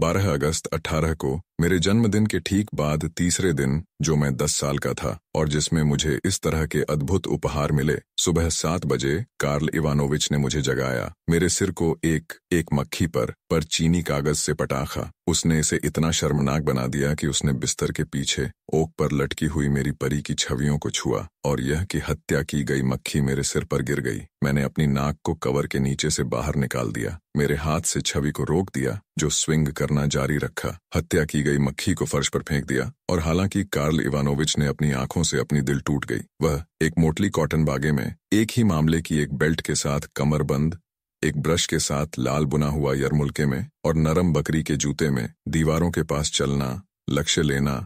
12 अगस्त 18 को मेरे जन्मदिन के ठीक बाद तीसरे दिन जो मैं दस साल का था और जिसमें मुझे इस तरह के अद्भुत उपहार मिले सुबह सात बजे कार्ल इवानोविच ने मुझे जगाया मेरे सिर को एक एक मक्खी पर पर चीनी कागज से पटाखा उसने इसे इतना शर्मनाक बना दिया कि उसने बिस्तर के पीछे ओक पर लटकी हुई मेरी परी की छवियों को छुआ और यह कि हत्या की गई मक्खी मेरे सिर पर गिर गई मैंने अपनी नाक को कवर के नीचे से बाहर निकाल दिया मेरे हाथ से छवि को रोक दिया जो स्विंग करना जारी रखा हत्या की गई मक्खी को फर्श पर फेंक दिया और हालांकि कार्ल इवानोविच ने अपनी आंखों से अपनी दिल टूट गई वह एक मोटली कॉटन बागे में एक ही मामले की एक बेल्ट के साथ कमरबंद एक ब्रश के साथ लाल बुना हुआ यरमुल्के में और नरम बकरी के जूते में दीवारों के पास चलना लक्ष्य लेना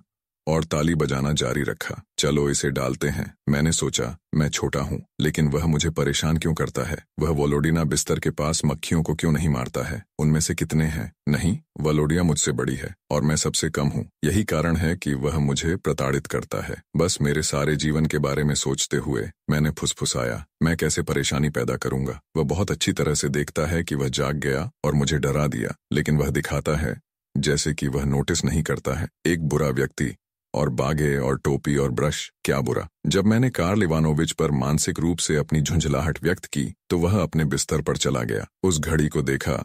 और ताली बजाना जारी रखा चलो इसे डालते हैं मैंने सोचा मैं छोटा हूं लेकिन वह मुझे परेशान क्यों करता है वह वोलोडिना बिस्तर के पास मक्खियों को क्यों नहीं मारता है उनमें से कितने हैं नहीं वलोडिया मुझसे बड़ी है और मैं सबसे कम हूं यही कारण है कि वह मुझे प्रताड़ित करता है बस मेरे सारे जीवन के बारे में सोचते हुए मैंने फुसफुसाया मैं कैसे परेशानी पैदा करूंगा वह बहुत अच्छी तरह से देखता है कि वह जाग गया और मुझे डरा दिया लेकिन वह दिखाता है जैसे कि वह नोटिस नहीं करता है एक बुरा व्यक्ति और बागे और टोपी और ब्रश क्या बुरा जब मैंने कार लिवानोविच पर मानसिक रूप से अपनी झुंझलाहट व्यक्त की तो वह अपने बिस्तर पर चला गया उस घड़ी को देखा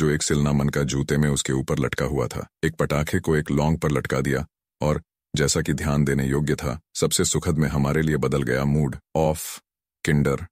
जो एक सिलना मन का जूते में उसके ऊपर लटका हुआ था एक पटाखे को एक लौंग पर लटका दिया और जैसा कि ध्यान देने योग्य था सबसे सुखद में हमारे लिए बदल गया मूड ऑफ किंडर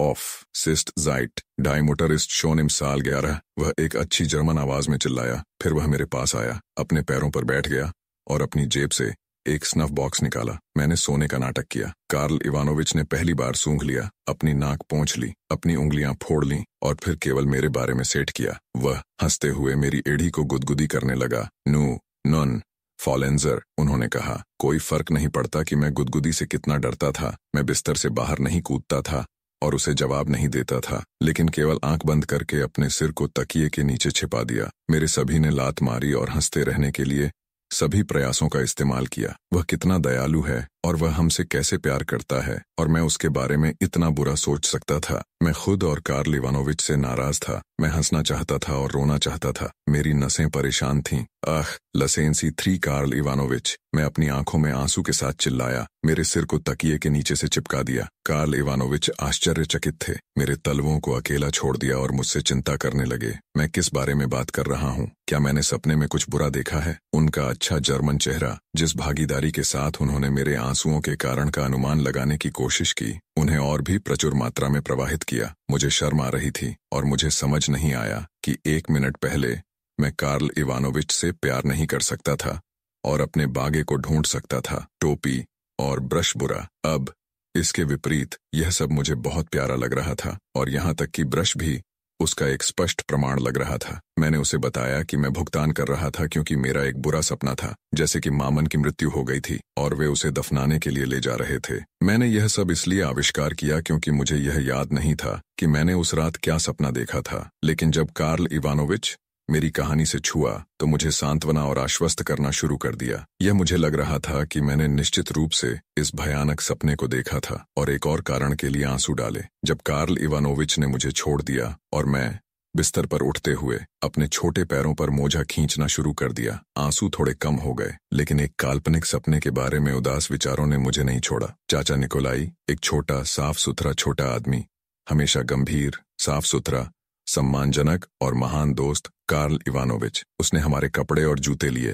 ऑफ सिस्ट जाइट डाइमोटरिस्ट शोन साल ग्यारह वह एक अच्छी जर्मन आवाज में चिल्लाया फिर वह मेरे पास आया अपने पैरों पर बैठ गया और अपनी जेब से एक स्नफ बॉक्स निकाला मैंने सोने का नाटक किया कार्ल इवानोविच ने पहली बार सूंघ लिया अपनी नाक पहुंच ली अपनी उंगलियां फोड़ ली और फिर केवल मेरे बारे में सेट किया वह हंसते हुए मेरी एढ़ी को गुदगुदी करने लगा नू नन फॉलेंजर उन्होंने कहा कोई फर्क नहीं पड़ता कि मैं गुदगुदी से कितना डरता था मैं बिस्तर से बाहर नहीं कूदता था और उसे जवाब नहीं देता था लेकिन केवल आंख बंद करके अपने सिर को तकिए के नीचे छिपा दिया मेरे सभी ने लात मारी और हंसते रहने के लिए सभी प्रयासों का इस्तेमाल किया वह कितना दयालु है और वह हमसे कैसे प्यार करता है और मैं उसके बारे में इतना बुरा सोच सकता था मैं खुद और कार लिवानोविच से नाराज था मैं हंसना चाहता था और रोना चाहता था मेरी नसें परेशान थीं आह लसेंसी थ्री कार्ल इवानोविच मैं अपनी आंखों में आंसू के साथ चिल्लाया मेरे सिर को तकिए के नीचे से चिपका दिया कार्ल इवानोविच आश्चर्यचकित थे मेरे तलवों को अकेला छोड़ दिया और मुझसे चिंता करने लगे मैं किस बारे में बात कर रहा हूँ क्या मैंने सपने में कुछ बुरा देखा है उनका अच्छा जर्मन चेहरा जिस भागीदारी के साथ उन्होंने मेरे आंसुओं के कारण का अनुमान लगाने की कोशिश की उन्हें और भी प्रचुर मात्रा में प्रवाहित किया मुझे शर्म आ रही थी और मुझे समझ नहीं आया कि एक मिनट पहले मैं कार्ल इवानोविच से प्यार नहीं कर सकता था और अपने बागे को ढूंढ सकता था टोपी और ब्रश बुरा अब इसके विपरीत यह सब मुझे बहुत प्यारा लग रहा था और यहाँ तक कि ब्रश भी उसका एक स्पष्ट प्रमाण लग रहा था मैंने उसे बताया कि मैं भुगतान कर रहा था क्योंकि मेरा एक बुरा सपना था जैसे कि मामन की मृत्यु हो गई थी और वे उसे दफनाने के लिए ले जा रहे थे मैंने यह सब इसलिए आविष्कार किया क्योंकि मुझे यह याद नहीं था कि मैंने उस रात क्या सपना देखा था लेकिन जब कार्ल इवानोविच मेरी कहानी से छुआ तो मुझे सांत्वना और आश्वस्त करना शुरू कर दिया यह मुझे लग रहा था कि मैंने निश्चित रूप से इस भयानक सपने को देखा था और एक और कारण के लिए आंसू डाले जब कार्ल इवानोविच ने मुझे छोड़ दिया और मैं बिस्तर पर उठते हुए अपने छोटे पैरों पर मोजा खींचना शुरू कर दिया आंसू थोड़े कम हो गए लेकिन एक काल्पनिक सपने के बारे में उदास विचारों ने मुझे नहीं छोड़ा चाचा निकोलाई एक छोटा साफ सुथरा छोटा आदमी हमेशा गंभीर साफ सुथरा सम्मानजनक और महान दोस्त कार्ल इवानोविच उसने हमारे कपड़े और जूते लिए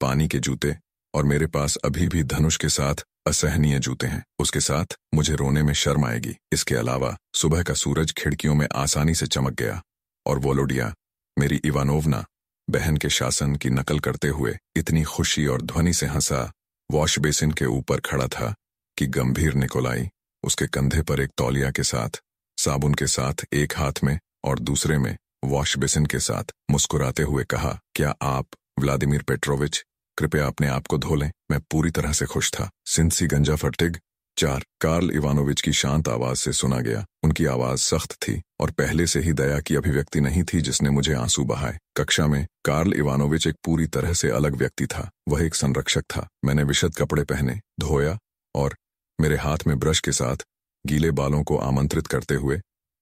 पानी के जूते और मेरे पास अभी भी धनुष के साथ असहनीय जूते हैं उसके साथ मुझे रोने में शर्म आएगी इसके अलावा सुबह का सूरज खिड़कियों में आसानी से चमक गया और वोलोडिया मेरी इवानोवना बहन के शासन की नकल करते हुए इतनी खुशी और ध्वनि से हंसा वॉश बेसिन के ऊपर खड़ा था कि गंभीर निकोलाई उसके कंधे पर एक तौलिया के साथ साबुन के साथ एक हाथ में और दूसरे में वॉश बेसिन के साथ मुस्कुराते हुए कहा क्या आप व्लादिमीर पेट्रोविच कृपया अपने आप को धो लें मैं पूरी तरह से खुश था सिंसी गंजा फटिग चार कार्ल इवानोविच की शांत आवाज से सुना गया उनकी आवाज सख्त थी और पहले से ही दया की अभिव्यक्ति नहीं थी जिसने मुझे आंसू बहाए कक्षा में कार्ल इवानोविच एक पूरी तरह से अलग व्यक्ति था वह एक संरक्षक था मैंने विशद कपड़े पहने धोया और मेरे हाथ में ब्रश के साथ गीले बालों को आमंत्रित करते हुए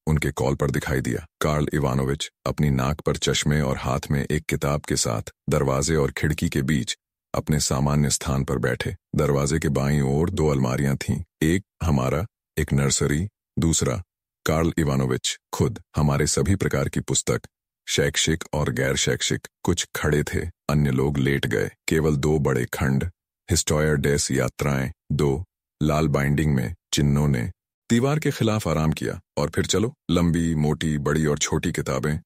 उनके कॉल पर दिखाई दिया कार्ल इवानोविच अपनी नाक पर चश्मे और हाथ में एक किताब के साथ दरवाजे और खिड़की के बीच अपने सामान्य स्थान पर बैठे दरवाजे के बाईं ओर दो अलमारियां थीं एक हमारा एक नर्सरी दूसरा कार्ल इवानोविच खुद हमारे सभी प्रकार की पुस्तक शैक्षिक और गैर शैक्षिक कुछ खड़े थे अन्य लोग लेट गए केवल दो बड़े खंड हिस्टोयर डेस यात्राएं दो लाल बाइंडिंग में चिन्हों ने दीवार के खिलाफ आराम किया और फिर चलो लंबी मोटी बड़ी और छोटी किताबें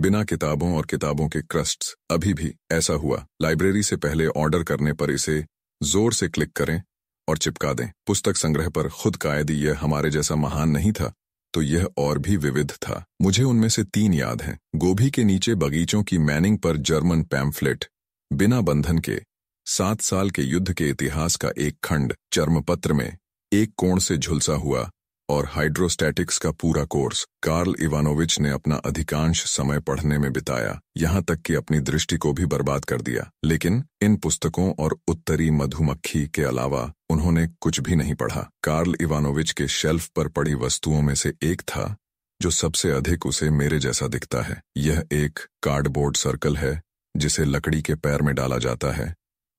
बिना किताबों और किताबों के क्रस्ट अभी भी ऐसा हुआ लाइब्रेरी से पहले ऑर्डर करने पर इसे जोर से क्लिक करें और चिपका दें पुस्तक संग्रह पर खुद कायदी यह हमारे जैसा महान नहीं था तो यह और भी विविध था मुझे उनमें से तीन याद हैं गोभी के नीचे बगीचों की मैनिंग पर जर्मन पैम्फलेट बिना बंधन के सात साल के युद्ध के इतिहास का एक खंड चर्मपत्र में एक कोण से झुलसा हुआ और हाइड्रोस्टैटिक्स का पूरा कोर्स कार्ल इवानोविच ने अपना अधिकांश समय पढ़ने में बिताया यहाँ तक कि अपनी दृष्टि को भी बर्बाद कर दिया लेकिन इन पुस्तकों और उत्तरी मधुमक्खी के अलावा उन्होंने कुछ भी नहीं पढ़ा कार्ल इवानोविच के शेल्फ पर पड़ी वस्तुओं में से एक था जो सबसे अधिक उसे मेरे जैसा दिखता है यह एक कार्डबोर्ड सर्कल है जिसे लकड़ी के पैर में डाला जाता है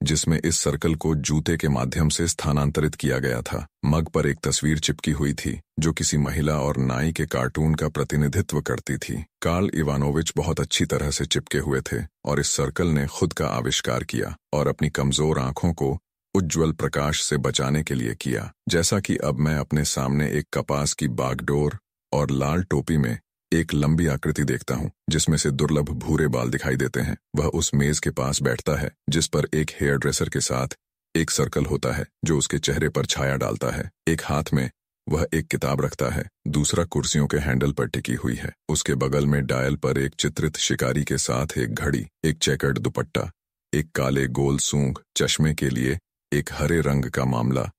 जिसमें इस सर्कल को जूते के माध्यम से स्थानांतरित किया गया था मग पर एक तस्वीर चिपकी हुई थी जो किसी महिला और नाई के कार्टून का प्रतिनिधित्व करती थी कार्ल इवानोविच बहुत अच्छी तरह से चिपके हुए थे और इस सर्कल ने खुद का आविष्कार किया और अपनी कमजोर आंखों को उज्जवल प्रकाश से बचाने के लिए किया जैसा कि अब मैं अपने सामने एक कपास की बागडोर और लाल टोपी में एक लंबी आकृति देखता हूँ जिसमें से दुर्लभ भूरे बाल दिखाई देते हैं वह उस मेज के पास बैठता है जिस पर एक हेयर ड्रेसर के साथ एक सर्कल होता है जो उसके चेहरे पर छाया डालता है एक हाथ में वह एक किताब रखता है दूसरा कुर्सियों के हैंडल पर टिकी हुई है उसके बगल में डायल पर एक चित्रित शिकारी के साथ एक घड़ी एक चैकर्ड दुपट्टा एक काले गोल सूंग चश्मे के लिए एक हरे रंग का मामला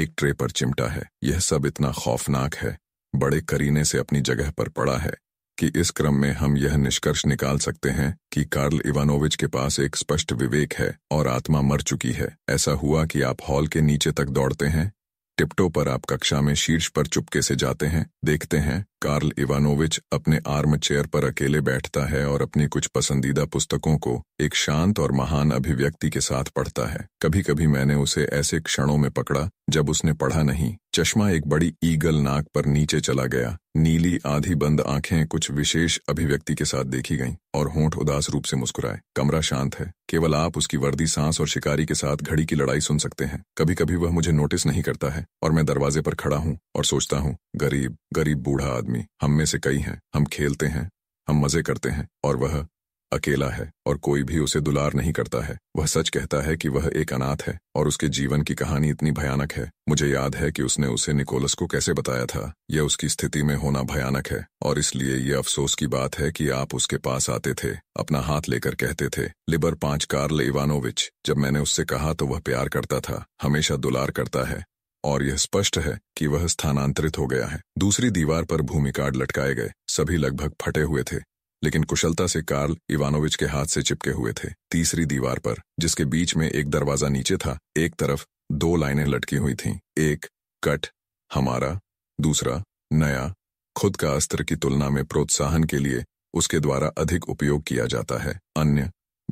एक ट्रे पर चिमटा है यह सब इतना खौफनाक है बड़े करीने से अपनी जगह पर पड़ा है कि इस क्रम में हम यह निष्कर्ष निकाल सकते हैं कि कार्ल इवानोविच के पास एक स्पष्ट विवेक है और आत्मा मर चुकी है ऐसा हुआ कि आप हॉल के नीचे तक दौड़ते हैं टिपटो पर आप कक्षा में शीर्ष पर चुपके से जाते हैं देखते हैं कार्ल इवानोविच अपने आर्म चेयर पर अकेले बैठता है और अपनी कुछ पसंदीदा पुस्तकों को एक शांत और महान अभिव्यक्ति के साथ पढ़ता है कभी कभी मैंने उसे ऐसे क्षणों में पकड़ा जब उसने पढ़ा नहीं चश्मा एक बड़ी ईगल नाक पर नीचे चला गया नीली आधी बंद आंखें कुछ विशेष अभिव्यक्ति के साथ देखी गईं और होंठ उदास रूप से मुस्कुराए कमरा शांत है केवल आप उसकी वर्दी सांस और शिकारी के साथ घड़ी की लड़ाई सुन सकते हैं कभी कभी वह मुझे नोटिस नहीं करता है और मैं दरवाजे पर खड़ा हूँ और सोचता हूँ गरीब गरीब बूढ़ा आदमी हम में से कई हैं हम खेलते हैं हम मजे करते हैं और वह अकेला है और कोई भी उसे दुलार नहीं करता है वह सच कहता है कि वह एक अनाथ है और उसके जीवन की कहानी इतनी भयानक है मुझे याद है कि उसने उसे निकोलस को कैसे बताया था यह उसकी स्थिति में होना भयानक है और इसलिए यह अफसोस की बात है कि आप उसके पास आते थे अपना हाथ लेकर कहते थे लिबर पांच कार्ल इवानोविच जब मैंने उससे कहा तो वह प्यार करता था हमेशा दुलार करता है और यह स्पष्ट है कि वह स्थानांतरित हो गया है दूसरी दीवार पर भूमि कार्ड लटकाए गए सभी लगभग फटे हुए थे लेकिन कुशलता से कार्ल इवानोविच के हाथ से चिपके हुए थे तीसरी दीवार पर जिसके बीच में एक दरवाजा नीचे था एक तरफ दो लाइनें लटकी हुई थीं एक कट हमारा दूसरा नया खुद का अस्त्र की तुलना में प्रोत्साहन के लिए उसके द्वारा अधिक उपयोग किया जाता है अन्य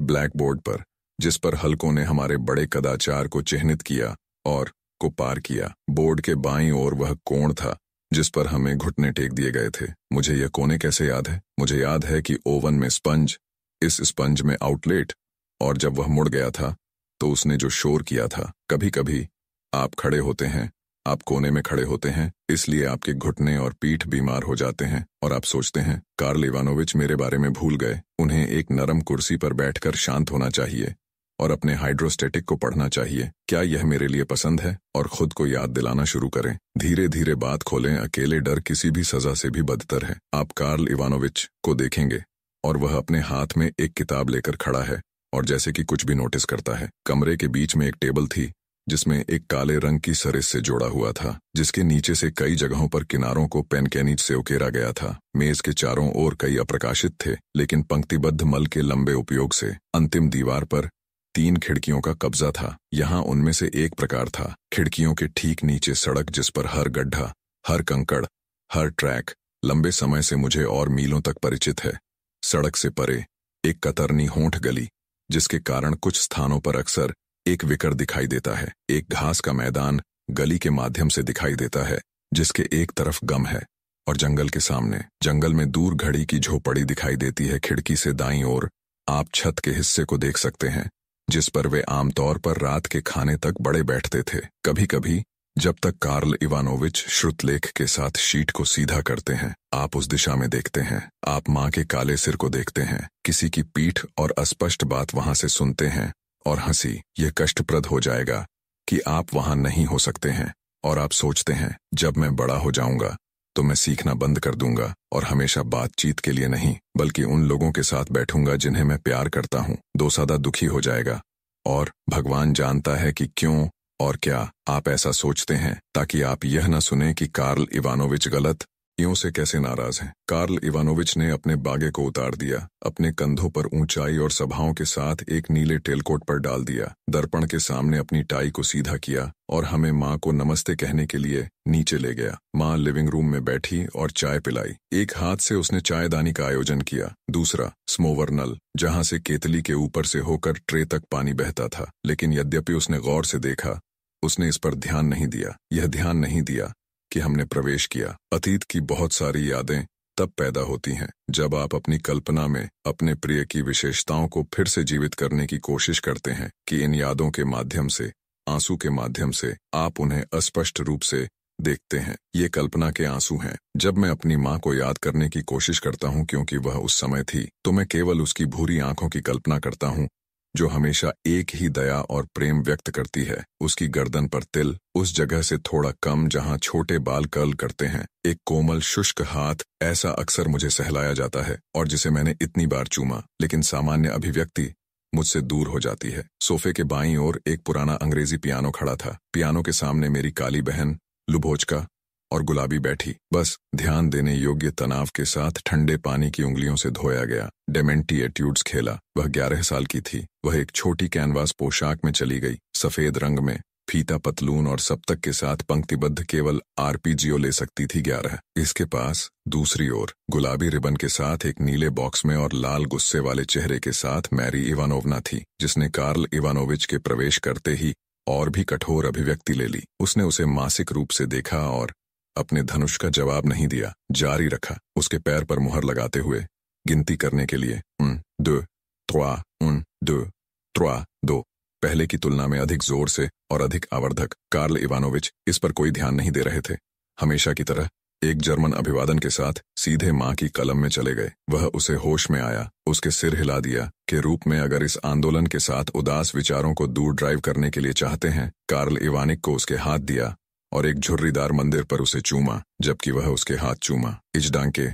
ब्लैक बोर्ड पर जिस पर हल्कों ने हमारे बड़े कदाचार को चिन्हित किया और को पार किया बोर्ड के बाईं ओर वह कोण था जिस पर हमें घुटने टेक दिए गए थे मुझे यह कोने कैसे याद है मुझे याद है कि ओवन में स्पंज इस स्पंज में आउटलेट और जब वह मुड़ गया था तो उसने जो शोर किया था कभी कभी आप खड़े होते हैं आप कोने में खड़े होते हैं इसलिए आपके घुटने और पीठ बीमार हो जाते हैं और आप सोचते हैं कार्लिवानोविच मेरे बारे में भूल गए उन्हें एक नरम कुर्सी पर बैठकर शांत होना चाहिए और अपने हाइड्रोस्टेटिक को पढ़ना चाहिए क्या यह मेरे लिए पसंद है और खुद को याद दिलाना शुरू करें धीरे धीरे बात खोलें अकेले डर किसी भी सजा से भी बदतर है आप कार्ल इवानोविच को देखेंगे और वह अपने हाथ में एक किताब लेकर खड़ा है और जैसे कि कुछ भी नोटिस करता है कमरे के बीच में एक टेबल थी जिसमें एक काले रंग की सरिस से जोड़ा हुआ था जिसके नीचे से कई जगहों पर किनारों को पेनकैनिज से उकेरा गया था मेज के चारों ओर कई अप्रकाशित थे लेकिन पंक्तिबद्ध मल के लंबे उपयोग से अंतिम दीवार पर तीन खिड़कियों का कब्जा था यहाँ उनमें से एक प्रकार था खिड़कियों के ठीक नीचे सड़क जिस पर हर गड्ढा हर कंकड़ हर ट्रैक लंबे समय से मुझे और मीलों तक परिचित है सड़क से परे एक कतरनी होंठ गली जिसके कारण कुछ स्थानों पर अक्सर एक विकर दिखाई देता है एक घास का मैदान गली के माध्यम से दिखाई देता है जिसके एक तरफ गम है और जंगल के सामने जंगल में दूर घड़ी की झोपड़ी दिखाई देती है खिड़की से दाई ओर आप छत के हिस्से को देख सकते हैं जिस पर वे आमतौर पर रात के खाने तक बड़े बैठते थे कभी कभी जब तक कार्ल इवानोविच श्रुतलेख के साथ शीट को सीधा करते हैं आप उस दिशा में देखते हैं आप माँ के काले सिर को देखते हैं किसी की पीठ और अस्पष्ट बात वहां से सुनते हैं और हंसी यह कष्टप्रद हो जाएगा कि आप वहां नहीं हो सकते हैं और आप सोचते हैं जब मैं बड़ा हो जाऊंगा तो मैं सीखना बंद कर दूंगा और हमेशा बातचीत के लिए नहीं बल्कि उन लोगों के साथ बैठूंगा जिन्हें मैं प्यार करता हूं दोसादा दुखी हो जाएगा और भगवान जानता है कि क्यों और क्या आप ऐसा सोचते हैं ताकि आप यह न सुने कि कार्ल इवानोविच गलत लड़कियों से कैसे नाराज हैं कार्ल इवानोविच ने अपने बागे को उतार दिया अपने कंधों पर ऊंचाई और सभाओं के साथ एक नीले टेलकोट पर डाल दिया दर्पण के सामने अपनी टाई को सीधा किया और हमें माँ को नमस्ते कहने के लिए नीचे ले गया माँ लिविंग रूम में बैठी और चाय पिलाई एक हाथ से उसने चायदानी का आयोजन किया दूसरा स्मोवर नल जहाँ से केतली के ऊपर से होकर ट्रे तक पानी बहता था लेकिन यद्यपि उसने गौर से देखा उसने इस पर ध्यान नहीं दिया यह ध्यान नहीं दिया कि हमने प्रवेश किया अतीत की बहुत सारी यादें तब पैदा होती हैं जब आप अपनी कल्पना में अपने प्रिय की विशेषताओं को फिर से जीवित करने की कोशिश करते हैं कि इन यादों के माध्यम से आंसू के माध्यम से आप उन्हें अस्पष्ट रूप से देखते हैं ये कल्पना के आंसू हैं जब मैं अपनी माँ को याद करने की कोशिश करता हूँ क्योंकि वह उस समय थी तो मैं केवल उसकी भूरी आंखों की कल्पना करता हूँ जो हमेशा एक ही दया और प्रेम व्यक्त करती है उसकी गर्दन पर तिल उस जगह से थोड़ा कम जहां छोटे बाल कर्ल करते हैं एक कोमल शुष्क हाथ ऐसा अक्सर मुझे सहलाया जाता है और जिसे मैंने इतनी बार चूमा लेकिन सामान्य अभिव्यक्ति मुझसे दूर हो जाती है सोफे के बाईं ओर एक पुराना अंग्रेजी पियानो खड़ा था पियानो के सामने मेरी काली बहन लुभोचका और गुलाबी बैठी बस ध्यान देने योग्य तनाव के साथ ठंडे पानी की उंगलियों से धोया गया डेमेंटी एट्यूड्स खेला वह ग्यारह साल की थी वह एक छोटी कैनवास पोशाक में चली गई सफेद रंग में फीता पतलून और सप्तक के साथ पंक्तिबद्ध केवल आरपीजीओ ले सकती थी ग्यारह इसके पास दूसरी ओर गुलाबी रिबन के साथ एक नीले बॉक्स में और लाल गुस्से वाले चेहरे के साथ मैरी इवानोवना थी जिसने कार्ल इवानोविच के प्रवेश करते ही और भी कठोर अभिव्यक्ति ले ली उसने उसे मासिक रूप से देखा और अपने धनुष का जवाब नहीं दिया जारी रखा उसके पैर पर मुहर लगाते हुए गिनती करने के लिए उन दो त्वा उन दो त्वा दो पहले की तुलना में अधिक जोर से और अधिक आवर्धक कार्ल इवानोविच इस पर कोई ध्यान नहीं दे रहे थे हमेशा की तरह एक जर्मन अभिवादन के साथ सीधे मां की कलम में चले गए वह उसे होश में आया उसके सिर हिला दिया के रूप में अगर इस आंदोलन के साथ उदास विचारों को दूर ड्राइव करने के लिए चाहते हैं कार्ल इवानिक को उसके हाथ दिया और एक झुर्रीदार मंदिर पर उसे चूमा जबकि वह उसके हाथ चूमा इजडांके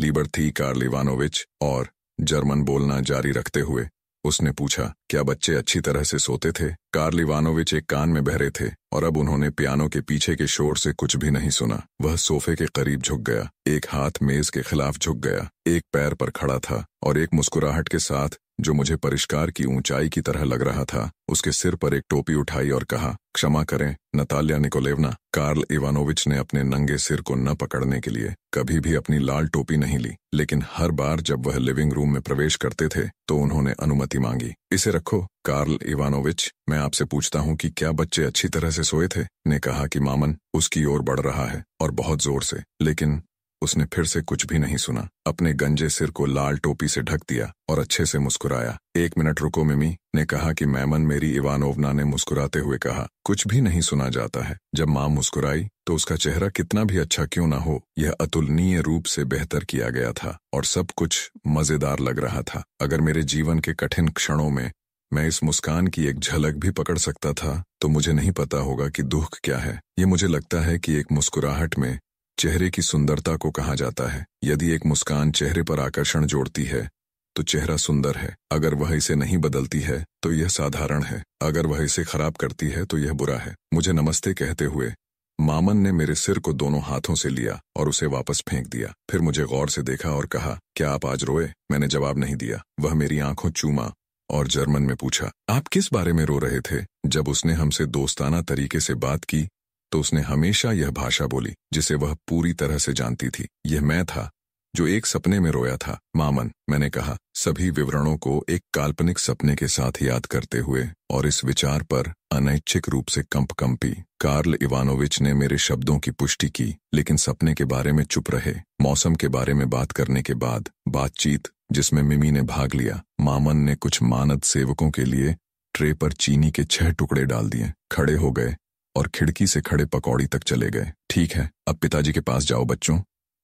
लीबर्थी कार्लिवानोविच और जर्मन बोलना जारी रखते हुए उसने पूछा क्या बच्चे अच्छी तरह से सोते थे कार्लिवानोविच एक कान में बहरे थे और अब उन्होंने पियानो के पीछे के शोर से कुछ भी नहीं सुना वह सोफे के करीब झुक गया एक हाथ मेज के खिलाफ झुक गया एक पैर पर खड़ा था और एक मुस्कुराहट के साथ जो मुझे परिष्कार की ऊंचाई की तरह लग रहा था उसके सिर पर एक टोपी उठाई और कहा क्षमा करें नतालिया निकोलेवना कार्ल इवानोविच ने अपने नंगे सिर को न पकड़ने के लिए कभी भी अपनी लाल टोपी नहीं ली लेकिन हर बार जब वह लिविंग रूम में प्रवेश करते थे तो उन्होंने अनुमति मांगी इसे रखो कार्ल इवानोविच मैं आपसे पूछता हूँ कि क्या बच्चे अच्छी तरह से सोए थे ने कहा कि मामन उसकी ओर बढ़ रहा है और बहुत जोर से लेकिन उसने फिर से कुछ भी नहीं सुना अपने गंजे सिर को लाल टोपी से ढक दिया और अच्छे से मुस्कुराया एक मिनट रुको मिमी ने कहा कि मैमन मेरी इवानोवना ने मुस्कुराते हुए कहा कुछ भी नहीं सुना जाता है जब माँ मुस्कुराई तो उसका चेहरा कितना भी अच्छा क्यों ना हो यह अतुलनीय रूप से बेहतर किया गया था और सब कुछ मजेदार लग रहा था अगर मेरे जीवन के कठिन क्षणों में मैं इस मुस्कान की एक झलक भी पकड़ सकता था तो मुझे नहीं पता होगा कि दुख क्या है ये मुझे लगता है कि एक मुस्कुराहट में चेहरे की सुंदरता को कहा जाता है यदि एक मुस्कान चेहरे पर आकर्षण जोड़ती है तो चेहरा सुंदर है अगर वह इसे नहीं बदलती है तो यह साधारण है अगर वह इसे खराब करती है तो यह बुरा है मुझे नमस्ते कहते हुए मामन ने मेरे सिर को दोनों हाथों से लिया और उसे वापस फेंक दिया फिर मुझे गौर से देखा और कहा क्या आप आज रोए मैंने जवाब नहीं दिया वह मेरी आंखों चूमा और जर्मन में पूछा आप किस बारे में रो रहे थे जब उसने हमसे दोस्ताना तरीके से बात की तो उसने हमेशा यह भाषा बोली जिसे वह पूरी तरह से जानती थी यह मैं था जो एक सपने में रोया था मामन मैंने कहा सभी विवरणों को एक काल्पनिक सपने के साथ याद करते हुए और इस विचार पर अनैच्छिक रूप से कंप कंपी कार्ल इवानोविच ने मेरे शब्दों की पुष्टि की लेकिन सपने के बारे में चुप रहे मौसम के बारे में बात करने के बाद बातचीत जिसमें मिमी ने भाग लिया मामन ने कुछ मानद सेवकों के लिए ट्रे पर चीनी के छह टुकड़े डाल दिए खड़े हो गए और खिड़की से खड़े पकौड़ी तक चले गए ठीक है अब पिताजी के पास जाओ बच्चों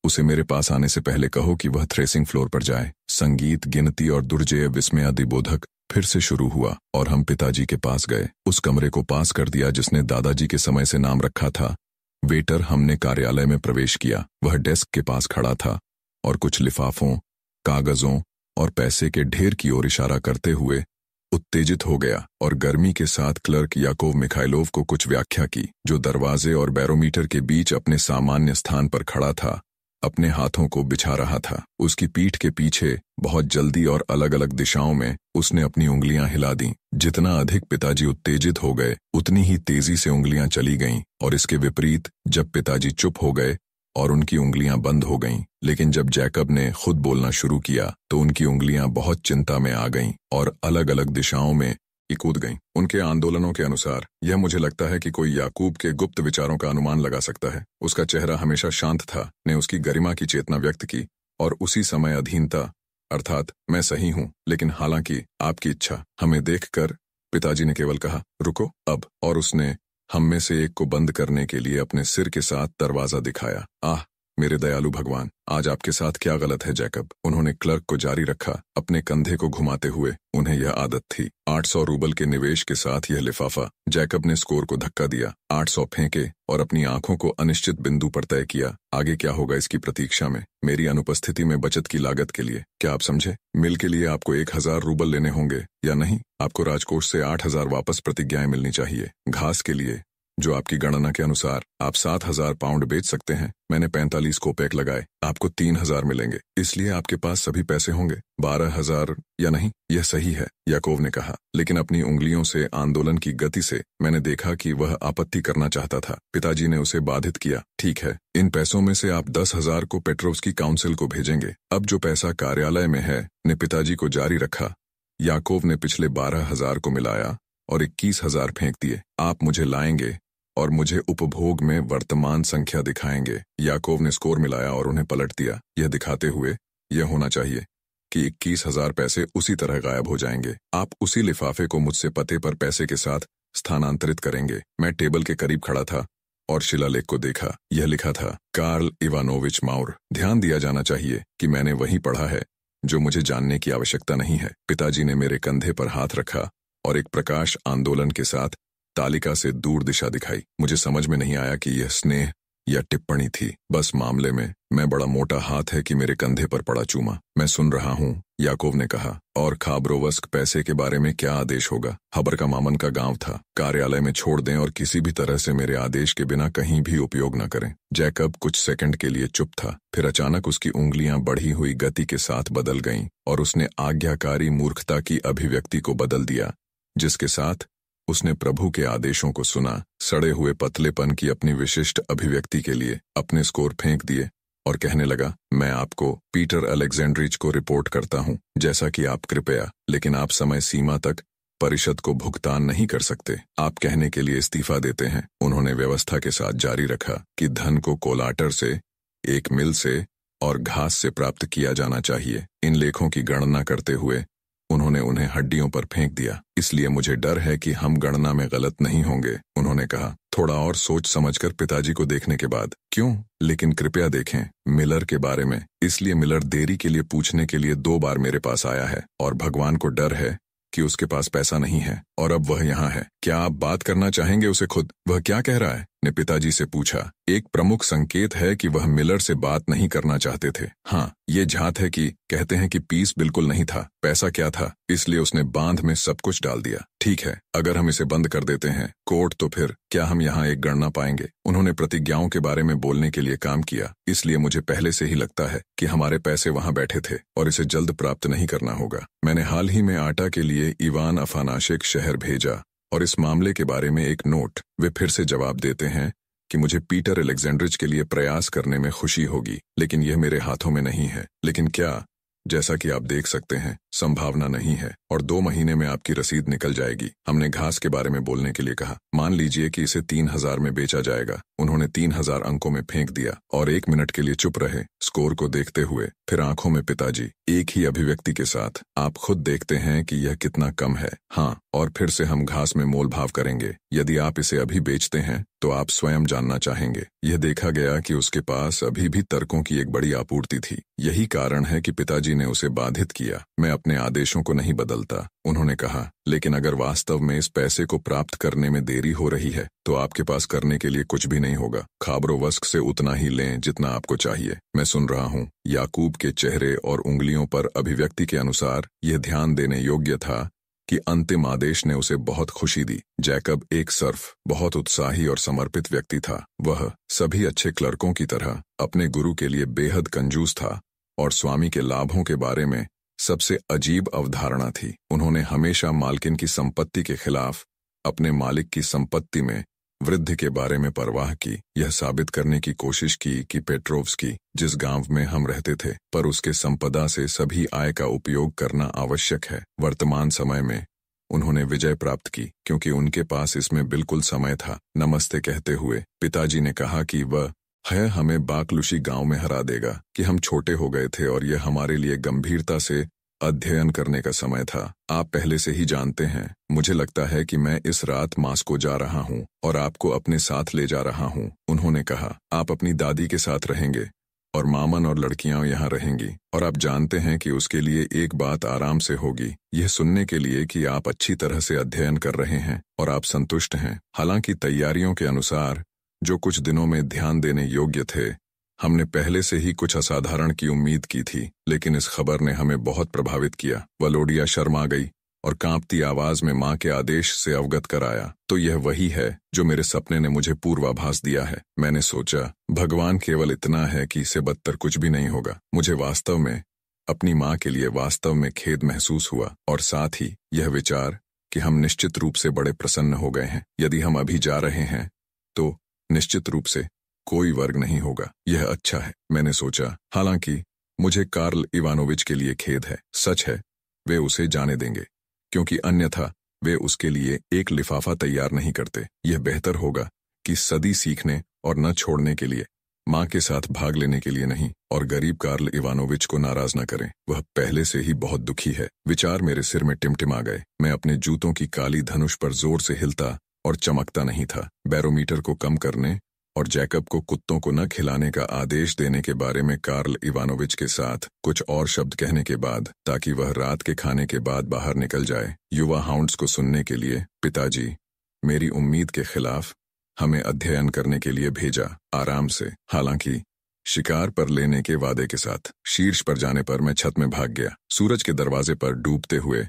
उसे मेरे पास आने से पहले कहो कि वह थ्रेसिंग फ्लोर पर जाए संगीत गिनती और दुर्जय विस्मय अधिबोधक फिर से शुरू हुआ और हम पिताजी के पास गए उस कमरे को पास कर दिया जिसने दादाजी के समय से नाम रखा था वेटर हमने कार्यालय में प्रवेश किया वह डेस्क के पास खड़ा था और कुछ लिफाफों कागजों और पैसे के ढेर की ओर इशारा करते हुए उत्तेजित हो गया और गर्मी के साथ क्लर्क याकोव मिखाइलोव को कुछ व्याख्या की जो दरवाजे और बैरोमीटर के बीच अपने सामान्य स्थान पर खड़ा था अपने हाथों को बिछा रहा था उसकी पीठ के पीछे बहुत जल्दी और अलग अलग दिशाओं में उसने अपनी उंगलियां हिला दी जितना अधिक पिताजी उत्तेजित हो गए उतनी ही तेजी से उंगलियां चली गईं और इसके विपरीत जब पिताजी चुप हो गए और उनकी उंगलियां बंद हो गईं, लेकिन जब जैकब ने खुद बोलना शुरू किया तो उनकी उंगलियां बहुत चिंता में आ गईं और अलग अलग दिशाओं में इकूद गईं। उनके आंदोलनों के अनुसार यह मुझे लगता है कि कोई याकूब के गुप्त विचारों का अनुमान लगा सकता है उसका चेहरा हमेशा शांत था ने उसकी गरिमा की चेतना व्यक्त की और उसी समय अधीनता अर्थात मैं सही हूं लेकिन हालांकि आपकी इच्छा हमें देखकर पिताजी ने केवल कहा रुको अब और उसने हम में से एक को बंद करने के लिए अपने सिर के साथ दरवाजा दिखाया आह मेरे दयालु भगवान आज आपके साथ क्या गलत है जैकब उन्होंने क्लर्क को जारी रखा अपने कंधे को घुमाते हुए उन्हें यह आदत थी 800 रूबल के निवेश के साथ यह लिफाफा जैकब ने स्कोर को धक्का दिया 800 फेंके और अपनी आंखों को अनिश्चित बिंदु पर तय किया आगे क्या होगा इसकी प्रतीक्षा में मेरी अनुपस्थिति में बचत की लागत के लिए क्या आप समझे मिल के लिए आपको एक हजार रूबल लेने होंगे या नहीं आपको राजकोष से आठ हजार वापस प्रतिज्ञाएं मिलनी चाहिए घास के लिए जो आपकी गणना के अनुसार आप सात हजार पाउंड बेच सकते हैं मैंने पैंतालीस कोपेक लगाए आपको तीन हजार मिलेंगे इसलिए आपके पास सभी पैसे होंगे बारह हजार या नहीं यह सही है याकोव ने कहा लेकिन अपनी उंगलियों से आंदोलन की गति से मैंने देखा कि वह आपत्ति करना चाहता था पिताजी ने उसे बाधित किया ठीक है इन पैसों में से आप दस हजार को पेट्रोस की काउंसिल को भेजेंगे अब जो पैसा कार्यालय में है ने पिताजी को जारी रखा याकोव ने पिछले बारह हजार को मिलाया और इक्कीस हजार फेंक दिए आप मुझे लाएंगे और मुझे उपभोग में वर्तमान संख्या दिखाएंगे याकोव ने स्कोर मिलाया और उन्हें पलट दिया यह दिखाते हुए यह होना चाहिए कि इक्कीस हजार पैसे उसी तरह गायब हो जाएंगे आप उसी लिफाफे को मुझसे पते पर पैसे के साथ स्थानांतरित करेंगे मैं टेबल के करीब खड़ा था और शिलालेख को देखा यह लिखा था कार्ल इवानोविच माउर ध्यान दिया जाना चाहिए कि मैंने वही पढ़ा है जो मुझे जानने की आवश्यकता नहीं है पिताजी ने मेरे कंधे पर हाथ रखा और एक प्रकाश आंदोलन के साथ तालिका से दूर दिशा दिखाई मुझे समझ में नहीं आया कि यह स्नेह या टिप्पणी थी बस मामले में मैं बड़ा मोटा हाथ है कि मेरे कंधे पर पड़ा चूमा मैं सुन रहा हूँ याकोव ने कहा और खाबरोवस्क पैसे के बारे में क्या आदेश होगा खबर का मामन का गांव था कार्यालय में छोड़ दें और किसी भी तरह से मेरे आदेश के बिना कहीं भी उपयोग न करें जैकब कुछ सेकंड के लिए चुप था फिर अचानक उसकी उंगलियां बढ़ी हुई गति के साथ बदल गईं और उसने आज्ञाकारी मूर्खता की अभिव्यक्ति को बदल दिया जिसके साथ उसने प्रभु के आदेशों को सुना सड़े हुए पतलेपन की अपनी विशिष्ट अभिव्यक्ति के लिए अपने स्कोर फेंक दिए और कहने लगा मैं आपको पीटर अलेक्जेंड्रिज को रिपोर्ट करता हूं जैसा कि आप कृपया लेकिन आप समय सीमा तक परिषद को भुगतान नहीं कर सकते आप कहने के लिए इस्तीफा देते हैं उन्होंने व्यवस्था के साथ जारी रखा कि धन को कोलाटर से एक मिल से और घास से प्राप्त किया जाना चाहिए इन लेखों की गणना करते हुए उन्होंने उन्हें हड्डियों पर फेंक दिया इसलिए मुझे डर है कि हम गणना में गलत नहीं होंगे उन्होंने कहा थोड़ा और सोच समझकर पिताजी को देखने के बाद क्यों लेकिन कृपया देखें मिलर के बारे में इसलिए मिलर देरी के लिए पूछने के लिए दो बार मेरे पास आया है और भगवान को डर है कि उसके पास पैसा नहीं है और अब वह यहाँ है क्या आप बात करना चाहेंगे उसे खुद वह क्या कह रहा है ने पिताजी से पूछा एक प्रमुख संकेत है कि वह मिलर से बात नहीं करना चाहते थे हाँ ये झात है कि कहते हैं कि पीस बिल्कुल नहीं था पैसा क्या था इसलिए उसने बांध में सब कुछ डाल दिया ठीक है अगर हम इसे बंद कर देते हैं कोर्ट तो फिर क्या हम यहाँ एक गणना पाएंगे उन्होंने प्रतिज्ञाओं के बारे में बोलने के लिए काम किया इसलिए मुझे पहले से ही लगता है कि हमारे पैसे वहाँ बैठे थे और इसे जल्द प्राप्त नहीं करना होगा मैंने हाल ही में आटा के लिए इवान अफानाशिक शहर भेजा और इस मामले के बारे में एक नोट वे फिर से जवाब देते हैं कि मुझे पीटर एलेक्जेंड्रिज के लिए प्रयास करने में खुशी होगी लेकिन यह मेरे हाथों में नहीं है लेकिन क्या जैसा कि आप देख सकते हैं संभावना नहीं है और दो महीने में आपकी रसीद निकल जाएगी हमने घास के बारे में बोलने के लिए कहा मान लीजिए कि इसे तीन हजार में बेचा जाएगा उन्होंने तीन हजार अंकों में फेंक दिया और एक मिनट के लिए चुप रहे स्कोर को देखते हुए फिर आंखों में पिताजी एक ही अभिव्यक्ति के साथ आप खुद देखते हैं कि यह कितना कम है हाँ और फिर से हम घास में मोल भाव करेंगे यदि आप इसे अभी बेचते हैं तो आप स्वयं जानना चाहेंगे यह देखा गया कि उसके पास अभी भी तर्कों की एक बड़ी आपूर्ति थी यही कारण है कि पिताजी ने उसे बाधित किया मैं अपने आदेशों को नहीं बदलता उन्होंने कहा लेकिन अगर वास्तव में इस पैसे को प्राप्त करने में देरी हो रही है तो आपके पास करने के लिए कुछ भी नहीं होगा वस्क से उतना ही लें जितना आपको चाहिए मैं सुन रहा हूँ याकूब के चेहरे और उंगलियों पर अभिव्यक्ति के अनुसार यह ध्यान देने योग्य था कि अंतिम आदेश ने उसे बहुत खुशी दी जैकब एक सर्फ बहुत उत्साही और समर्पित व्यक्ति था वह सभी अच्छे क्लर्कों की तरह अपने गुरु के लिए बेहद कंजूस था और स्वामी के लाभों के बारे में सबसे अजीब अवधारणा थी उन्होंने हमेशा मालकिन की संपत्ति के खिलाफ अपने मालिक की संपत्ति में वृद्धि के बारे में परवाह की यह साबित करने की कोशिश की कि पेट्रोव्स की जिस गांव में हम रहते थे पर उसके संपदा से सभी आय का उपयोग करना आवश्यक है वर्तमान समय में उन्होंने विजय प्राप्त की क्योंकि उनके पास इसमें बिल्कुल समय था नमस्ते कहते हुए पिताजी ने कहा कि वह है हमें बाकलुशी गांव में हरा देगा कि हम छोटे हो गए थे और यह हमारे लिए गंभीरता से अध्ययन करने का समय था आप पहले से ही जानते हैं मुझे लगता है कि मैं इस रात मास्को जा रहा हूं और आपको अपने साथ ले जा रहा हूं उन्होंने कहा आप अपनी दादी के साथ रहेंगे और मामन और लड़कियां यहाँ रहेंगी और आप जानते हैं कि उसके लिए एक बात आराम से होगी यह सुनने के लिए कि आप अच्छी तरह से अध्ययन कर रहे हैं और आप संतुष्ट हैं हालांकि तैयारियों के अनुसार जो कुछ दिनों में ध्यान देने योग्य थे हमने पहले से ही कुछ असाधारण की उम्मीद की थी लेकिन इस खबर ने हमें बहुत प्रभावित किया वलोडिया शर्मा गई और कांपती आवाज में माँ के आदेश से अवगत कराया तो यह वही है जो मेरे सपने ने मुझे पूर्वाभास दिया है मैंने सोचा भगवान केवल इतना है कि इसे बदतर कुछ भी नहीं होगा मुझे वास्तव में अपनी माँ के लिए वास्तव में खेद महसूस हुआ और साथ ही यह विचार कि हम निश्चित रूप से बड़े प्रसन्न हो गए हैं यदि हम अभी जा रहे हैं तो निश्चित रूप से कोई वर्ग नहीं होगा यह अच्छा है मैंने सोचा हालांकि मुझे कार्ल इवानोविच के लिए खेद है सच है वे उसे जाने देंगे क्योंकि अन्यथा वे उसके लिए एक लिफाफा तैयार नहीं करते यह बेहतर होगा कि सदी सीखने और न छोड़ने के लिए माँ के साथ भाग लेने के लिए नहीं और गरीब कार्ल इवानोविच को नाराज न करें वह पहले से ही बहुत दुखी है विचार मेरे सिर में टिमटिमा गए मैं अपने जूतों की काली धनुष पर जोर से हिलता और चमकता नहीं था बैरोमीटर को कम करने और जैकब को कुत्तों को न खिलाने का आदेश देने के बारे में कार्ल इवानोविच के साथ कुछ और शब्द कहने के बाद ताकि वह रात के खाने के बाद बाहर निकल जाए युवा हाउंड्स को सुनने के लिए पिताजी मेरी उम्मीद के खिलाफ हमें अध्ययन करने के लिए भेजा आराम से हालांकि शिकार पर लेने के वादे के साथ शीर्ष पर जाने पर मैं छत में भाग गया सूरज के दरवाजे पर डूबते हुए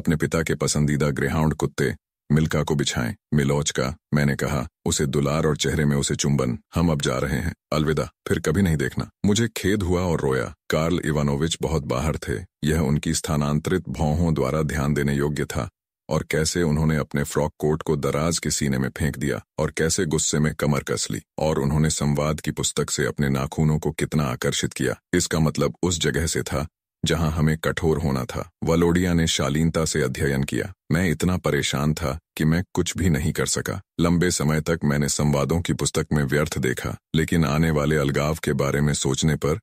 अपने पिता के पसंदीदा ग्रेहाउंड कुत्ते मिल्का को बिछाएं मिलोच का मैंने कहा उसे दुलार और चेहरे में उसे चुंबन हम अब जा रहे हैं अलविदा फिर कभी नहीं देखना मुझे खेद हुआ और रोया कार्ल इवानोविच बहुत बाहर थे यह उनकी स्थानांतरित भौहों द्वारा ध्यान देने योग्य था और कैसे उन्होंने अपने फ्रॉक कोट को दराज के सीने में फेंक दिया और कैसे गुस्से में कमर कस ली और उन्होंने संवाद की पुस्तक से अपने नाखूनों को कितना आकर्षित किया इसका मतलब उस जगह से था जहां हमें कठोर होना था वलोडिया ने शालीनता से अध्ययन किया मैं इतना परेशान था कि मैं कुछ भी नहीं कर सका लंबे समय तक मैंने संवादों की पुस्तक में व्यर्थ देखा लेकिन आने वाले अलगाव के बारे में सोचने पर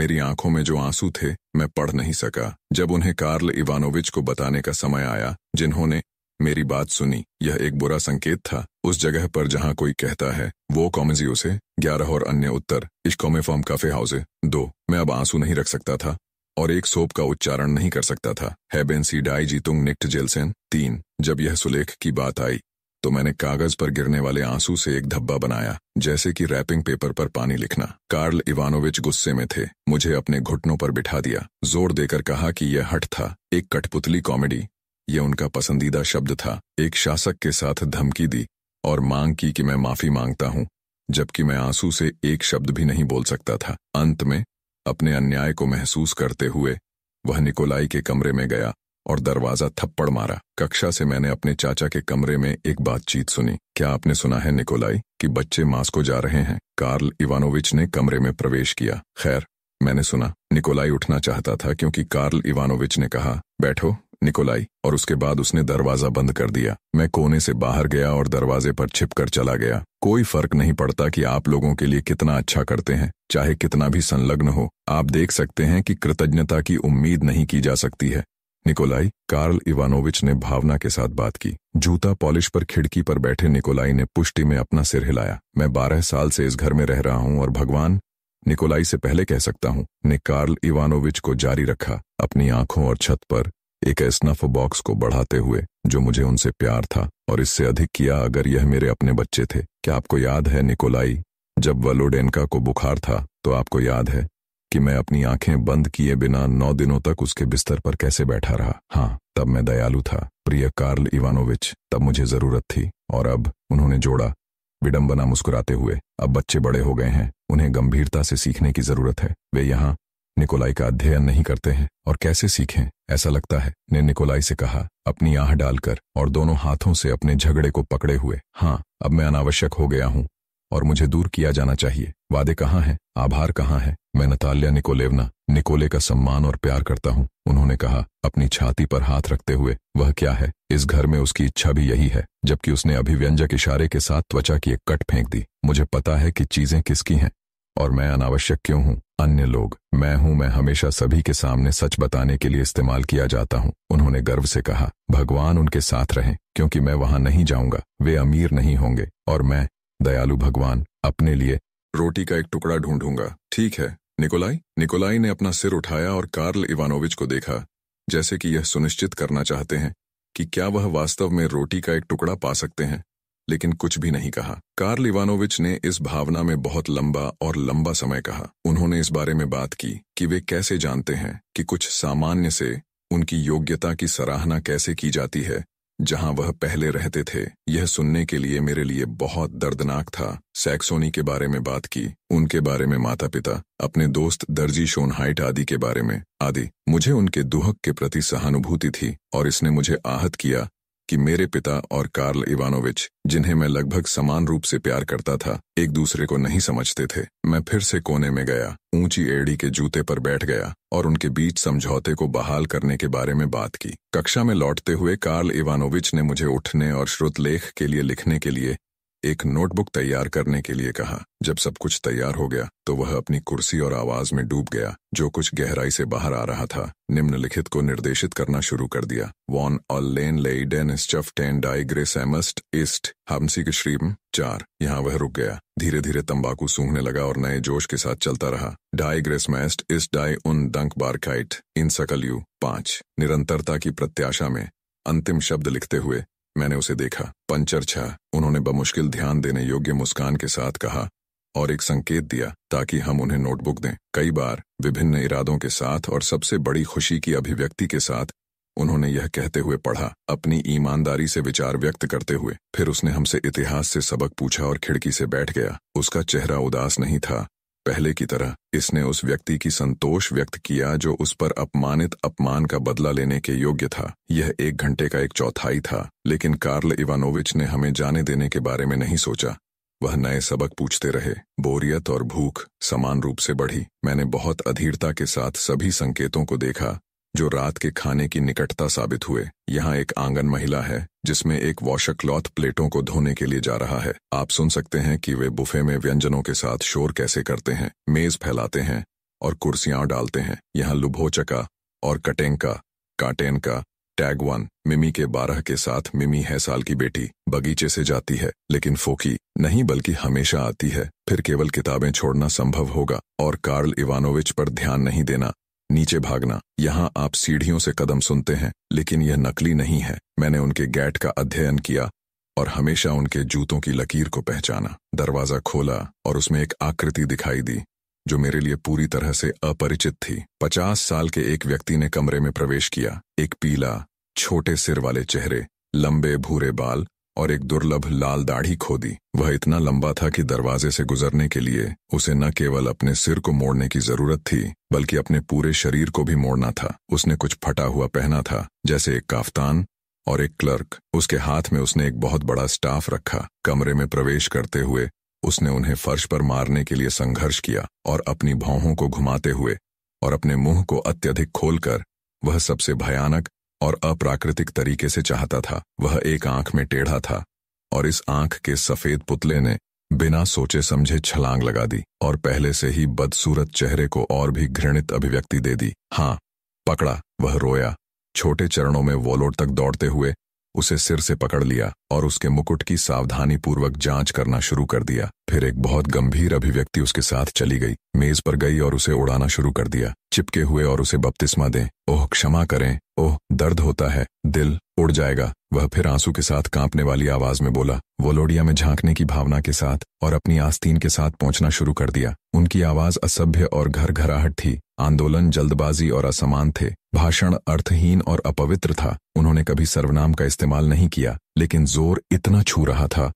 मेरी आंखों में जो आंसू थे मैं पढ़ नहीं सका जब उन्हें कार्ल इवानोविच को बताने का समय आया जिन्होंने मेरी बात सुनी यह एक बुरा संकेत था उस जगह पर जहां कोई कहता है वो कॉमेजियो से ग्यारह और अन्य उत्तर इश्कोमे फॉर्म काफे हाउसे दो मैं अब आंसू नहीं रख सकता था और एक सोप का उच्चारण नहीं कर सकता था हैबेंसी डाई जीतुंग निक्ट जेलसेन तीन जब यह सुलेख की बात आई तो मैंने कागज पर गिरने वाले आंसू से एक धब्बा बनाया जैसे कि रैपिंग पेपर पर पानी लिखना कार्ल इवानोविच गुस्से में थे मुझे अपने घुटनों पर बिठा दिया जोर देकर कहा कि यह हट था एक कठपुतली कॉमेडी यह उनका पसंदीदा शब्द था एक शासक के साथ धमकी दी और मांग की कि मैं माफी मांगता हूं जबकि मैं आंसू से एक शब्द भी नहीं बोल सकता था अंत में अपने अन्याय को महसूस करते हुए वह निकोलाई के कमरे में गया और दरवाजा थप्पड़ मारा कक्षा से मैंने अपने चाचा के कमरे में एक बातचीत सुनी क्या आपने सुना है निकोलाई कि बच्चे मास्को जा रहे हैं कार्ल इवानोविच ने कमरे में प्रवेश किया खैर मैंने सुना निकोलाई उठना चाहता था क्योंकि कार्ल इवानोविच ने कहा बैठो निकोलाई आई और उसके बाद उसने दरवाजा बंद कर दिया मैं कोने से बाहर गया और दरवाजे पर छिपकर चला गया कोई फर्क नहीं पड़ता कि आप लोगों के लिए कितना अच्छा करते हैं चाहे कितना भी संलग्न हो आप देख सकते हैं कि कृतज्ञता की उम्मीद नहीं की जा सकती है निकोलाई कार्ल इवानोविच ने भावना के साथ बात की जूता पॉलिश पर खिड़की पर बैठे निकोलाई ने पुष्टि में अपना सिर हिलाया मैं बारह साल से इस घर में रह रहा हूं और भगवान निकोलाई से पहले कह सकता हूं ने कार्ल इवानोविच को जारी रखा अपनी आंखों और छत पर एक स्नफ बॉक्स को बढ़ाते हुए जो मुझे उनसे प्यार था और इससे अधिक किया अगर यह मेरे अपने बच्चे थे क्या आपको याद है निकोलाई जब वलोडेनका को बुखार था तो आपको याद है कि मैं अपनी आंखें बंद किए बिना नौ दिनों तक उसके बिस्तर पर कैसे बैठा रहा हाँ तब मैं दयालु था प्रिय कार्ल इवानोविच तब मुझे जरूरत थी और अब उन्होंने जोड़ा विडम्बना मुस्कुराते हुए अब बच्चे बड़े हो गए हैं उन्हें गंभीरता से सीखने की जरूरत है वे यहाँ निकोलाई का अध्ययन नहीं करते हैं और कैसे सीखें ऐसा लगता है ने निकोलाई से कहा अपनी आह डालकर और दोनों हाथों से अपने झगड़े को पकड़े हुए हाँ अब मैं अनावश्यक हो गया हूँ और मुझे दूर किया जाना चाहिए वादे कहाँ हैं आभार कहाँ है मैं नतालिया निकोलेवना निकोले का सम्मान और प्यार करता हूँ उन्होंने कहा अपनी छाती पर हाथ रखते हुए वह क्या है इस घर में उसकी इच्छा भी यही है जबकि उसने अभिव्यंजक इशारे के साथ त्वचा की एक कट फेंक दी मुझे पता है कि चीजें किसकी हैं और मैं अनावश्यक क्यों हूँ अन्य लोग मैं हूँ मैं हमेशा सभी के सामने सच बताने के लिए इस्तेमाल किया जाता हूँ उन्होंने गर्व से कहा भगवान उनके साथ रहें क्योंकि मैं वहां नहीं जाऊंगा वे अमीर नहीं होंगे और मैं दयालु भगवान अपने लिए रोटी का एक टुकड़ा ढूंढूंगा ठीक है निकोलाई निकोलाई ने अपना सिर उठाया और कार्ल इवानोविच को देखा जैसे कि यह सुनिश्चित करना चाहते हैं कि क्या वह वास्तव में रोटी का एक टुकड़ा पा सकते हैं लेकिन कुछ भी नहीं कहा कार्ल इवानोविच ने इस भावना में बहुत लंबा और लंबा समय कहा उन्होंने इस बारे में बात की कि वे कैसे जानते हैं कि कुछ सामान्य से उनकी योग्यता की सराहना कैसे की जाती है जहां वह पहले रहते थे यह सुनने के लिए मेरे लिए बहुत दर्दनाक था सैक्सोनी के बारे में बात की उनके बारे में माता पिता अपने दोस्त दर्जी शोनहाइट आदि के बारे में आदि मुझे उनके दुहक के प्रति सहानुभूति थी और इसने मुझे आहत किया कि मेरे पिता और कार्ल इवानोविच जिन्हें मैं लगभग समान रूप से प्यार करता था एक दूसरे को नहीं समझते थे मैं फिर से कोने में गया ऊंची एड़ी के जूते पर बैठ गया और उनके बीच समझौते को बहाल करने के बारे में बात की कक्षा में लौटते हुए कार्ल इवानोविच ने मुझे उठने और श्रुतलेख के लिए लिखने के लिए एक नोटबुक तैयार करने के लिए कहा जब सब कुछ तैयार हो गया तो वह अपनी कुर्सी और आवाज में डूब गया जो कुछ गहराई से बाहर आ रहा था निम्नलिखित को निर्देशित करना शुरू कर दिया वॉन और लेन लेन स्टफ टेन डाई इस्ट हमसी के श्रीम चार यहाँ वह रुक गया धीरे धीरे तंबाकू सूंघने लगा और नए जोश के साथ चलता रहा डाई मैस्ट इस डाई उन डंक बारकाइट इन सकल यू पांच निरंतरता की प्रत्याशा में अंतिम शब्द लिखते हुए मैंने उसे देखा पंचर छा उन्होंने बमुश्किल ध्यान देने योग्य मुस्कान के साथ कहा और एक संकेत दिया ताकि हम उन्हें नोटबुक दें कई बार विभिन्न इरादों के साथ और सबसे बड़ी खुशी की अभिव्यक्ति के साथ उन्होंने यह कहते हुए पढ़ा अपनी ईमानदारी से विचार व्यक्त करते हुए फिर उसने हमसे इतिहास से सबक पूछा और खिड़की से बैठ गया उसका चेहरा उदास नहीं था पहले की तरह इसने उस व्यक्ति की संतोष व्यक्त किया जो उस पर अपमानित अपमान का बदला लेने के योग्य था यह एक घंटे का एक चौथाई था लेकिन कार्ल इवानोविच ने हमें जाने देने के बारे में नहीं सोचा वह नए सबक पूछते रहे बोरियत और भूख समान रूप से बढ़ी मैंने बहुत अधीरता के साथ सभी संकेतों को देखा जो रात के खाने की निकटता साबित हुए यहाँ एक आंगन महिला है जिसमें एक वॉशर क्लॉथ प्लेटों को धोने के लिए जा रहा है आप सुन सकते हैं कि वे बुफे में व्यंजनों के साथ शोर कैसे करते हैं मेज फैलाते हैं और कुर्सियां डालते हैं यहाँ लुभोचका और कटेंका काटेनका वन मिमी के बारह के साथ मिमी है साल की बेटी बगीचे से जाती है लेकिन फोकी नहीं बल्कि हमेशा आती है फिर केवल किताबें छोड़ना संभव होगा और कार्ल इवानोविच पर ध्यान नहीं देना नीचे भागना यहाँ आप सीढ़ियों से कदम सुनते हैं लेकिन यह नकली नहीं है मैंने उनके गैट का अध्ययन किया और हमेशा उनके जूतों की लकीर को पहचाना दरवाजा खोला और उसमें एक आकृति दिखाई दी जो मेरे लिए पूरी तरह से अपरिचित थी पचास साल के एक व्यक्ति ने कमरे में प्रवेश किया एक पीला छोटे सिर वाले चेहरे लंबे भूरे बाल और एक दुर्लभ लाल दाढ़ी खोदी वह इतना लंबा था कि दरवाजे से गुजरने के लिए उसे न केवल अपने सिर को मोड़ने की जरूरत थी बल्कि अपने पूरे शरीर को भी मोड़ना था उसने कुछ फटा हुआ पहना था जैसे एक काफ्तान और एक क्लर्क उसके हाथ में उसने एक बहुत बड़ा स्टाफ रखा कमरे में प्रवेश करते हुए उसने उन्हें फर्श पर मारने के लिए संघर्ष किया और अपनी भौहों को घुमाते हुए और अपने मुंह को अत्यधिक खोलकर वह सबसे भयानक और अप्राकृतिक तरीके से चाहता था वह एक आंख में टेढ़ा था और इस आंख के सफेद पुतले ने बिना सोचे समझे छलांग लगा दी और पहले से ही बदसूरत चेहरे को और भी घृणित अभिव्यक्ति दे दी हाँ पकड़ा वह रोया छोटे चरणों में वोलोट तक दौड़ते हुए उसे सिर से पकड़ लिया और उसके मुकुट की सावधानी पूर्वक जांच करना शुरू कर दिया फिर एक बहुत गंभीर अभिव्यक्ति उसके साथ चली गई मेज पर गई और उसे उड़ाना शुरू कर दिया चिपके हुए और उसे बपतिस्मा दें ओह क्षमा करें ओह दर्द होता है दिल उड़ जाएगा वह फिर आंसू के साथ कांपने वाली आवाज में बोला वो लोडिया में झांकने की भावना के साथ और अपनी आस्तीन के साथ पहुंचना शुरू कर दिया उनकी आवाज असभ्य और घर घराहट थी आंदोलन जल्दबाजी और असमान थे भाषण अर्थहीन और अपवित्र था उन्होंने कभी सर्वनाम का इस्तेमाल नहीं किया लेकिन जोर इतना छू रहा था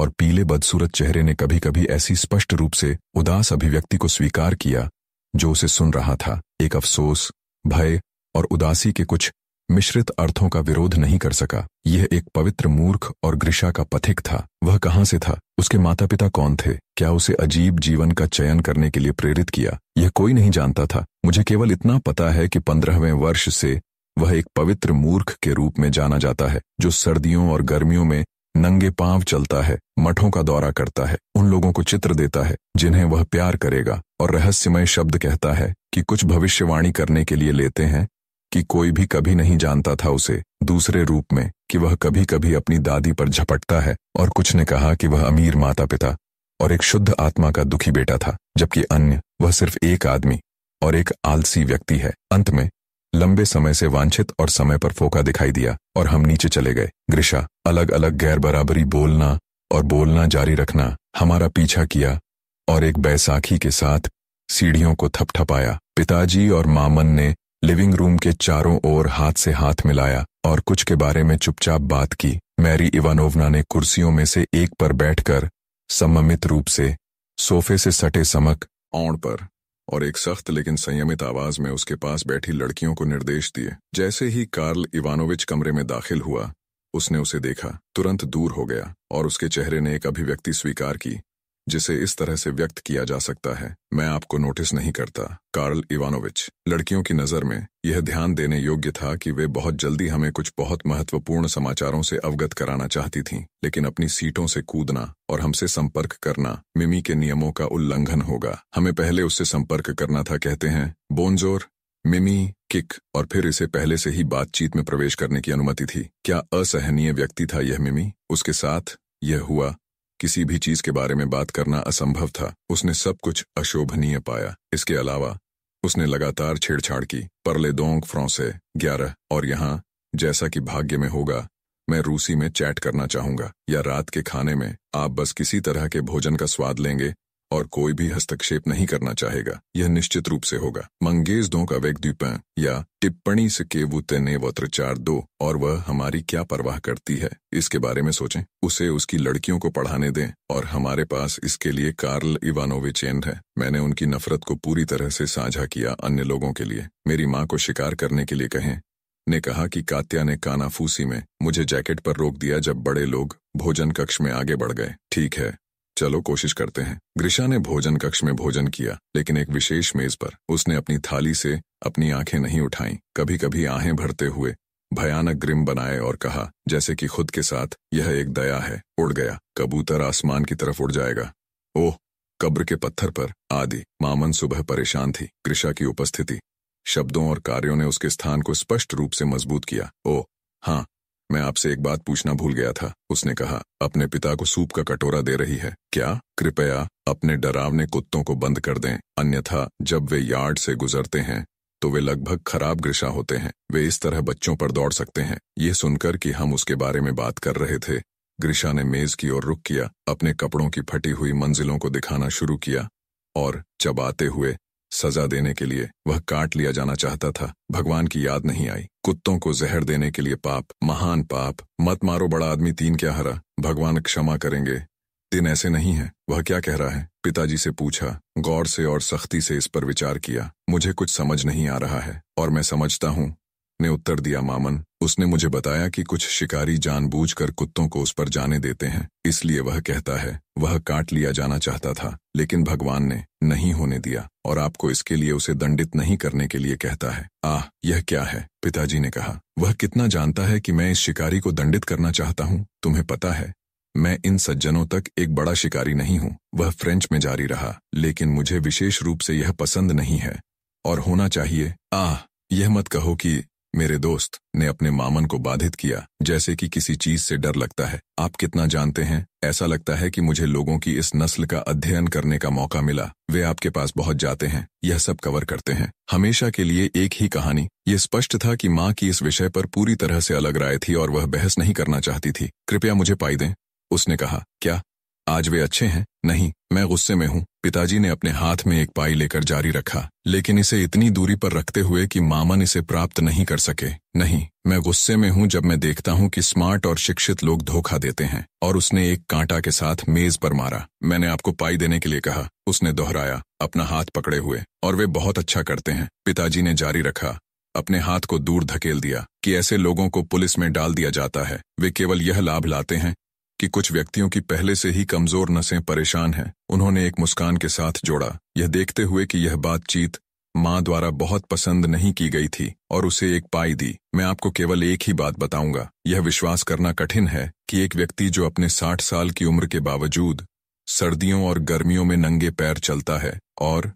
और पीले बदसूरत चेहरे ने कभी कभी ऐसी स्पष्ट रूप से उदास अभिव्यक्ति को स्वीकार किया जो उसे सुन रहा था एक अफसोस भय और उदासी के कुछ मिश्रित अर्थों का विरोध नहीं कर सका यह एक पवित्र मूर्ख और ग्रिशा का पथिक था वह कहाँ से था उसके माता पिता कौन थे क्या उसे अजीब जीवन का चयन करने के लिए प्रेरित किया यह कोई नहीं जानता था मुझे केवल इतना पता है कि पंद्रहवें वर्ष से वह एक पवित्र मूर्ख के रूप में जाना जाता है जो सर्दियों और गर्मियों में नंगे पांव चलता है मठों का दौरा करता है उन लोगों को चित्र देता है जिन्हें वह प्यार करेगा और रहस्यमय शब्द कहता है कि कुछ भविष्यवाणी करने के लिए लेते हैं कि कोई भी कभी नहीं जानता था उसे दूसरे रूप में कि वह कभी कभी अपनी दादी पर झपटता है और कुछ ने कहा कि वह अमीर माता पिता और एक शुद्ध आत्मा का दुखी बेटा था जबकि अन्य वह सिर्फ एक आदमी और एक आलसी व्यक्ति है अंत में लंबे समय से वांछित और समय पर फोका दिखाई दिया और हम नीचे चले गए ग्रिशा अलग अलग गैर बराबरी बोलना और बोलना जारी रखना हमारा पीछा किया और एक बैसाखी के साथ सीढ़ियों को थपथपाया पिताजी और मामन ने लिविंग रूम के चारों ओर हाथ से हाथ मिलाया और कुछ के बारे में चुपचाप बात की मैरी इवानोवना ने कुर्सियों में से एक पर बैठकर सममित रूप से सोफे से सटे समक ओण पर और एक सख्त लेकिन संयमित आवाज में उसके पास बैठी लड़कियों को निर्देश दिए जैसे ही कार्ल इवानोविच कमरे में दाखिल हुआ उसने उसे देखा तुरंत दूर हो गया और उसके चेहरे ने एक अभिव्यक्ति स्वीकार की जिसे इस तरह से व्यक्त किया जा सकता है मैं आपको नोटिस नहीं करता कार्ल इवानोविच लड़कियों की नज़र में यह ध्यान देने योग्य था कि वे बहुत जल्दी हमें कुछ बहुत महत्वपूर्ण समाचारों से अवगत कराना चाहती थीं, लेकिन अपनी सीटों से कूदना और हमसे संपर्क करना मिमी के नियमों का उल्लंघन होगा हमें पहले उससे संपर्क करना था कहते हैं बोनजोर मिमी किक और फिर इसे पहले से ही बातचीत में प्रवेश करने की अनुमति थी क्या असहनीय व्यक्ति था यह मिमी उसके साथ यह हुआ किसी भी चीज के बारे में बात करना असंभव था उसने सब कुछ अशोभनीय पाया इसके अलावा उसने लगातार छेड़छाड़ की परले दोंग फ्रांसे ग्यारह और यहाँ जैसा कि भाग्य में होगा मैं रूसी में चैट करना चाहूंगा या रात के खाने में आप बस किसी तरह के भोजन का स्वाद लेंगे और कोई भी हस्तक्षेप नहीं करना चाहेगा यह निश्चित रूप से होगा मंगेज दो का वेग द्वीपा या टिप्पणी से के वो तेने वत्र चार दो और वह हमारी क्या परवाह करती है इसके बारे में सोचें उसे उसकी लड़कियों को पढ़ाने दें और हमारे पास इसके लिए कार्ल इवानोविच एंड है मैंने उनकी नफरत को पूरी तरह से साझा किया अन्य लोगों के लिए मेरी माँ को शिकार करने के लिए कहें ने कहा कि कात्या ने कानाफूसी में मुझे जैकेट पर रोक दिया जब बड़े लोग भोजन कक्ष में आगे बढ़ गए ठीक है चलो कोशिश करते हैं ग्रिशा ने भोजन कक्ष में भोजन किया लेकिन एक विशेष मेज पर उसने अपनी थाली से अपनी आंखें नहीं उठाई कभी कभी आहें भरते हुए भयानक ग्रिम बनाए और कहा जैसे कि खुद के साथ यह एक दया है उड़ गया कबूतर आसमान की तरफ उड़ जाएगा ओह कब्र के पत्थर पर आदि मामन सुबह परेशान थी कृषा की उपस्थिति शब्दों और कार्यों ने उसके स्थान को स्पष्ट रूप से मजबूत किया ओ हाँ मैं आपसे एक बात पूछना भूल गया था उसने कहा अपने पिता को सूप का कटोरा दे रही है क्या कृपया अपने डरावने कुत्तों को बंद कर दें अन्यथा जब वे यार्ड से गुजरते हैं तो वे लगभग खराब ग्रिशा होते हैं वे इस तरह बच्चों पर दौड़ सकते हैं ये सुनकर कि हम उसके बारे में बात कर रहे थे ग्रिशा ने मेज की ओर रुक किया अपने कपड़ों की फटी हुई मंजिलों को दिखाना शुरू किया और चबाते हुए सजा देने के लिए वह काट लिया जाना चाहता था भगवान की याद नहीं आई कुत्तों को जहर देने के लिए पाप महान पाप मत मारो बड़ा आदमी तीन क्या हरा भगवान क्षमा करेंगे दिन ऐसे नहीं है वह क्या कह रहा है पिताजी से पूछा गौर से और सख्ती से इस पर विचार किया मुझे कुछ समझ नहीं आ रहा है और मैं समझता हूँ ने उत्तर दिया मामन उसने मुझे बताया कि कुछ शिकारी जानबूझकर कुत्तों को उस पर जाने देते हैं इसलिए वह कहता है वह काट लिया जाना चाहता था लेकिन भगवान ने नहीं होने दिया और आपको इसके लिए उसे दंडित नहीं करने के लिए कहता है आह यह क्या है पिताजी ने कहा वह कितना जानता है कि मैं इस शिकारी को दंडित करना चाहता हूँ तुम्हें पता है मैं इन सज्जनों तक एक बड़ा शिकारी नहीं हूँ वह फ्रेंच में जारी रहा लेकिन मुझे विशेष रूप से यह पसंद नहीं है और होना चाहिए आह यह मत कहो कि मेरे दोस्त ने अपने मामन को बाधित किया जैसे कि किसी चीज से डर लगता है आप कितना जानते हैं ऐसा लगता है कि मुझे लोगों की इस नस्ल का अध्ययन करने का मौका मिला वे आपके पास बहुत जाते हैं यह सब कवर करते हैं हमेशा के लिए एक ही कहानी ये स्पष्ट था कि माँ की इस विषय पर पूरी तरह से अलग राय थी और वह बहस नहीं करना चाहती थी कृपया मुझे पाई दें उसने कहा क्या आज वे अच्छे हैं नहीं मैं गुस्से में हूँ पिताजी ने अपने हाथ में एक पाई लेकर जारी रखा लेकिन इसे इतनी दूरी पर रखते हुए कि मामन इसे प्राप्त नहीं कर सके नहीं मैं गुस्से में हूँ जब मैं देखता हूँ कि स्मार्ट और शिक्षित लोग धोखा देते हैं और उसने एक कांटा के साथ मेज पर मारा मैंने आपको पाई देने के लिए कहा उसने दोहराया अपना हाथ पकड़े हुए और वे बहुत अच्छा करते हैं पिताजी ने जारी रखा अपने हाथ को दूर धकेल दिया कि ऐसे लोगों को पुलिस में डाल दिया जाता है वे केवल यह लाभ लाते हैं कि कुछ व्यक्तियों की पहले से ही कमजोर नसें परेशान हैं उन्होंने एक मुस्कान के साथ जोड़ा यह देखते हुए कि यह बातचीत माँ द्वारा बहुत पसंद नहीं की गई थी और उसे एक पाई दी मैं आपको केवल एक ही बात बताऊंगा यह विश्वास करना कठिन है कि एक व्यक्ति जो अपने साठ साल की उम्र के बावजूद सर्दियों और गर्मियों में नंगे पैर चलता है और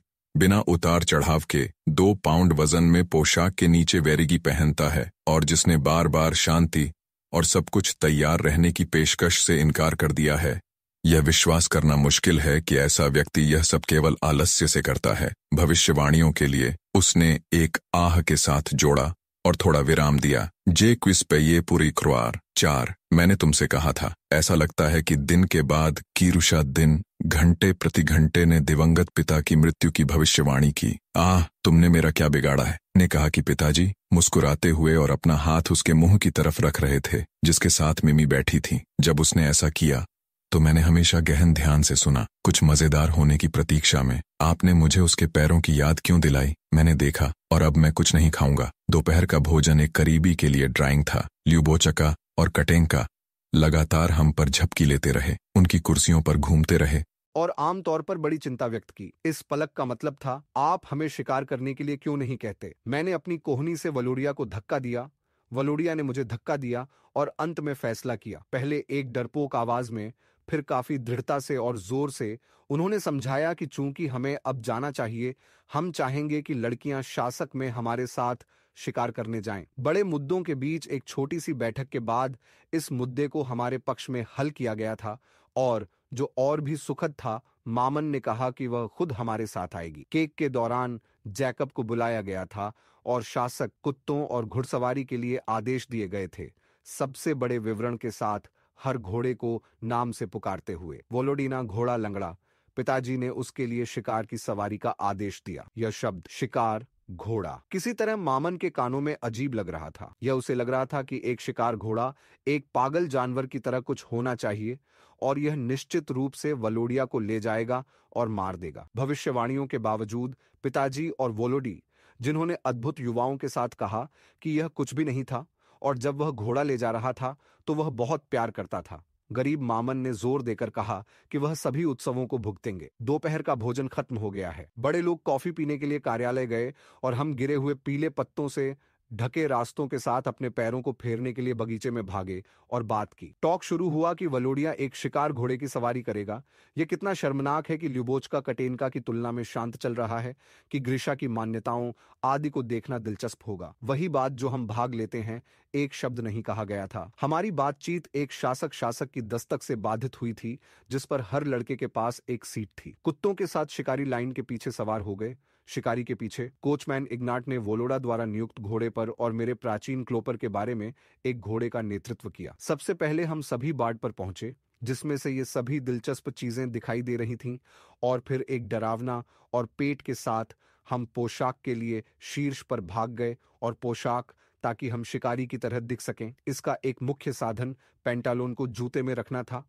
बिना उतार चढ़ाव के दो पाउंड वजन में पोशाक के नीचे वैरिगी पहनता है और जिसने बार बार शांति और सब कुछ तैयार रहने की पेशकश से इनकार कर दिया है यह विश्वास करना मुश्किल है कि ऐसा व्यक्ति यह सब केवल आलस्य से करता है भविष्यवाणियों के लिए उसने एक आह के साथ जोड़ा और थोड़ा विराम दिया जे क्विस पे ये पूरी क्रुआर चार मैंने तुमसे कहा था ऐसा लगता है कि दिन के बाद कीरुषा दिन घंटे प्रति घंटे ने दिवंगत पिता की मृत्यु की भविष्यवाणी की आह तुमने मेरा क्या बिगाड़ा है ने कहा कि पिताजी मुस्कुराते हुए और अपना हाथ उसके मुंह की तरफ रख रहे थे जिसके साथ मिमी बैठी थी जब उसने ऐसा किया तो मैंने हमेशा गहन ध्यान से सुना कुछ मजेदार होने की प्रतीक्षा में आपने मुझे उसके पैरों की याद क्यों दिलाई मैंने देखा और अब मैं कुछ नहीं खाऊंगा दोपहर का भोजन एक करीबी के लिए ड्राइंग था ल्यूबोचका और कटेंका लगातार हम पर झपकी लेते रहे उनकी कुर्सियों पर घूमते रहे और आमतौर पर बड़ी चिंता व्यक्त की इस पलक का मतलब था आप हमें शिकार करने के लिए क्यों नहीं कहते मैंने अपनी कोहनी से वलोरिया को धक्का दिया वलोरिया ने मुझे धक्का दिया और अंत में फैसला किया पहले एक डरपोक आवाज में फिर काफी दृढ़ता से और जोर से उन्होंने समझाया कि चूंकि हमें अब जाना चाहिए हम चाहेंगे कि लड़कियां शासक में हमारे साथ शिकार करने जाएं। बड़े मुद्दों के बीच एक छोटी सी बैठक के बाद इस मुद्दे को हमारे पक्ष में हल किया गया था और जो और भी सुखद था मामन ने कहा कि वह खुद हमारे साथ आएगी केक के दौरान जैकब को बुलाया गया था और शासक कुत्तों और घुड़सवारी के लिए आदेश दिए गए थे सबसे बड़े विवरण के साथ हर घोड़े को नाम से पुकारते हुए वोलोडीना घोड़ा लंगड़ा पिताजी ने उसके लिए शिकार की सवारी का आदेश दिया यह शब्द शिकार घोड़ा किसी तरह मामन के कानों में अजीब लग रहा था यह उसे लग रहा था कि एक शिकार घोड़ा एक पागल जानवर की तरह कुछ होना चाहिए और यह निश्चित रूप से वलोडिया को ले जाएगा और मार देगा भविष्यवाणियों के बावजूद पिताजी और वोलोडी जिन्होंने अद्भुत युवाओं के साथ कहा कि यह कुछ भी नहीं था और जब वह घोड़ा ले जा रहा था तो वह बहुत प्यार करता था गरीब मामन ने जोर देकर कहा कि वह सभी उत्सवों को भुगतेंगे दोपहर का भोजन खत्म हो गया है बड़े लोग कॉफी पीने के लिए कार्यालय गए और हम गिरे हुए पीले पत्तों से ढके रास्तों के साथ अपने पैरों को फेरने के लिए बगीचे में भागे और बात की टॉक शुरू हुआ कि वलोडिया एक शिकार घोड़े की सवारी करेगा यह कितना शर्मनाक है कि ल्यूबोचका कटेनका की तुलना में शांत चल रहा है कि ग्रीषा की मान्यताओं आदि को देखना दिलचस्प होगा वही बात जो हम भाग लेते हैं एक शब्द नहीं कहा गया था हमारी बातचीत एक शासक शासक की दस्तक से बाधित हुई थी जिस पर हर लड़के के पास एक सीट थी कुत्तों के साथ शिकारी लाइन के पीछे सवार हो गए शिकारी के पीछे कोचमैन इग्नाट ने वोलोडा द्वारा नियुक्त घोड़े पर और मेरे प्राचीन क्लोपर के बारे में एक घोड़े का नेतृत्व किया सबसे पहले हम सभी बाढ़ पर पहुंचे जिसमें से ये सभी दिलचस्प चीजें दिखाई दे रही थीं और फिर एक डरावना और पेट के साथ हम पोशाक के लिए शीर्ष पर भाग गए और पोशाक ताकि हम शिकारी की तरह दिख सकें इसका एक मुख्य साधन पेंटालोन को जूते में रखना था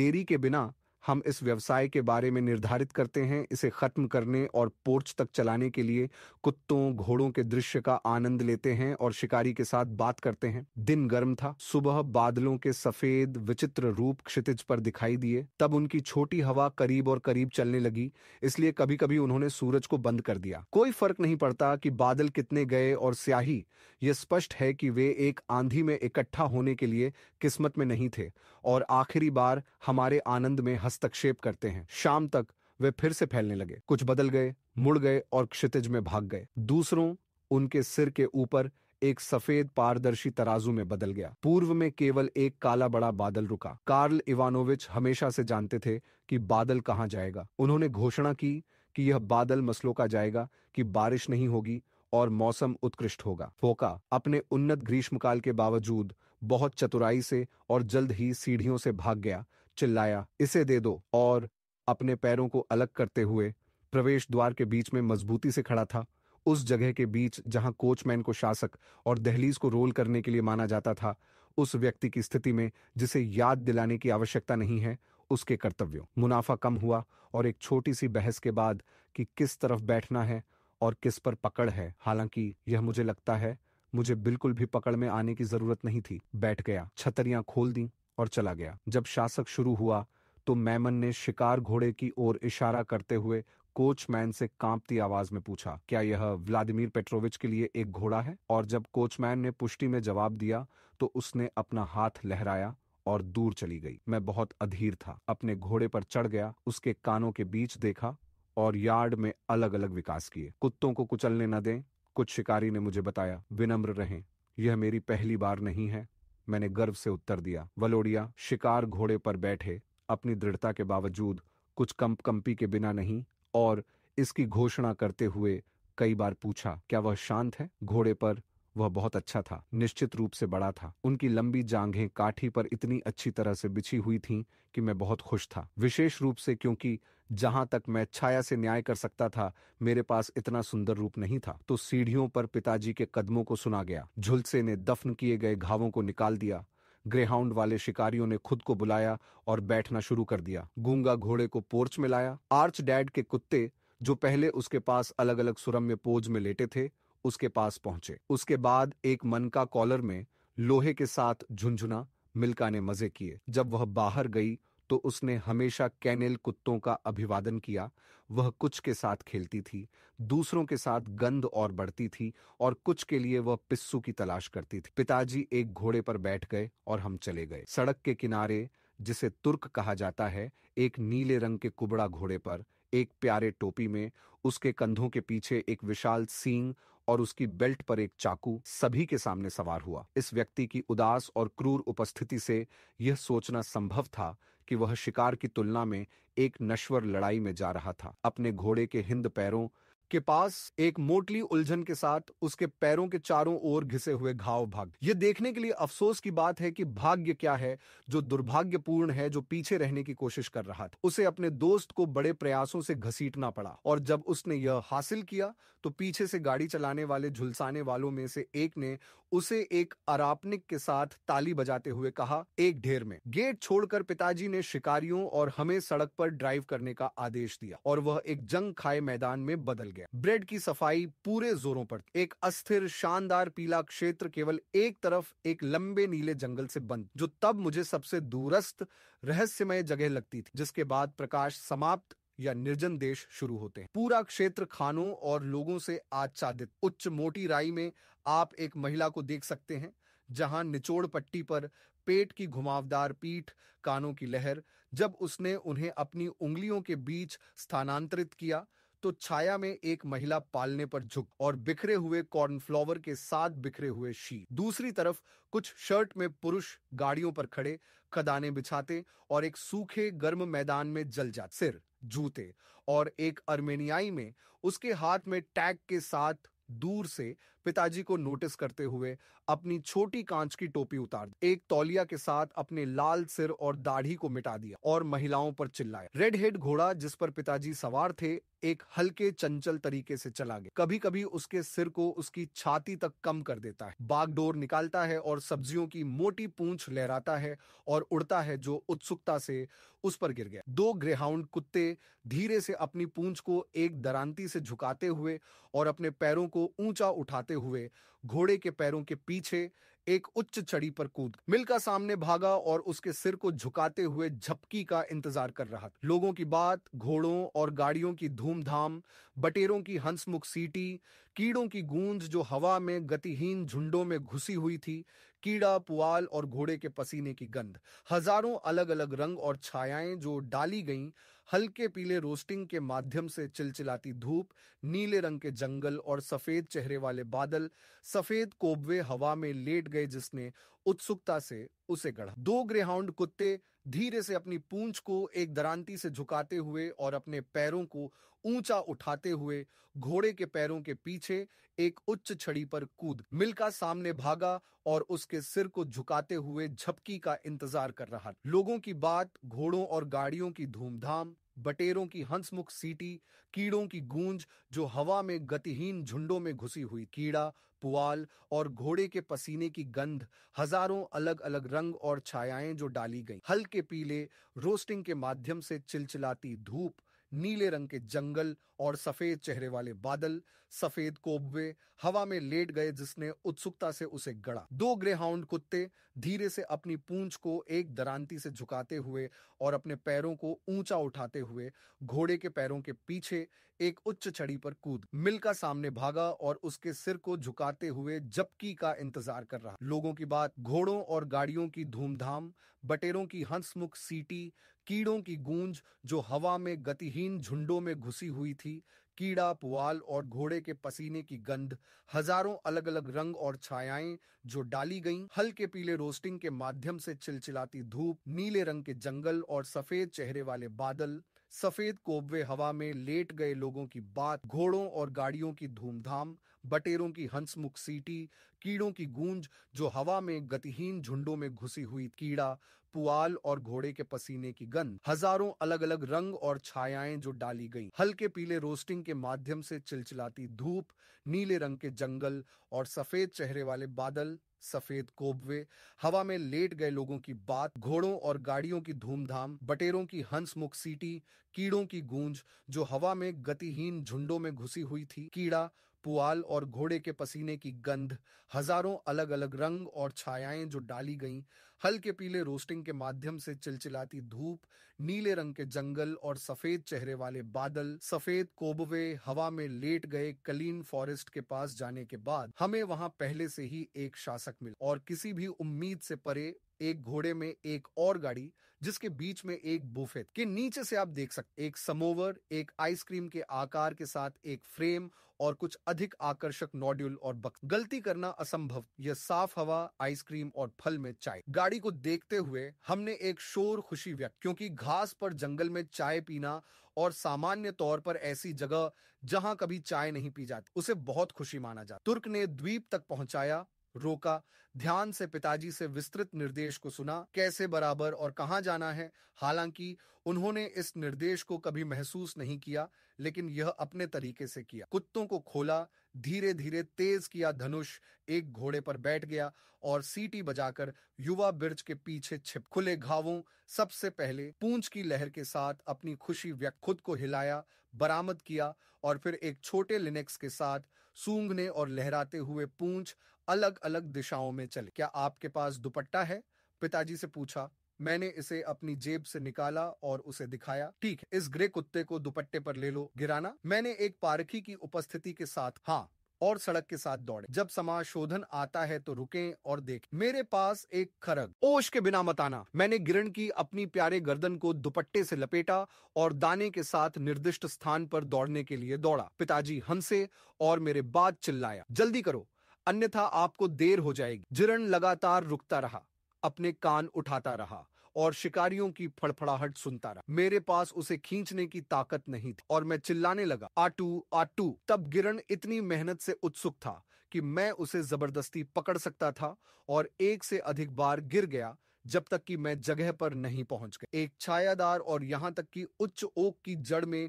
देरी के बिना हम इस व्यवसाय के बारे में निर्धारित करते हैं इसे खत्म करने और पोर्च तक चलाने के लिए कुत्तों घोड़ों के दृश्य का आनंद लेते हैं और शिकारी के साथ बात करते हैं दिन गर्म था सुबह बादलों के सफेद विचित्र रूप क्षितिज पर दिखाई दिए तब उनकी छोटी हवा करीब और करीब चलने लगी इसलिए कभी कभी उन्होंने सूरज को बंद कर दिया कोई फर्क नहीं पड़ता कि बादल कितने गए और स्याही ये स्पष्ट है कि वे एक आंधी में इकट्ठा होने के लिए किस्मत में नहीं थे और आखिरी बार हमारे आनंद में हस्तक्षेप करते हैं शाम तक वे फिर से फैलने लगे कुछ बदल गए मुड़ गए और क्षितिज में भाग गए दूसरों उनके सिर के ऊपर एक सफेद पारदर्शी तराजू में बदल गया पूर्व में केवल एक काला बड़ा बादल रुका कार्ल इवानोविच हमेशा से जानते थे कि बादल कहाँ जाएगा उन्होंने घोषणा की कि यह बादल मसलों का जाएगा कि बारिश नहीं होगी और मौसम उत्कृष्ट होगा फोका अपने उन्नत ग्रीष्मकाल के बावजूद बहुत चतुराई से और जल्द ही सीढ़ियों से भाग गया चिल्लाया इसे दे दो और अपने पैरों को अलग करते हुए प्रवेश द्वार के बीच में मजबूती से खड़ा था उस जगह के बीच जहां कोचमैन को शासक और दहलीज को रोल करने के लिए माना जाता था उस व्यक्ति की स्थिति में जिसे याद दिलाने की आवश्यकता नहीं है उसके कर्तव्यों मुनाफा कम हुआ और एक छोटी सी बहस के बाद कि किस तरफ बैठना है और किस पर पकड़ है हालांकि यह मुझे लगता है मुझे बिल्कुल भी पकड़ में आने की जरूरत नहीं थी बैठ गया छतरियां खोल दी और चला गया जब शासक शुरू हुआ तो मैमन ने शिकार घोड़े की ओर इशारा करते हुए कोचमैन से कांपती आवाज में पूछा क्या यह व्लादिमीर पेट्रोविच के लिए एक घोड़ा है और जब कोचमैन ने पुष्टि में जवाब दिया तो उसने अपना हाथ लहराया और दूर चली गई मैं बहुत अधीर था अपने घोड़े पर चढ़ गया उसके कानों के बीच देखा और यार्ड में अलग अलग विकास किए कुत्तों को कुचलने न दें कुछ शिकारी ने मुझे बताया विनम्र रहें यह मेरी पहली बार नहीं है मैंने गर्व से उत्तर दिया वलोड़िया शिकार घोड़े पर बैठे अपनी दृढ़ता के बावजूद कुछ कंप कंपी के बिना नहीं और इसकी घोषणा करते हुए कई बार पूछा क्या वह शांत है घोड़े पर वह बहुत अच्छा था निश्चित रूप से बड़ा था उनकी लंबी जांघें काठी पर इतनी अच्छी तरह से बिछी हुई थीं कि मैं बहुत खुश था विशेष रूप से क्योंकि जहां तक मैं छाया से न्याय कर सकता था मेरे पास इतना सुंदर रूप नहीं था तो सीढ़ियों पर पिताजी के कदमों को सुना गया झुलसे ने दफन किए गए घावों को निकाल दिया ग्रेहाउंड वाले शिकारियों ने खुद को बुलाया और बैठना शुरू कर दिया गूंगा घोड़े को पोर्च में लाया आर्च डैड के कुत्ते जो पहले उसके पास अलग अलग सुरम्य पोज में लेटे थे उसके पास पहुंचे उसके बाद एक मन का कॉलर में लोहे के साथ झुंझुना मिल्का ने मजे किए जब वह बाहर गई तो उसने हमेशा कैनेल कुत्तों का अभिवादन किया वह कुछ के साथ खेलती थी दूसरों के साथ गंध और बढ़ती थी और कुछ के लिए वह पिस्सू की तलाश करती थी पिताजी एक घोड़े पर बैठ गए और हम चले गए सड़क के किनारे जिसे तुर्क कहा जाता है एक नीले रंग के कुबड़ा घोड़े पर एक प्यारे टोपी में उसके कंधों के पीछे एक विशाल सींग और उसकी बेल्ट पर एक चाकू सभी के सामने सवार हुआ इस व्यक्ति की उदास और क्रूर उपस्थिति से यह सोचना संभव था कि वह शिकार की तुलना में एक नश्वर लड़ाई में जा रहा था अपने घोड़े के हिंद पैरों के पास एक मोटली उलझन के साथ उसके पैरों के चारों ओर घिसे हुए घाव भाग ये देखने के लिए अफसोस की बात है कि भाग्य क्या है जो दुर्भाग्यपूर्ण है जो पीछे रहने की कोशिश कर रहा था उसे अपने दोस्त को बड़े प्रयासों से घसीटना पड़ा और जब उसने यह हासिल किया तो पीछे से गाड़ी चलाने वाले झुलसाने वालों में से एक ने उसे एक अरापनिक के साथ ताली बजाते हुए कहा एक ढेर में गेट छोड़कर पिताजी ने शिकारियों और हमें सड़क पर ड्राइव करने का आदेश दिया और वह एक जंग खाए मैदान में बदल गया गया ब्रेड की सफाई पूरे जोरों पर एक अस्थिर शानदार पीला क्षेत्र केवल एक तरफ एक लंबे नीले जंगल से बंद जो तब मुझे सबसे दूरस्थ रहस्यमय जगह लगती थी जिसके बाद प्रकाश समाप्त या निर्जन देश शुरू होते हैं पूरा क्षेत्र खानों और लोगों से आच्छादित उच्च मोटी राई में आप एक महिला को देख सकते हैं जहां निचोड़ पट्टी पर पेट की घुमावदार पीठ कानों की लहर जब उसने उन्हें अपनी उंगलियों के बीच स्थानांतरित किया तो छाया में एक महिला पालने पर झुक और बिखरे हुए कॉर्नफ्लावर के साथ बिखरे हुए शी दूसरी तरफ कुछ शर्ट में पुरुष गाड़ियों पर खड़े खदाने बिछाते और एक सूखे गर्म मैदान में जल जाते सिर जूते और एक अर्मेनियाई में उसके हाथ में टैग के साथ दूर से पिताजी को नोटिस करते हुए अपनी छोटी कांच की टोपी उतार दी एक तौलिया के साथ अपने लाल सिर और दाढ़ी को मिटा दिया और महिलाओं पर चिल्लाया रेड हेड घोड़ा जिस पर पिताजी सवार थे एक हल्के चंचल तरीके से चला गया कभी कभी उसके सिर को उसकी छाती तक कम कर देता है बागडोर निकालता है और सब्जियों की मोटी पूंछ लहराता है और उड़ता है जो उत्सुकता से उस पर गिर गया दो ग्रेहाउंड कुत्ते धीरे से अपनी पूंछ को एक दरांती से झुकाते हुए और अपने पैरों को ऊंचा उठाते करते हुए घोड़े के पैरों के पीछे एक उच्च चढ़ी पर कूद मिल्का सामने भागा और उसके सिर को झुकाते हुए झपकी का इंतजार कर रहा था लोगों की बात घोड़ों और गाड़ियों की धूमधाम बटेरों की हंसमुख सीटी कीड़ों की गूंज जो हवा में गतिहीन झुंडों में घुसी हुई थी कीड़ा पुआल और घोड़े के पसीने की गंध हजारों अलग अलग रंग और छायाएं जो डाली गईं हल्के पीले रोस्टिंग के माध्यम से चिलचिलाती धूप नीले रंग के जंगल और सफेद चेहरे वाले बादल सफेद कोबवे हवा में लेट गए जिसने उत्सुकता से उसे गढ़ा दो ग्रेहाउंड कुत्ते धीरे से अपनी पूंछ को एक दरांती से झुकाते हुए और अपने पैरों को ऊंचा उठाते हुए घोड़े के पैरों के पीछे एक उच्च छड़ी पर कूद मिल्का सामने भागा और उसके सिर को झुकाते हुए झपकी का इंतजार कर रहा लोगों की बात घोड़ों और गाड़ियों की धूमधाम बटेरों की हंसमुख सीटी कीड़ों की गूंज जो हवा में गतिहीन झुंडों में घुसी हुई कीड़ा पुआल और घोड़े के पसीने की गंध हजारों अलग अलग रंग और छायाएं जो डाली गई हल्के पीले रोस्टिंग के माध्यम से चिलचिलाती धूप नीले रंग के जंगल और सफेद चेहरे वाले बादल सफेद कोबे हवा में लेट गए जिसने उत्सुकता से उसे गड़ा दो ग्रेहाउंड कुत्ते धीरे से अपनी पूंछ को एक दरांती से झुकाते हुए और अपने पैरों को ऊंचा उठाते हुए घोड़े के पैरों के पीछे एक उच्च छड़ी पर कूद मिलका सामने भागा और उसके सिर को झुकाते हुए जबकि का इंतजार कर रहा लोगों की बात घोड़ों और गाड़ियों की धूमधाम बटेरों की हंसमुख सीटी कीड़ों की गूंज जो हवा में गतिहीन झुंडों में घुसी हुई थी कीड़ा पुआल और घोड़े के पसीने की गंध हजारों अलग अलग रंग और छायाएं जो डाली गईं, हल्के पीले रोस्टिंग के माध्यम से चिलचिलाती धूप नीले रंग के जंगल और सफेद चेहरे वाले बादल सफेद कोबवे हवा में लेट गए लोगों की बात घोड़ों और गाड़ियों की धूमधाम बटेरों की हंसमुख सीटी कीड़ों की गूंज जो हवा में गतिहीन झुंडों में घुसी हुई कीड़ा पुआल और घोड़े के पसीने की गंध हजारों अलग अलग रंग और छायाएं जो डाली गईं, हल्के पीले रोस्टिंग के माध्यम से चिलचिलाती धूप नीले रंग के जंगल और सफेद चेहरे वाले बादल सफेद कोबवे हवा में लेट गए लोगों की बात घोड़ों और गाड़ियों की धूमधाम बटेरों की हंसमुख सीटी कीड़ों की गूंज जो हवा में गतिहीन झुंडों में घुसी हुई थी कीड़ा पुआल और घोड़े के पसीने की गंध हजारों अलग अलग रंग और छायाएं जो डाली गईं, हल्के पीले रोस्टिंग के माध्यम से चिलचिलाती धूप नीले रंग के जंगल और सफेद चेहरे वाले बादल सफेद कोबवे हवा में लेट गए कलीन फॉरेस्ट के पास जाने के बाद हमें वहां पहले से ही एक शासक मिल और किसी भी उम्मीद से परे एक घोड़े में एक और गाड़ी जिसके बीच में एक बुफे के नीचे से आप देख सकते एक समोवर एक आइसक्रीम के आकार के साथ एक फ्रेम और कुछ अधिक आकर्षक नॉड्यूल और बक्स गलती करना असंभव यह साफ हवा आइसक्रीम और फल में चाय गाड़ी को देखते हुए हमने एक शोर खुशी व्यक्त क्योंकि घास पर जंगल में चाय पीना और सामान्य तौर पर ऐसी जगह जहां कभी चाय नहीं पी जाती उसे बहुत खुशी माना जाता तुर्क ने द्वीप तक पहुंचाया रोका ध्यान से पिताजी से विस्तृत निर्देश को सुना कैसे बराबर और कहां जाना है हालांकि उन्होंने इस निर्देश को कभी महसूस नहीं किया लेकिन यह अपने तरीके से किया कुत्तों को खोला धीरे धीरे तेज किया धनुष एक घोड़े पर बैठ गया और सीटी बजाकर युवा ब्रज के पीछे छिप खुले घावों सबसे पहले पूंछ की लहर के साथ अपनी खुशी व्यक्त खुद को हिलाया बरामद किया और फिर एक छोटे लिनेक्स के साथ सूंघने और लहराते हुए पूंछ अलग अलग दिशाओं में चले क्या आपके पास दुपट्टा है पिताजी से पूछा मैंने इसे अपनी जेब से निकाला और उसे दिखाया ठीक इस ग्रे कुत्ते को दुपट्टे पर ले लो गिराना मैंने एक पारखी की उपस्थिति के साथ हाँ और सड़क के साथ दौड़े जब समाज शोधन आता है तो रुके और देख मेरे पास एक खरग ओश के बिना मताना मैंने गिरण की अपनी प्यारे गर्दन को दुपट्टे से लपेटा और दाने के साथ निर्दिष्ट स्थान पर दौड़ने के लिए दौड़ा पिताजी हंसे और मेरे बाद चिल्लाया जल्दी करो अन्यथा आपको देर हो जाएगी जिरण लगातार रुकता रहा अपने कान उठाता रहा और शिकारियों की फड़फड़ाहट सुनता रहा मेरे पास उसे खींचने की ताकत नहीं थी और मैं चिल्लाने लगा आटू आटू तब गिरण इतनी मेहनत से उत्सुक था कि मैं उसे जबरदस्ती पकड़ सकता था और एक से अधिक बार गिर गया जब तक कि मैं जगह पर नहीं पहुंच गया एक छायादार और यहां तक कि उच्च ओक की जड़ में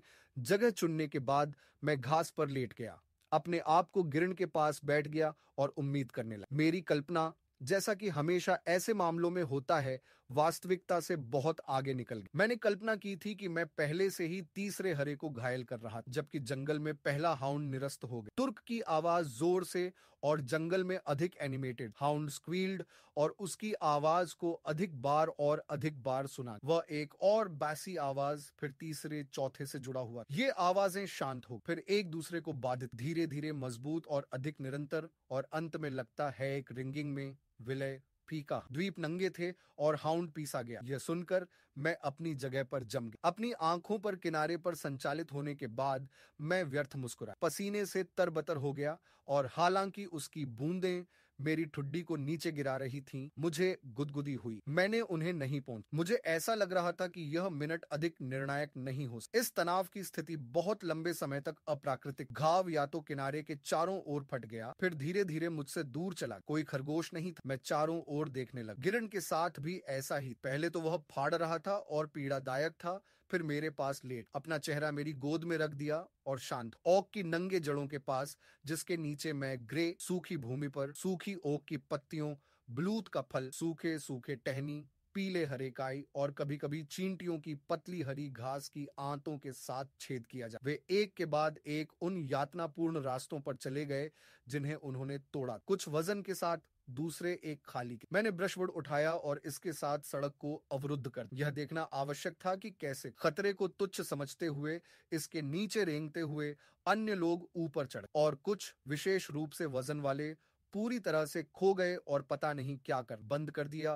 जगह चुनने के बाद मैं घास पर लेट गया अपने आप को गिरण के पास बैठ गया और उम्मीद करने लगा मेरी कल्पना जैसा कि हमेशा ऐसे मामलों में होता है वास्तविकता से बहुत आगे निकल गई मैंने कल्पना की थी कि मैं पहले से ही तीसरे हरे को घायल कर रहा जबकि जंगल में पहला हाउंड निरस्त हो गया तुर्क की आवाज जोर से और जंगल में अधिक एनिमेटेड हाउंड स्क्वील्ड और उसकी आवाज को अधिक बार और अधिक बार सुना वह एक और बासी आवाज फिर तीसरे चौथे से जुड़ा हुआ ये आवाजें शांत हो फिर एक दूसरे को बाधित धीरे धीरे मजबूत और अधिक निरंतर और अंत में लगता है एक रिंगिंग में विलय पीका द्वीप नंगे थे और हाउंड पीसा गया यह सुनकर मैं अपनी जगह पर जम गया अपनी आंखों पर किनारे पर संचालित होने के बाद मैं व्यर्थ मुस्कुरा पसीने से तरबतर हो गया और हालांकि उसकी बूंदें मेरी ठुड्डी को नीचे गिरा रही थी मुझे गुदगुदी हुई मैंने उन्हें नहीं पहुंच मुझे ऐसा लग रहा था कि यह मिनट अधिक निर्णायक नहीं हो इस तनाव की स्थिति बहुत लंबे समय तक अप्राकृतिक घाव या तो किनारे के चारों ओर फट गया फिर धीरे धीरे मुझसे दूर चला कोई खरगोश नहीं था मैं चारों ओर देखने लगा गिरन के साथ भी ऐसा ही पहले तो वह फाड़ रहा था और पीड़ादायक था फिर मेरे पास लेट अपना चेहरा मेरी गोद में रख दिया और शांत ओक की नंगे जड़ों के पास जिसके नीचे मैं ग्रे सूखी भूमि पर सूखी ओक की पत्तियों ब्लूत का फल सूखे सूखे टहनी पीले हरे काई और कभी कभी चींटियों की पतली हरी घास की आंतों के साथ छेद किया जाए वे एक के बाद एक उन यातनापूर्ण रास्तों पर चले गए जिन्हें उन्होंने तोड़ा कुछ वजन के साथ दूसरे एक खाली के मैंने ब्रशवुड उठाया और इसके साथ सड़क को अवरुद्ध कर यह देखना आवश्यक था कि कैसे खतरे को तुच्छ समझते हुए इसके नीचे रेंगते हुए अन्य लोग ऊपर चढ़े और कुछ विशेष रूप से वजन वाले पूरी तरह से खो गए और पता नहीं क्या कर बंद कर दिया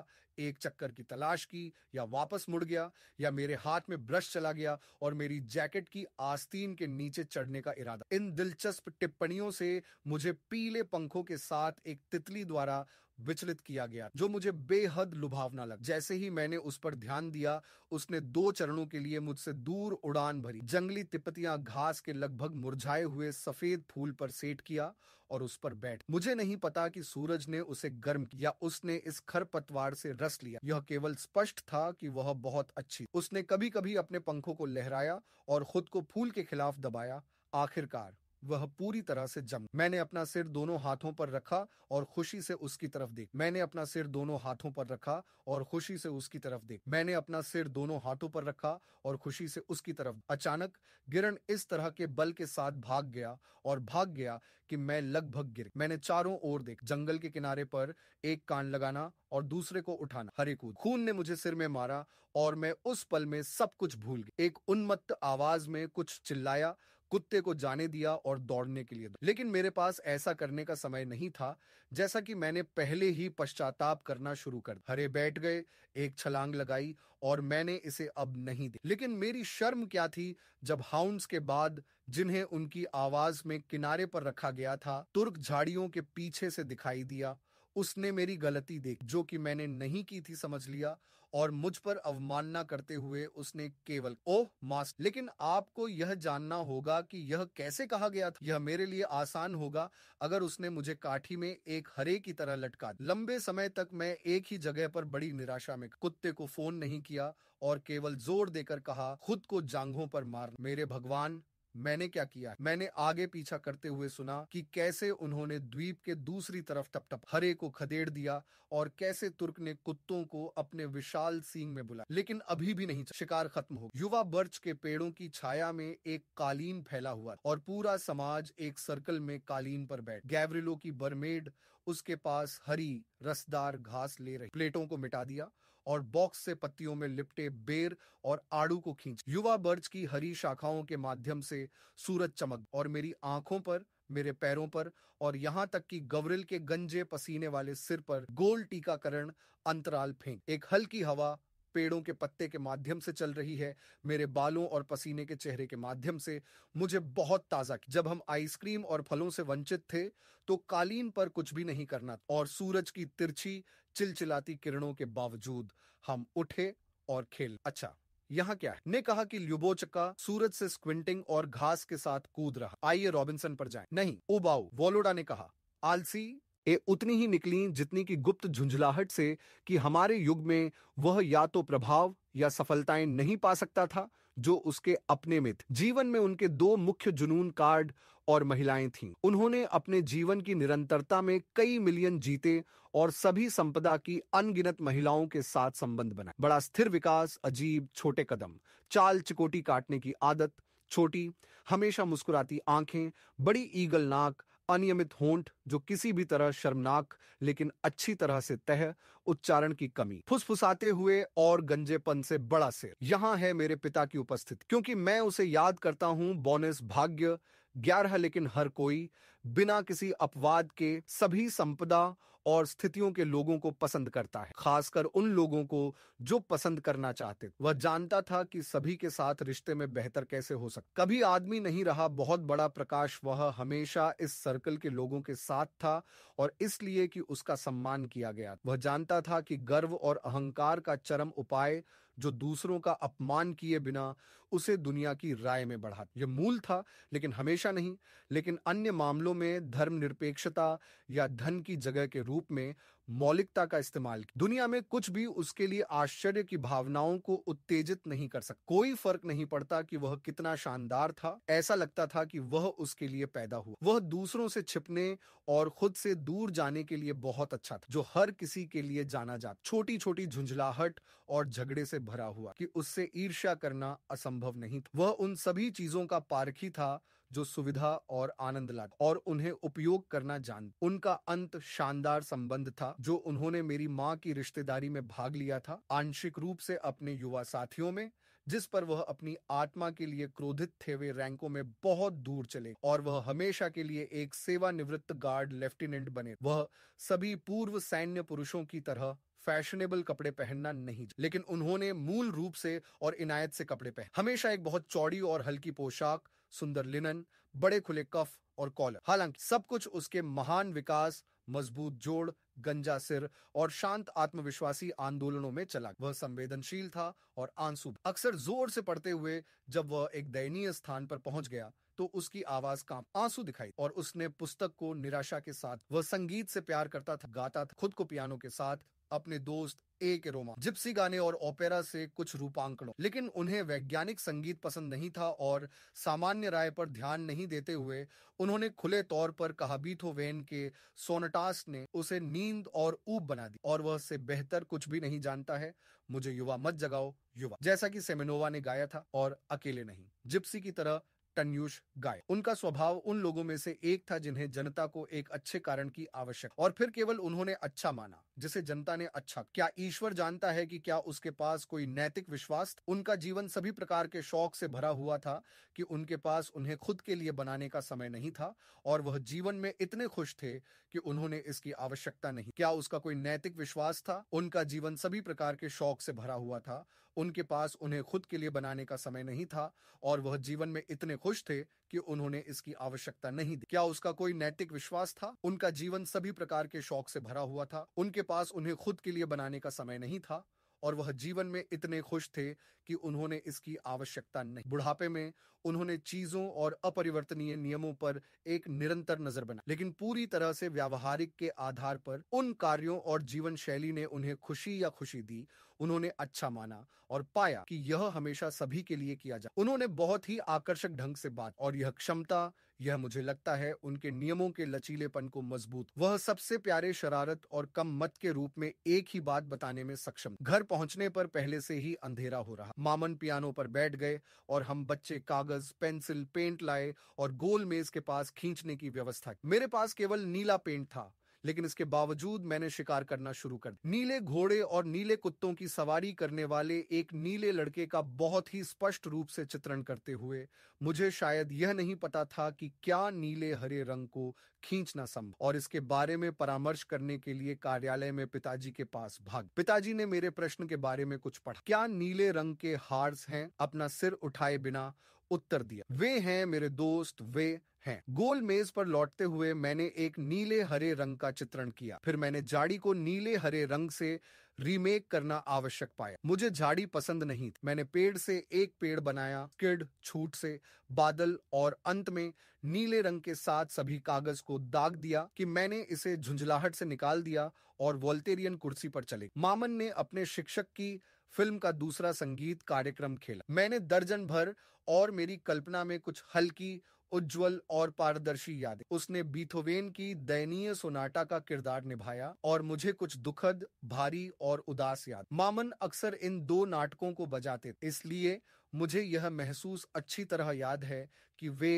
एक चक्कर की तलाश की या वापस मुड़ गया या मेरे हाथ में ब्रश चला गया और मेरी जैकेट की आस्तीन के नीचे चढ़ने का इरादा इन दिलचस्प टिप्पणियों से मुझे पीले पंखों के साथ एक तितली द्वारा विचलित किया गया जो मुझे बेहद लुभावना लगा जैसे ही मैंने उस पर ध्यान दिया उसने दो चरणों के लिए मुझसे दूर उड़ान भरी जंगली तिपतियां घास के लगभग मुरझाए हुए सफेद फूल पर सेट किया और उस पर बैठ मुझे नहीं पता कि सूरज ने उसे गर्म किया उसने इस खरपतवार से रस लिया यह केवल स्पष्ट था कि वह बहुत अच्छी उसने कभी कभी अपने पंखों को लहराया और खुद को फूल के खिलाफ दबाया आखिरकार वह पूरी तरह से जम मैंने अपना सिर दोनों हाथों पर रखा और खुशी से उसकी तरफ देख मैंने अपना सिर दोनों हाथों पर रखा और खुशी से उसकी तरफ देख मैंने अपना सिर दोनों हाथों पर रखा और खुशी से उसकी तरफ अचानक गिरण इस तरह के बल के साथ भाग गया और भाग गया कि मैं लगभग गिर मैंने चारों ओर देख जंगल के किनारे पर एक कान लगाना और दूसरे को उठाना हरे कूद खून ने मुझे सिर में मारा और मैं उस पल में सब कुछ भूल गया एक उन्मत्त आवाज में कुछ चिल्लाया कुत्ते को जाने दिया और दौड़ने के लिए लेकिन मेरे पास ऐसा करने का समय नहीं था जैसा कि मैंने पहले ही पश्चाताप करना शुरू कर हरे बैठ गए एक छलांग लगाई और मैंने इसे अब नहीं दी लेकिन मेरी शर्म क्या थी जब हाउंड्स के बाद जिन्हें उनकी आवाज में किनारे पर रखा गया था तुर्क झाड़ियों के पीछे से दिखाई दिया उसने मेरी गलती देखी जो कि मैंने नहीं की थी समझ लिया और मुझ पर अवमानना करते हुए उसने केवल ओह मास्क लेकिन आपको यह जानना होगा कि यह कैसे कहा गया था यह मेरे लिए आसान होगा अगर उसने मुझे काठी में एक हरे की तरह लटका लंबे समय तक मैं एक ही जगह पर बड़ी निराशा में कुत्ते को फोन नहीं किया और केवल जोर देकर कहा खुद को जांघों पर मार मेरे भगवान मैंने क्या किया मैंने आगे पीछा करते हुए सुना कि कैसे उन्होंने द्वीप के दूसरी तरफ टपटप हरे को खदेड़ दिया और कैसे तुर्क ने कुत्तों को अपने विशाल सींग में बुलाया लेकिन अभी भी नहीं शिकार खत्म हो युवा बर्च के पेड़ों की छाया में एक कालीन फैला हुआ और पूरा समाज एक सर्कल में कालीन पर बैठ गैवरिलो की बरमेड उसके पास हरी रसदार घास ले रही प्लेटों को मिटा दिया और बॉक्स से पत्तियों में लिपटे बेर और आड़ू को खींच युवा बर्ज की हरी शाखाओं के माध्यम से सूरज चमक और मेरी आंखों पर मेरे पैरों पर और यहाँ तक कि गवरिल के गंजे पसीने वाले सिर पर गोल टीकाकरण अंतराल फेंक एक हल्की हवा पेड़ों के पत्ते के माध्यम से चल रही है मेरे बालों और पसीने के चेहरे के माध्यम से मुझे बहुत ताज़ा जब हम आइसक्रीम और फलों से वंचित थे तो कालीन पर कुछ भी नहीं करना और सूरज की तिरछी चिलचिलाती किरणों के बावजूद हम उठे और खेल अच्छा यहाँ क्या है ने कहा कि ल्यूबोचका सूरज से स्क्विंटिंग और घास के साथ कूद रहा आइए रॉबिन्सन पर जाएं। नहीं ओबाओ वोलोडा ने कहा आलसी ए उतनी ही निकली जितनी की गुप्त झुंझलाहट से कि हमारे युग में वह या तो प्रभाव या सफलताएं नहीं पा सकता था जो उसके अपने में थे जीवन में उनके दो मुख्य जुनून कार्ड और महिलाएं थीं उन्होंने अपने जीवन की निरंतरता में कई मिलियन जीते और सभी संपदा की अनगिनत महिलाओं के साथ संबंध बनाए बड़ा स्थिर विकास अजीब छोटे कदम चाल चिकोटी काटने की आदत छोटी हमेशा मुस्कुराती आंखें बड़ी ईगल नाक अनियमित होंठ जो किसी भी तरह शर्मनाक लेकिन अच्छी तरह से तह उच्चारण की कमी फुसफुसाते हुए और गंजेपन से बड़ा सिर यहाँ है मेरे पिता की उपस्थिति क्योंकि मैं उसे याद करता हूँ बोनस भाग्य ग्यारह लेकिन हर कोई बिना किसी अपवाद के सभी संपदा और स्थितियों के लोगों को पसंद करता है खासकर उन लोगों को जो पसंद करना चाहते वह जानता था कि सभी के साथ रिश्ते में बेहतर कैसे हो सकता कभी आदमी नहीं रहा बहुत बड़ा प्रकाश वह हमेशा इस सर्कल के लोगों के साथ था और इसलिए कि उसका सम्मान किया गया वह जानता था कि गर्व और अहंकार का चरम उपाय जो दूसरों का अपमान किए बिना उसे दुनिया की राय में बढ़ा यह मूल था लेकिन हमेशा नहीं लेकिन अन्य मामलों में धर्म निरपेक्षता या धन की जगह के रूप में मौलिकता का इस्तेमाल दुनिया में कुछ भी उसके लिए आश्चर्य की भावनाओं को उत्तेजित नहीं कर सकता कोई फर्क नहीं पड़ता कि वह कितना शानदार था ऐसा लगता था कि वह उसके लिए पैदा हुआ वह दूसरों से छिपने और खुद से दूर जाने के लिए बहुत अच्छा था जो हर किसी के लिए जाना जाता छोटी छोटी झुंझलाहट और झगड़े से भरा हुआ कि उससे ईर्ष्या करना असंभव संभव नहीं था वह उन सभी चीजों का पारखी था जो सुविधा और आनंद लाते और उन्हें उपयोग करना जान उनका अंत शानदार संबंध था जो उन्होंने मेरी माँ की रिश्तेदारी में भाग लिया था आंशिक रूप से अपने युवा साथियों में जिस पर वह अपनी आत्मा के लिए क्रोधित थे वे रैंकों में बहुत दूर चले और वह हमेशा के लिए एक सेवानिवृत्त गार्ड लेफ्टिनेंट बने वह सभी पूर्व सैन्य पुरुषों की तरह फैशनेबल कपड़े पहनना नहीं लेकिन उन्होंने मूल रूप से और इनायत से कपड़े पहने हमेशा एक बहुत चौड़ी और हल्की पोशाक सुंदर लिनन बड़े खुले कफ और कॉलर हालांकि सब कुछ उसके महान विकास मजबूत जोड़ गंजा सिर और शांत आत्मविश्वासी आंदोलनों में चला वह संवेदनशील था और आंसू अक्सर जोर से पड़ते हुए जब वह एक दयनीय स्थान पर पहुंच गया तो उसकी आवाज कांप आंसू दिखाई और उसने पुस्तक को निराशा के साथ वह संगीत से प्यार करता था गाता था खुद को पियानो के साथ अपने दोस्त ए के रोमा जिप्सी गाने और ओपेरा से कुछ रूपांकड़ों लेकिन उन्हें वैज्ञानिक संगीत पसंद नहीं था और सामान्य राय पर ध्यान नहीं देते हुए उन्होंने खुले तौर पर कहा बीथोवेन के सोनटास ने उसे नींद और ऊब बना दी और वह से बेहतर कुछ भी नहीं जानता है मुझे युवा मत जगाओ युवा जैसा कि सेमिनोवा ने गाया था और अकेले नहीं जिप्सी की तरह तन्यूष गाय उनका स्वभाव उन लोगों में से एक था जिन्हें जनता को एक अच्छे कारण की आवश्यक और फिर केवल उन्होंने अच्छा माना जिसे जनता ने अच्छा क्या ईश्वर जानता है कि क्या उसके पास कोई नैतिक विश्वास उनका जीवन सभी प्रकार के शौक से भरा हुआ था कि उनके पास उन्हें खुद के लिए बनाने का समय नहीं था और वह जीवन में इतने खुश थे कि उन्होंने इसकी आवश्यकता नहीं क्या उसका कोई नैतिक विश्वास था उनका जीवन सभी प्रकार के शौक से भरा हुआ था उनके पास उन्हें खुद के लिए बनाने का समय नहीं था और वह जीवन में इतने खुश थे कि उन्होंने इसकी आवश्यकता नहीं दी क्या उसका कोई नैतिक विश्वास था उनका जीवन सभी प्रकार के शौक से भरा हुआ था उनके पास उन्हें खुद के लिए बनाने का समय नहीं था और वह जीवन में इतने खुश थे कि उन्होंने इसकी आवश्यकता नहीं बुढ़ापे में उन्होंने चीजों और अपरिवर्तनीय नियमों पर एक निरंतर नजर बना लेकिन पूरी तरह से व्यावहारिक के आधार पर उन कार्यों और जीवन शैली ने उन्हें खुशी या खुशी दी उन्होंने अच्छा माना और पाया कि यह हमेशा सभी के लिए किया जाए उन्होंने बहुत ही आकर्षक ढंग से बात और यह क्षमता यह मुझे लगता है उनके नियमों के लचीलेपन को मजबूत वह सबसे प्यारे शरारत और कम मत के रूप में एक ही बात बताने में सक्षम घर पहुंचने पर पहले से ही अंधेरा हो रहा मामन पियानो पर बैठ गए और हम बच्चे कागज पेंसिल पेंट लाए और गोल मेज के पास खींचने की व्यवस्था मेरे पास केवल नीला पेंट था लेकिन इसके बावजूद मैंने शिकार करना शुरू कर दिया नीले घोड़े और नीले कुत्तों की सवारी करने वाले एक नीले लड़के का बहुत ही स्पष्ट रूप से चित्रण करते हुए मुझे शायद यह नहीं पता था कि क्या नीले हरे रंग को खींचना संभव और इसके बारे में परामर्श करने के लिए कार्यालय में पिताजी के पास भाग पिताजी ने मेरे प्रश्न के बारे में कुछ पढ़ा क्या नीले रंग के हार्स हैं अपना सिर उठाए बिना उत्तर दिया वे हैं मेरे दोस्त वे हैं गोल मेज पर लौटते हुए मैंने एक नीले हरे रंग का चित्रण किया फिर मैंने झाड़ी को नीले हरे रंग से रीमेक करना आवश्यक पाया मुझे झाड़ी पसंद नहीं थी मैंने पेड़ से एक पेड़ बनाया किड छूट से बादल और अंत में नीले रंग के साथ सभी कागज को दाग दिया कि मैंने इसे झुंझलाहट से निकाल दिया और वॉल्टेरियन कुर्सी पर चले मामन ने अपने शिक्षक की फिल्म का दूसरा संगीत कार्यक्रम खेला मैंने दर्जन भर और मेरी कल्पना में कुछ हल्की उज्जवल और पारदर्शी यादें उसने बीथोवेन की दयनीय सोनाटा का किरदार निभाया और मुझे कुछ दुखद भारी और उदास याद मामन अक्सर इन दो नाटकों को बजाते इसलिए मुझे यह महसूस अच्छी तरह याद है कि वे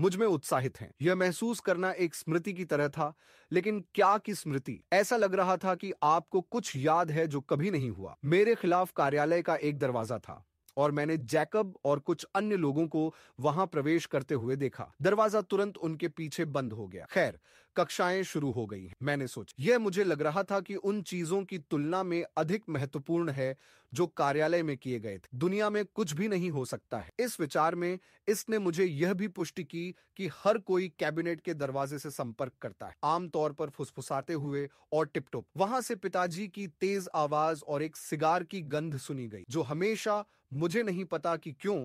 मुझ में उत्साहित हैं यह महसूस करना एक स्मृति की तरह था लेकिन क्या की स्मृति ऐसा लग रहा था कि आपको कुछ याद है जो कभी नहीं हुआ मेरे खिलाफ कार्यालय का एक दरवाजा था और मैंने जैकब और कुछ अन्य लोगों को वहां प्रवेश करते हुए देखा दरवाजा तुरंत उनके पीछे बंद हो गया खैर कक्षाएं शुरू हो गई हैं मैंने सोचा यह मुझे लग रहा था कि उन चीजों की तुलना में अधिक महत्वपूर्ण है जो कार्यालय में किए गए थे दुनिया में कुछ भी नहीं हो सकता है इस विचार में इसने मुझे यह भी पुष्टि की कि हर कोई कैबिनेट के दरवाजे से संपर्क करता है आमतौर पर फुसफुसाते हुए और टिपटोप वहां से पिताजी की तेज आवाज और एक सिगार की गंध सुनी गई जो हमेशा मुझे नहीं पता कि क्यों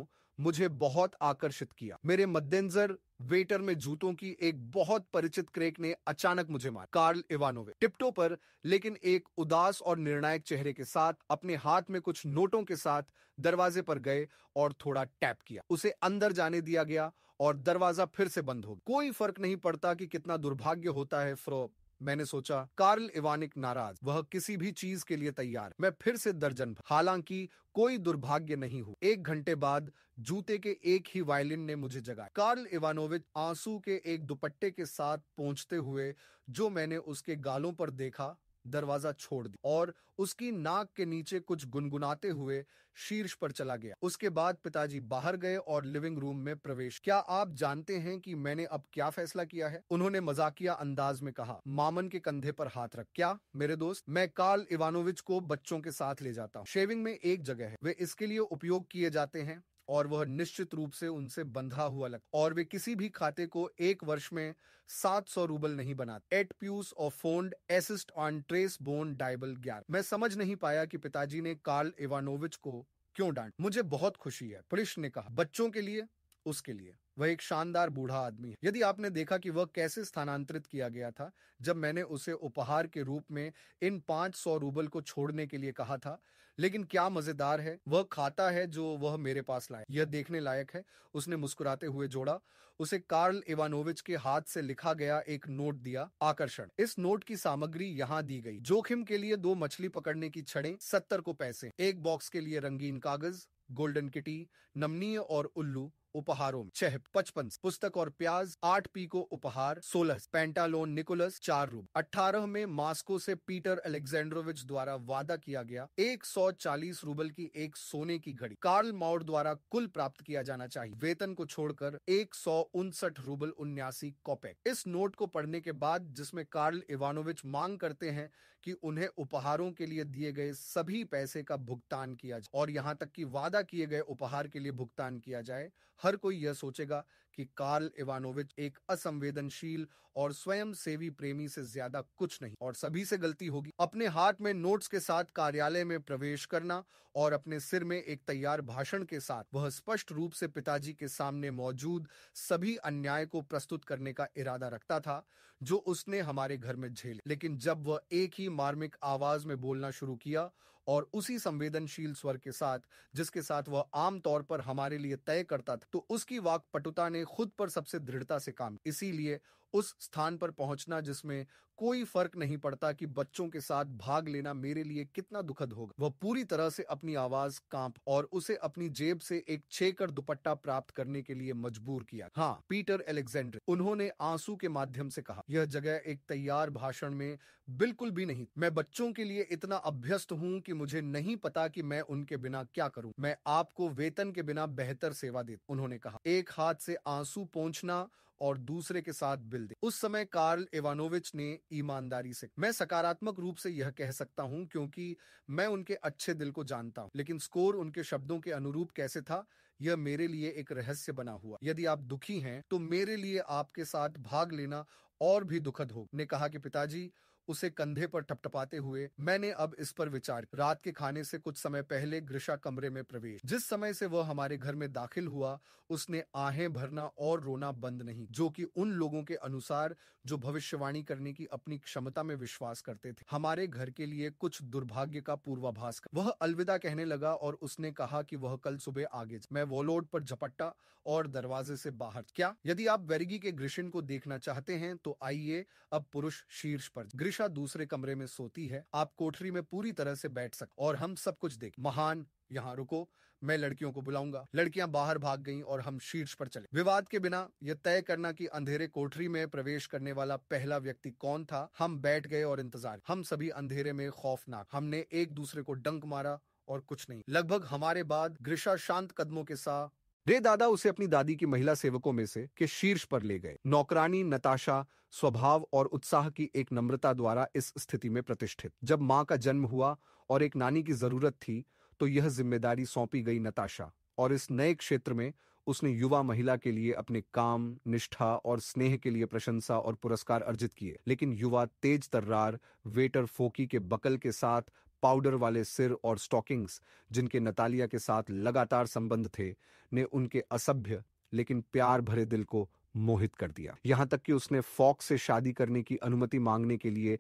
मुझे बहुत आकर्षित किया मेरे मद्देनजर वेटर में जूतों की एक बहुत परिचित क्रेक ने अचानक मुझे मारा कार्ल इवानोवे टिप्टो पर लेकिन एक उदास और निर्णायक चेहरे के साथ अपने हाथ में कुछ नोटों के साथ दरवाजे पर गए और थोड़ा टैप किया उसे अंदर जाने दिया गया और दरवाजा फिर से बंद हो कोई फर्क नहीं पड़ता कि कितना दुर्भाग्य होता है फ्रो मैंने सोचा कार्ल इवानिक नाराज वह किसी भी चीज के लिए तैयार मैं फिर से दर्जन हालांकि कोई दुर्भाग्य नहीं हुआ एक घंटे बाद जूते के एक ही वायलिन ने मुझे जगाया कार्ल इवानोविच आंसू के एक दुपट्टे के साथ पहुंचते हुए जो मैंने उसके गालों पर देखा दरवाजा छोड़ दिया और उसकी नाक के नीचे कुछ गुनगुनाते हुए शीर्ष पर चला गया उसके बाद पिताजी बाहर गए और लिविंग रूम में प्रवेश क्या आप जानते हैं कि मैंने अब क्या फैसला किया है उन्होंने मजाकिया अंदाज में कहा मामन के कंधे पर हाथ रख क्या मेरे दोस्त मैं कार्ल इवानोविच को बच्चों के साथ ले जाता हूँ शेविंग में एक जगह है वे इसके लिए उपयोग किए जाते हैं और वह निश्चित रूप से उनसे बंधा हुआ लगता और वे किसी भी खाते को एक वर्ष में सात सौ रूबल नहीं बनाते एट प्यूस और फोन्ड एसिस्ट ऑन ट्रेस बोन डाइबल ग्यारह मैं समझ नहीं पाया कि पिताजी ने कार्ल इवानोविच को क्यों डांट मुझे बहुत खुशी है पुलिस ने कहा बच्चों के लिए उसके लिए वह एक शानदार बूढ़ा आदमी है यदि आपने देखा कि वह कैसे स्थानांतरित किया गया था जब मैंने उसे उपहार के रूप में इन पांच सौ रूबल को छोड़ने के लिए कहा था लेकिन क्या मजेदार है वह खाता है जो वह मेरे पास लाए यह देखने लायक है उसने मुस्कुराते हुए जोड़ा उसे कार्ल इवानोविच के हाथ से लिखा गया एक नोट दिया आकर्षण इस नोट की सामग्री यहाँ दी गई जोखिम के लिए दो मछली पकड़ने की छड़े सत्तर को पैसे एक बॉक्स के लिए रंगीन कागज गोल्डन किटी नमनीय और उल्लू उपहारों में छह पचपन पुस्तक और प्याज आठ पी को उपहार सोलह पेंटालोन निकोलस चार रूप अठारह में मास्को से पीटर अलेक्जेंड्रोविच द्वारा वादा किया गया एक सौ चालीस रूबल की एक सोने की घड़ी कार्ल माउर द्वारा कुल प्राप्त किया जाना चाहिए वेतन को छोड़कर एक सौ उनसठ रूबल उन्यासी कॉपे इस नोट को पढ़ने के बाद जिसमें कार्ल इवानोविच मांग करते हैं कि उन्हें उपहारों के लिए दिए गए सभी पैसे का भुगतान किया जाए और यहाँ तक कि वादा किए गए उपहार के लिए भुगतान किया जाए हर कोई यह सोचेगा कि कार्ल इवानोविच एक असंवेदनशील और स्वयं सेवी प्रेमी से ज्यादा कुछ नहीं और सभी से गलती होगी अपने हाथ में नोट्स के साथ कार्यालय में प्रवेश करना और अपने सिर में एक तैयार भाषण के साथ वह स्पष्ट रूप से पिताजी के सामने मौजूद सभी अन्याय को प्रस्तुत करने का इरादा रखता था जो उसने हमारे घर में झेले लेकिन जब वह एक ही मार्मिक आवाज में बोलना शुरू किया और उसी संवेदनशील स्वर के साथ जिसके साथ वह आमतौर पर हमारे लिए तय करता था तो उसकी वाक पटुता ने खुद पर सबसे दृढ़ता से काम इसीलिए उस स्थान पर पहुंचना जिसमें कोई फर्क नहीं पड़ता कि बच्चों के साथ भाग लेना मेरे लिए कितना दुखद होगा वह पूरी तरह से अपनी आवाज कांप और उसे अपनी जेब से एक छेकर दुपट्टा प्राप्त करने के लिए मजबूर किया हाँ पीटर एलेक्जेंडर उन्होंने आंसू के माध्यम से कहा यह जगह एक तैयार भाषण में बिल्कुल भी नहीं मैं बच्चों के लिए इतना अभ्यस्त हूँ की मुझे नहीं पता की मैं उनके बिना क्या करूँ मैं आपको वेतन के बिना बेहतर सेवा दे उन्होंने कहा एक हाथ से आंसू पहुंचना और दूसरे के साथ बिल दे उस समय कार्ल इवानोविच ने ईमानदारी से मैं सकारात्मक रूप से यह कह सकता हूं क्योंकि मैं उनके अच्छे दिल को जानता हूं लेकिन स्कोर उनके शब्दों के अनुरूप कैसे था यह मेरे लिए एक रहस्य बना हुआ यदि आप दुखी हैं तो मेरे लिए आपके साथ भाग लेना और भी दुखद हो ने कहा कि पिताजी उसे कंधे पर टपटपाते हुए मैंने अब इस पर विचार रात के खाने से कुछ समय पहले ग्रिशा कमरे में प्रवेश जिस समय से वह हमारे घर में दाखिल हुआ उसने आहें भरना और रोना बंद नहीं जो कि उन लोगों के अनुसार जो भविष्यवाणी करने की अपनी क्षमता में विश्वास करते थे हमारे घर के लिए कुछ दुर्भाग्य का पूर्वाभास कर। वह अलविदा कहने लगा और उसने कहा कि वह कल सुबह आगे मैं वोलोड पर झपट्टा और दरवाजे से बाहर क्या यदि आप वेरगी के ग्रीषण को देखना चाहते हैं तो आइए अब पुरुष शीर्ष पर ग्रीष हमेशा दूसरे कमरे में सोती है आप कोठरी में पूरी तरह से बैठ सकते और हम सब कुछ देख महान यहाँ रुको मैं लड़कियों को बुलाऊंगा लड़कियां बाहर भाग गईं और हम शीर्ष पर चले विवाद के बिना यह तय करना कि अंधेरे कोठरी में प्रवेश करने वाला पहला व्यक्ति कौन था हम बैठ गए और इंतजार हम सभी अंधेरे में खौफनाक हमने एक दूसरे को डंक मारा और कुछ नहीं लगभग हमारे बाद ग्रिशा शांत कदमों के साथ रे दादा उसे अपनी दादी की महिला सेवकों में से के शीर्ष पर ले गए नौकरानी नताशा स्वभाव और उत्साह की एक नम्रता द्वारा इस स्थिति में प्रतिष्ठित जब माँ का जन्म हुआ और एक नानी की जरूरत थी तो यह जिम्मेदारी सौंपी गई नताशा और इस नए क्षेत्र में उसने युवा महिला के लिए अपने काम निष्ठा और स्नेह के लिए प्रशंसा और पुरस्कार अर्जित किए लेकिन युवा तेज तर्रार वेटर फोकी के बकल के साथ पाउडर वाले सिर और स्टॉकिंग्स जिनके नतालिया के साथ लगातार संबंध थे ने उनके असभ्य लेकिन प्यार भरे दिल को मोहित कर दिया यहां तक कि उसने फॉक्स से शादी करने की अनुमति मांगने के लिए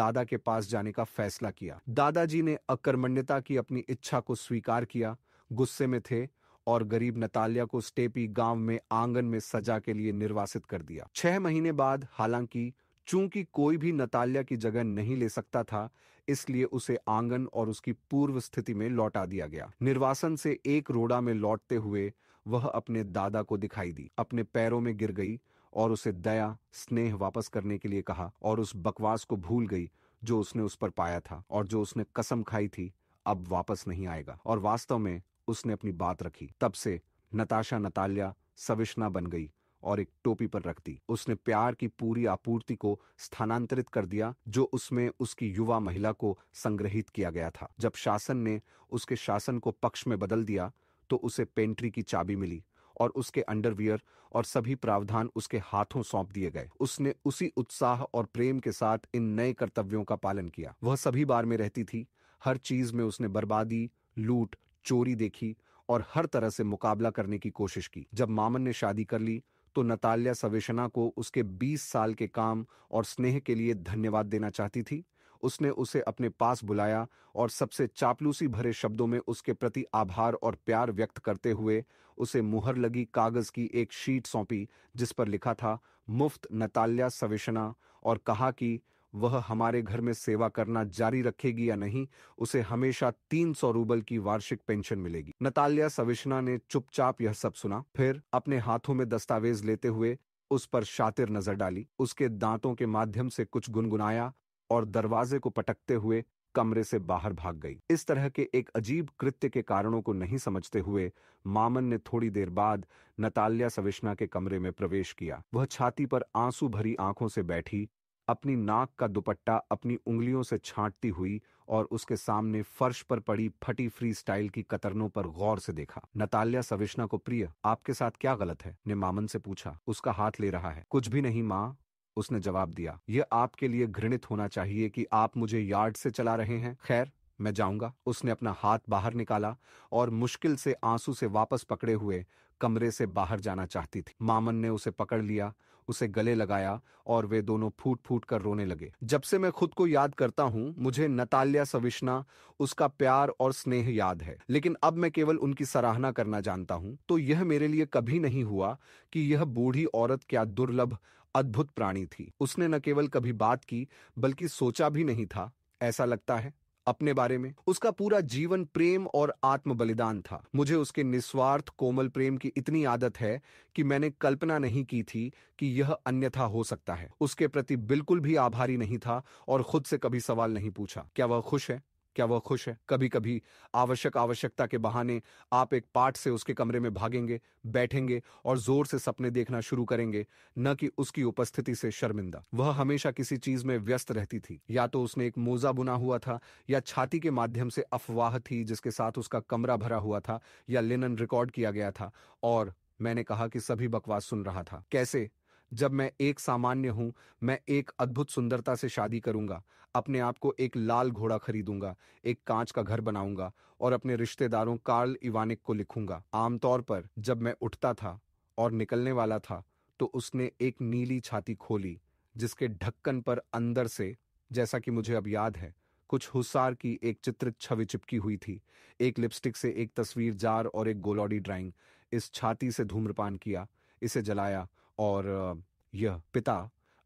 दादा के पास जाने का फैसला किया दादाजी ने अकर्मण्यता की अपनी इच्छा को स्वीकार किया गुस्से में थे और गरीब नतालिया को स्टेपी गांव में आंगन में सजा के लिए निर्वासित कर दिया छह महीने बाद हालांकि चूंकि कोई भी नतालिया की जगह नहीं ले सकता था इसलिए उसे आंगन और उसकी पूर्व स्थिति में लौटा दिया गया निर्वासन से एक रोड़ा में लौटते हुए वह अपने दादा को दिखाई दी अपने पैरों में गिर गई और उसे दया स्नेह वापस करने के लिए कहा और उस बकवास को भूल गई जो उसने उस पर पाया था और जो उसने कसम खाई थी अब वापस नहीं आएगा और वास्तव में उसने अपनी बात रखी तब से नताशा नताल्या सविष्णा बन गई और एक टोपी पर रख दी उसने प्यार की पूरी आपूर्ति को स्थानांतरित कर दिया जो उसमें उसकी युवा महिला को संग्रहित किया गया था जब शासन ने उसके शासन को पक्ष में बदल दिया तो उसे पेंट्री की चाबी मिली और उसके अंडरवियर और सभी प्रावधान उसके हाथों सौंप दिए गए उसने उसी उत्साह और प्रेम के साथ इन नए कर्तव्यों का पालन किया वह सभी बार में रहती थी हर चीज में उसने बर्बादी लूट चोरी देखी और हर तरह से मुकाबला करने की कोशिश की जब मामन ने शादी कर ली तो नताल्या सवेशना को उसके 20 साल के काम और स्नेह के लिए धन्यवाद देना चाहती थी उसने उसे अपने पास बुलाया और सबसे चापलूसी भरे शब्दों में उसके प्रति आभार और प्यार व्यक्त करते हुए उसे मुहर लगी कागज की एक शीट सौंपी जिस पर लिखा था मुफ्त नताल्या सवेशना और कहा कि वह हमारे घर में सेवा करना जारी रखेगी या नहीं उसे हमेशा तीन सौ रूबल की वार्षिक पेंशन मिलेगी नतालिया सविश्ना ने चुपचाप यह सब सुना फिर अपने हाथों में दस्तावेज लेते हुए उस पर शातिर नजर डाली उसके दांतों के माध्यम से कुछ गुनगुनाया और दरवाजे को पटकते हुए कमरे से बाहर भाग गई इस तरह के एक अजीब कृत्य के कारणों को नहीं समझते हुए मामन ने थोड़ी देर बाद नतालिया सविश्ना के कमरे में प्रवेश किया वह छाती पर आंसू भरी आंखों से बैठी अपनी नाक का दुपट्टा अपनी उंगलियों से छांटती हुई और उसके सामने फर्श पर पड़ी फटी फ्री स्टाइल की कतरनों पर गौर से देखा नतालिया सविष्णा को प्रिय आपके साथ क्या गलत है ने मामन से पूछा उसका हाथ ले रहा है कुछ भी नहीं माँ उसने जवाब दिया यह आपके लिए घृणित होना चाहिए कि आप मुझे यार्ड से चला रहे हैं खैर मैं जाऊंगा उसने अपना हाथ बाहर निकाला और मुश्किल से आंसू से वापस पकड़े हुए कमरे से बाहर जाना चाहती थी मामन ने उसे पकड़ लिया उसे गले लगाया और वे दोनों फूट फूट कर रोने लगे जब से मैं खुद को याद करता हूँ मुझे नतालिया सविश्ना उसका प्यार और स्नेह याद है लेकिन अब मैं केवल उनकी सराहना करना जानता हूँ तो यह मेरे लिए कभी नहीं हुआ कि यह बूढ़ी औरत क्या दुर्लभ अद्भुत प्राणी थी उसने न केवल कभी बात की बल्कि सोचा भी नहीं था ऐसा लगता है अपने बारे में उसका पूरा जीवन प्रेम और आत्म बलिदान था मुझे उसके निस्वार्थ कोमल प्रेम की इतनी आदत है कि मैंने कल्पना नहीं की थी कि यह अन्यथा हो सकता है उसके प्रति बिल्कुल भी आभारी नहीं था और खुद से कभी सवाल नहीं पूछा क्या वह खुश है क्या वह खुश है कभी कभी आवश्यक आवश्यकता के बहाने आप एक पाठ से उसके कमरे में भागेंगे बैठेंगे और जोर से सपने देखना शुरू करेंगे न कि उसकी उपस्थिति से शर्मिंदा वह हमेशा किसी चीज में व्यस्त रहती थी या तो उसने एक मोजा बुना हुआ था या छाती के माध्यम से अफवाह थी जिसके साथ उसका कमरा भरा हुआ था या लिनन रिकॉर्ड किया गया था और मैंने कहा कि सभी बकवास सुन रहा था कैसे जब मैं एक सामान्य हूं मैं एक अद्भुत सुंदरता से शादी करूंगा अपने आप को एक लाल घोड़ा खरीदूंगा एक कांच का घर बनाऊंगा और अपने रिश्तेदारों कार्ल इवानिक को लिखूंगा आमतौर पर जब मैं उठता था और निकलने वाला था तो उसने एक नीली छाती खोली जिसके ढक्कन पर अंदर से जैसा कि मुझे अब याद है कुछ हुसार की एक चित्र छवि चिपकी हुई थी एक लिपस्टिक से एक तस्वीर जार और एक गोलौडी ड्राइंग इस छाती से धूम्रपान किया इसे जलाया और यह पिता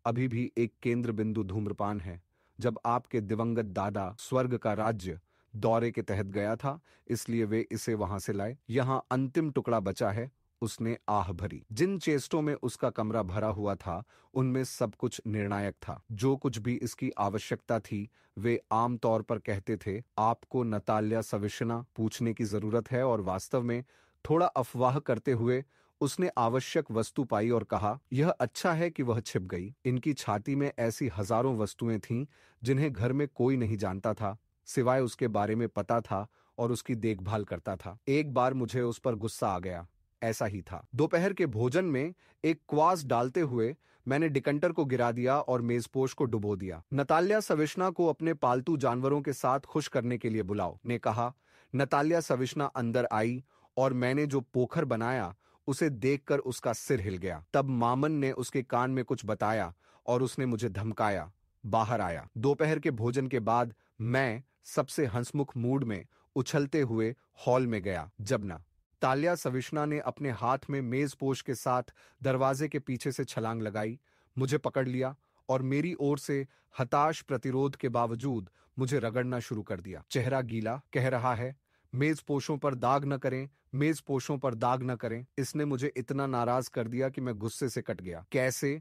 अभी भी एक केंद्र बिंदु धूम्रपान है जब आपके दिवंगत दादा स्वर्ग का राज्य दौरे के तहत गया था इसलिए वे इसे वहां से लाए यहाँ अंतिम टुकड़ा बचा है उसने आह भरी जिन चेस्टों में उसका कमरा भरा हुआ था उनमें सब कुछ निर्णायक था जो कुछ भी इसकी आवश्यकता थी वे आम तौर पर कहते थे आपको नताल्या सविशना पूछने की जरूरत है और वास्तव में थोड़ा अफवाह करते हुए उसने आवश्यक वस्तु पाई और कहा यह अच्छा है कि वह छिप गई इनकी छाती में ऐसी हजारों वस्तुएं थीं जिन्हें घर में कोई नहीं जानता था सिवाय उसके बारे में पता था और उसकी देखभाल करता था एक बार मुझे उस पर गुस्सा आ गया ऐसा ही था दोपहर के भोजन में एक क्वास डालते हुए मैंने डिकंटर को गिरा दिया और मेजपोश को डुबो दिया नताल्या सविश्ना को अपने पालतू जानवरों के साथ खुश करने के लिए बुलाओ ने कहा नताल्या सविश्ना अंदर आई और मैंने जो पोखर बनाया उसे देखकर उसका सिर हिल गया तब मामन ने उसके कान में कुछ बताया और उसने मुझे धमकाया बाहर आया दोपहर के भोजन के बाद मैं सबसे हंसमुख मूड में उछलते हुए हॉल में गया जब ना तालिया सविष्णा ने अपने हाथ में मेजपोश के साथ दरवाजे के पीछे से छलांग लगाई मुझे पकड़ लिया और मेरी ओर से हताश प्रतिरोध के बावजूद मुझे रगड़ना शुरू कर दिया चेहरा गीला कह रहा है मेज पोशों पर दाग न करें मेज पोशों पर दाग न करें इसने मुझे इतना नाराज कर दिया कि मैं गुस्से से कट गया कैसे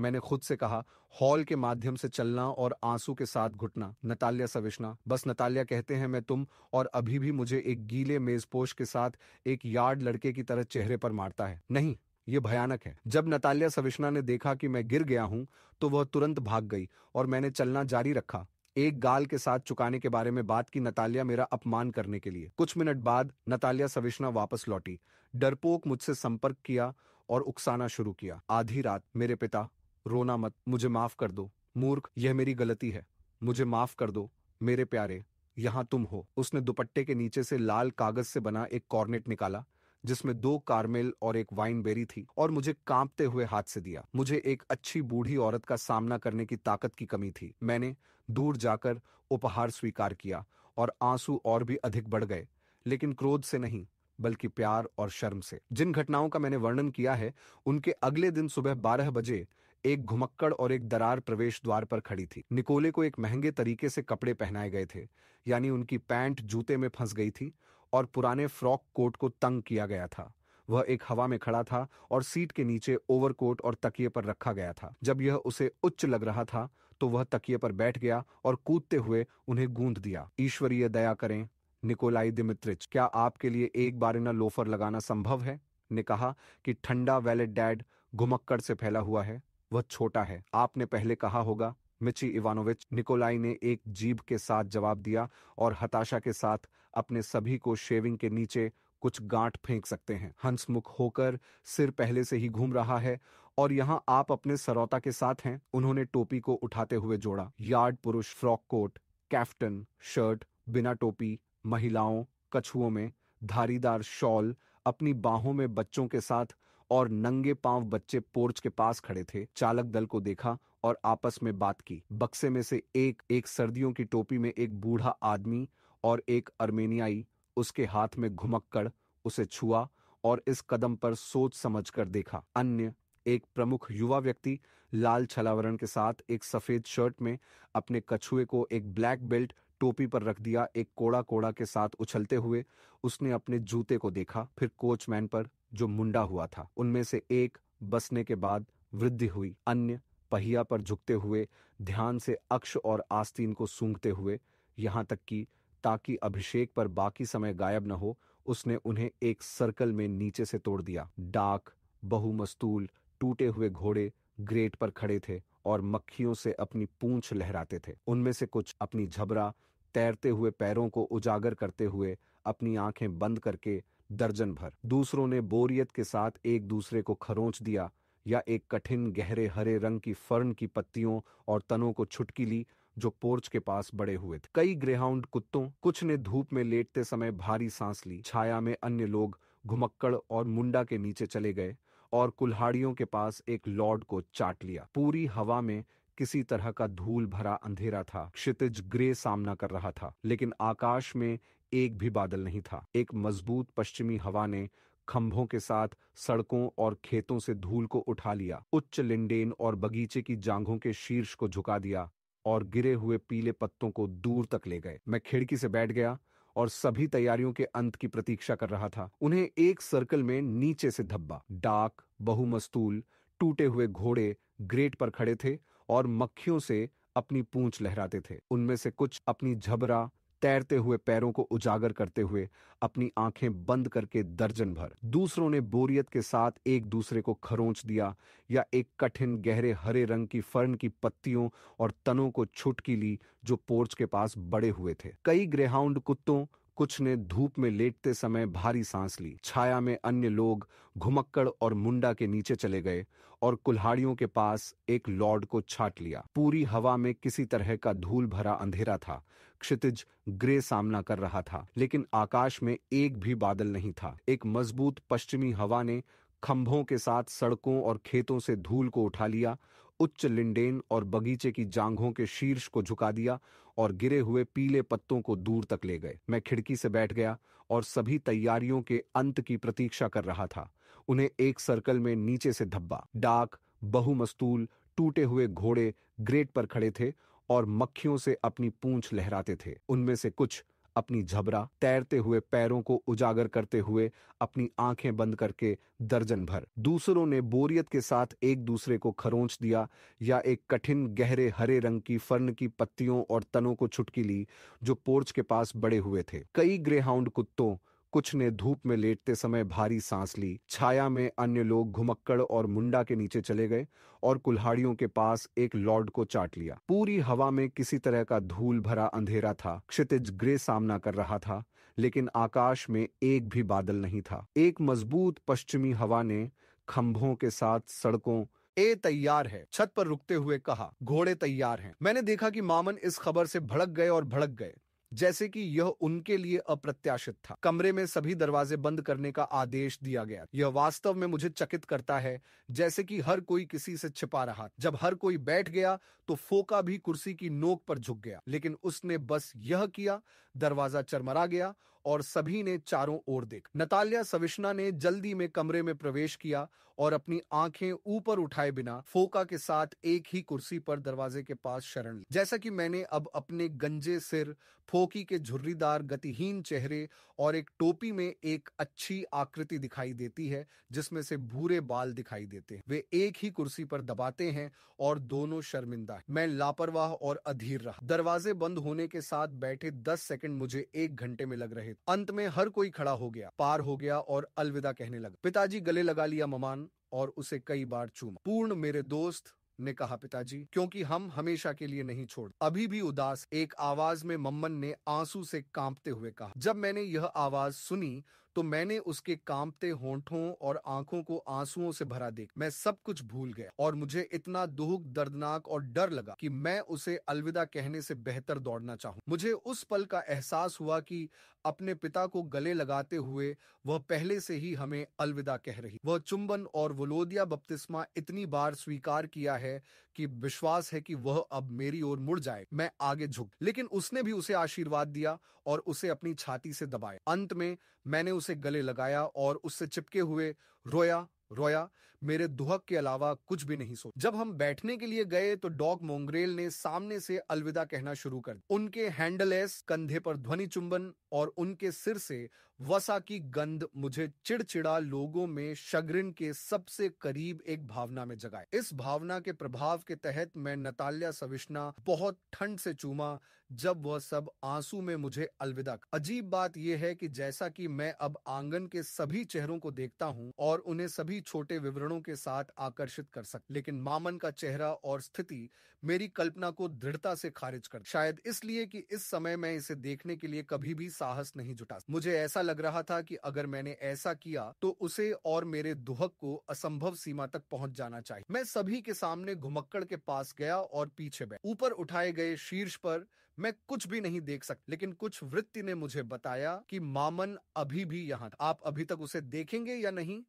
मैंने खुद से कहा हॉल के माध्यम से चलना और आंसू के साथ घुटना नतालिया सविश्ना बस नतालिया कहते हैं मैं तुम और अभी भी मुझे एक गीले मेजपोश के साथ एक यार्ड लड़के की तरह चेहरे पर मारता है नहीं ये भयानक है जब नतालिया सविश्ना ने देखा कि मैं गिर गया हूं तो वह तुरंत भाग गई और मैंने चलना जारी रखा एक गाल के साथ चुकाने के बारे में बात की नतालिया मेरा अपमान करने के लिए कुछ मिनट बाद नतालिया सविष्णा वापस लौटी डरपोक मुझसे संपर्क किया और उकसाना शुरू किया आधी रात मेरे पिता रोना मत मुझे माफ कर दो मूर्ख यह मेरी गलती है मुझे माफ कर दो मेरे प्यारे यहाँ तुम हो उसने दुपट्टे के नीचे से लाल कागज से बना एक कॉर्नेट निकाला जिसमें दो कारमेल और एक वाइन बेरी थी और मुझे कांपते हुए हाथ से दिया मुझे एक अच्छी बूढ़ी औरत का सामना करने की ताकत की कमी थी मैंने दूर जाकर उपहार स्वीकार किया और आंसू और भी अधिक बढ़ गए लेकिन क्रोध से नहीं बल्कि प्यार और शर्म से जिन घटनाओं का मैंने वर्णन किया है उनके अगले दिन सुबह बारह बजे एक घुमक्कड़ और एक दरार प्रवेश द्वार पर खड़ी थी निकोले को एक महंगे तरीके से कपड़े पहनाए गए थे यानी उनकी पैंट जूते में फंस गई थी और पुराने फ्रॉक कोट को तंग किया गया था वह एक हवा में खड़ा था और सीट के नीचे ओवरकोट और तकिए पर रखा गया था जब यह उसे उच्च लग रहा था तो वह तकिए पर बैठ गया और कूदते हुए उन्हें गूंद दिया ईश्वरीय दया करें निकोलाई दिमित्रिच क्या आपके लिए एक बार इना लोफर लगाना संभव है ने कहा कि ठंडा वैलेट डैड घुमक्कड़ से फैला हुआ है वह छोटा है आपने पहले कहा होगा मिची इवानोविच निकोलाई ने एक जीव के साथ जवाब दिया और हताशा के साथ अपने सभी को शेविंग के नीचे कुछ गांठ फेंक सकते हैं हंसमुख होकर सिर पहले से ही घूम रहा है और यहाँ आप अपने सरौता के साथ हैं उन्होंने टोपी को उठाते हुए जोड़ा यार्ड पुरुष फ्रॉक कोट कैफ्टन शर्ट बिना टोपी महिलाओं कछुओं में धारीदार शॉल अपनी बाहों में बच्चों के साथ और नंगे पांव बच्चे पोर्च के पास खड़े थे चालक दल को देखा और आपस में बात की बक्से में से एक एक सर्दियों की टोपी में एक बूढ़ा आदमी और एक अर्मेनियाई उसके हाथ में घुमक कर उसे छुआ और इस कदम पर सोच समझ कर देखा अन्य एक प्रमुख युवा व्यक्ति लाल छलावरण के साथ एक सफेद शर्ट में अपने कछुए को एक ब्लैक बेल्ट टोपी पर रख दिया एक कोड़ा कोड़ा के साथ उछलते हुए उसने अपने जूते को देखा फिर कोचमैन पर जो मुंडा हुआ था उनमें से एक बसने के बाद वृद्धि हुई अन्य पहिया पर झुकते हुए ध्यान से अक्ष और आस्तीन को सूंघते हुए यहाँ तक कि ताकि अभिषेक पर बाकी समय गायब न हो उसने उन्हें एक सर्कल में नीचे से तोड़ दिया डाक बहुमस्तूल टूटे हुए घोड़े ग्रेट पर खड़े थे और मक्खियों से अपनी पूंछ लहराते थे उनमें से कुछ अपनी झबरा तैरते हुए पैरों को उजागर करते हुए अपनी आंखें बंद करके दर्जन भर दूसरों ने बोरियत के साथ एक दूसरे को खरोंच दिया या एक कठिन गहरे हरे रंग की फर्न की पत्तियों और तनों को छुटकी ली जो पोर्च के पास बड़े हुए थे कई ग्रेहाउंड कुत्तों कुछ ने धूप में लेटते समय भारी सांस ली छाया में अन्य लोग घुमक्कड़ और मुंडा के नीचे चले गए और कुल्हाड़ियों के पास एक लॉर्ड को चाट लिया पूरी हवा में किसी तरह का धूल भरा अंधेरा था क्षितिज ग्रे सामना कर रहा था लेकिन आकाश में एक भी बादल नहीं था एक मजबूत पश्चिमी हवा ने खंभों के साथ सड़कों और खेतों से धूल को उठा लिया उच्च लिंडेन और बगीचे की जांघों के शीर्ष को झुका दिया और गिरे हुए पीले पत्तों को दूर तक ले गए मैं खिड़की से बैठ गया और सभी तैयारियों के अंत की प्रतीक्षा कर रहा था उन्हें एक सर्कल में नीचे से धब्बा डाक बहुमस्तूल टूटे हुए घोड़े ग्रेट पर खड़े थे और मक्खियों से अपनी पूंछ लहराते थे उनमें से कुछ अपनी झबरा तैरते हुए पैरों को उजागर करते हुए अपनी आंखें बंद करके दर्जन भर दूसरों ने बोरियत के साथ एक दूसरे को खरोंच दिया या एक कठिन गहरे हरे रंग की फर्न की पत्तियों और तनों को छुटकी ली जो पोर्च के पास बड़े हुए थे कई ग्रेहाउंड कुत्तों कुछ ने धूप में लेटते समय भारी सांस ली छाया में अन्य लोग घुमक्कड़ और मुंडा के नीचे चले गए और कुल्हाड़ियों के पास एक लॉर्ड को छाट लिया पूरी हवा में किसी तरह का धूल भरा अंधेरा था क्षितिज ग्रे सामना कर रहा था लेकिन आकाश में एक भी बादल नहीं था एक मजबूत पश्चिमी हवा ने खंभों के साथ सड़कों और खेतों से धूल को उठा लिया उच्च लिंडेन और बगीचे की जांघों के शीर्ष को झुका दिया और गिरे हुए पीले पत्तों को दूर तक ले गए मैं खिड़की से बैठ गया और सभी तैयारियों के अंत की प्रतीक्षा कर रहा था उन्हें एक सर्कल में नीचे से धब्बा डाक बहुमस्तूल टूटे हुए घोड़े ग्रेट पर खड़े थे और मक्खियों से अपनी पूंछ लहराते थे उनमें से कुछ अपनी झबरा तैरते हुए पैरों को उजागर करते हुए अपनी आंखें बंद करके दर्जन भर दूसरों ने बोरियत के साथ एक दूसरे को खरोंच दिया या एक कठिन गहरे हरे रंग की फर्न की पत्तियों और तनों को छुटकी ली जो पोर्च के पास बड़े हुए थे कई ग्रेहाउंड कुत्तों कुछ ने धूप में लेटते समय भारी सांस ली छाया में अन्य लोग घुमक्कड़ और मुंडा के नीचे चले गए और कुल्हाड़ियों के पास एक लॉर्ड को चाट लिया पूरी हवा में किसी तरह का धूल भरा अंधेरा था क्षितिज ग्रे सामना कर रहा था लेकिन आकाश में एक भी बादल नहीं था एक मजबूत पश्चिमी हवा ने खंभों के साथ सड़कों ए तैयार है छत पर रुकते हुए कहा घोड़े तैयार हैं मैंने देखा कि मामन इस खबर से भड़क गए और भड़क गए जैसे कि यह उनके लिए अप्रत्याशित था कमरे में सभी दरवाजे बंद करने का आदेश दिया गया यह वास्तव में मुझे चकित करता है जैसे कि हर कोई किसी से छिपा रहा जब हर कोई बैठ गया तो फोका भी कुर्सी की नोक पर झुक गया लेकिन उसने बस यह किया दरवाजा चरमरा गया और सभी ने चारों ओर देख नतालिया सविश्ना ने जल्दी में कमरे में प्रवेश किया और अपनी आंखें ऊपर उठाए बिना फोका के साथ एक ही कुर्सी पर दरवाजे के पास शरण ली जैसा कि मैंने अब अपने गंजे सिर फोकी के झुर्रीदार गतिहीन चेहरे और एक टोपी में एक अच्छी आकृति दिखाई देती है जिसमें से भूरे बाल दिखाई देते हैं वे एक ही कुर्सी पर दबाते हैं और दोनों शर्मिंदा है मैं लापरवाह और अधीर रहा दरवाजे बंद होने के साथ बैठे दस सेकंड मुझे एक घंटे में लग रहे थे अंत में हर कोई खड़ा हो गया पार हो गया और अलविदा कहने लगा पिताजी गले लगा लिया ममान और उसे कई बार चूमा पूर्ण मेरे दोस्त ने कहा पिताजी क्योंकि हम हमेशा के लिए नहीं छोड़ अभी भी उदास एक आवाज में मम्मन ने आंसू से कांपते हुए कहा जब मैंने यह आवाज सुनी तो मैंने उसके कांपते होंठों और आंखों को आंसुओं से भरा देख मैं सब कुछ भूल गया और मुझे इतना दुख दर्दनाक और डर लगा कि मैं उसे अलविदा कहने से बेहतर दौड़ना चाहूँ मुझे उस पल का एहसास हुआ कि अपने पिता को गले लगाते हुए वह पहले से ही हमें अलविदा कह रही वह चुंबन और वलोदिया बपतिस्मा इतनी बार स्वीकार किया है कि विश्वास है कि वह अब मेरी ओर मुड़ जाए मैं आगे झुक लेकिन उसने भी उसे आशीर्वाद दिया और उसे अपनी छाती से दबाया अंत में मैंने उसे गले लगाया और उससे चिपके हुए रोया रोया मेरे दुहक के अलावा कुछ भी नहीं सोच जब हम बैठने के लिए गए तो डॉग मोंगरेल ने सामने से अलविदा कहना शुरू कर उनके हैंडलेस कंधे पर ध्वनि चुंबन और उनके सिर से वसा की गंध मुझे चिड़चिड़ा लोगों में शगरिन के सबसे करीब एक भावना में जगाए इस भावना के प्रभाव के तहत मैं नताल्या सविश्ना बहुत ठंड से चूमा जब वह सब आंसू में मुझे अलविदा अजीब बात यह है कि जैसा कि मैं अब आंगन के सभी चेहरों को देखता हूँ और उन्हें सभी छोटे विवरणों के साथ आकर्षित कर सकता लेकिन मामन का चेहरा और स्थिति मेरी कल्पना को दृढ़ता से खारिज कर शायद इसलिए कि इस समय मैं इसे देखने के लिए कभी भी साहस नहीं जुटा मुझे ऐसा लग रहा था कि अगर मैंने ऐसा किया तो उसे और मेरे दुहक को असंभव सीमा तक पहुंच जाना चाहिए मैं सभी के सामने घुमक्कड़ के पास गया और पीछे बैठ ऊपर उठाए गए शीर्ष पर मैं कुछ भी नहीं देख सकता लेकिन कुछ वृत्ति ने मुझे बताया कि मामन अभी भी यहाँ आप अभी तक उसे देखेंगे या नहीं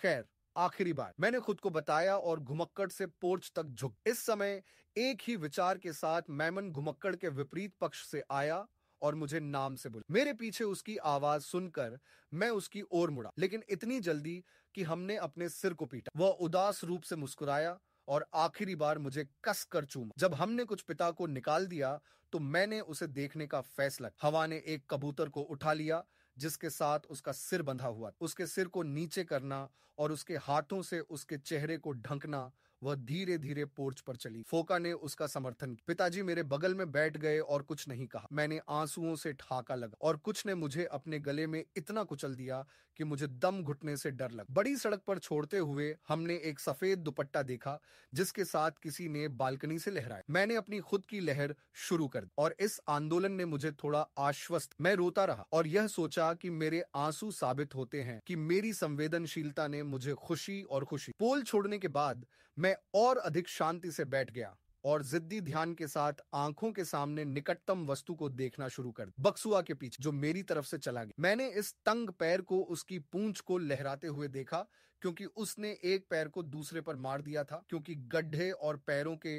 खैर आखिरी बार मैंने खुद को बताया और घुमक्कड़ से पोर्च तक झुक इस समय एक ही विचार के साथ मैमन घुमक्कड़ के विपरीत पक्ष से आया और मुझे नाम से बोला मेरे पीछे उसकी आवाज सुनकर मैं उसकी ओर मुड़ा लेकिन इतनी जल्दी कि हमने अपने सिर को पीटा वह उदास रूप से मुस्कुराया और आखिरी बार मुझे कस कर चूमा जब हमने कुछ पिता को निकाल दिया तो मैंने उसे देखने का फैसला हवा ने एक कबूतर को उठा लिया जिसके साथ उसका सिर बंधा हुआ उसके सिर को नीचे करना और उसके हाथों से उसके चेहरे को ढंकना वह धीरे धीरे पोर्च पर चली फोका ने उसका समर्थन पिताजी मेरे बगल में बैठ गए और कुछ नहीं कहा मैंने आंसुओं से ठाका लगा और कुछ ने मुझे अपने गले में इतना कुचल दिया कि मुझे दम घुटने से डर लगा बड़ी सड़क पर छोड़ते हुए हमने एक सफेद दुपट्टा देखा जिसके साथ किसी ने बालकनी से लहराया मैंने अपनी खुद की लहर शुरू कर दी और इस आंदोलन ने मुझे थोड़ा आश्वस्त मैं रोता रहा और यह सोचा कि मेरे आंसू साबित होते हैं कि मेरी संवेदनशीलता ने मुझे खुशी और खुशी पोल छोड़ने के बाद मैं और अधिक शांति से बैठ गया और जिद्दी ध्यान के साथ आंखों के सामने निकटतम वस्तु को देखना शुरू कर बक्सुआ के पीछे जो मेरी तरफ से चला गया मैंने इस तंग पैर को उसकी पूंछ को लहराते हुए देखा क्योंकि उसने एक पैर को दूसरे पर मार दिया था क्योंकि गड्ढे और पैरों के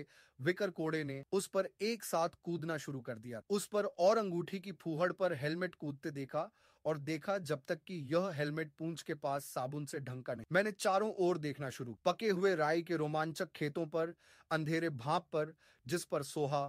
विकर कोड़े ने उस पर एक साथ कूदना शुरू कर दिया उस पर और अंगूठी की फूहड़ पर हेलमेट कूदते देखा और देखा जब तक कि यह हेलमेट पूंछ के पास साबुन से ढंका नहीं मैंने चारों ओर देखना शुरू पके हुए राय के रोमांचक खेतों पर अंधेरे भाप पर जिस पर सोहा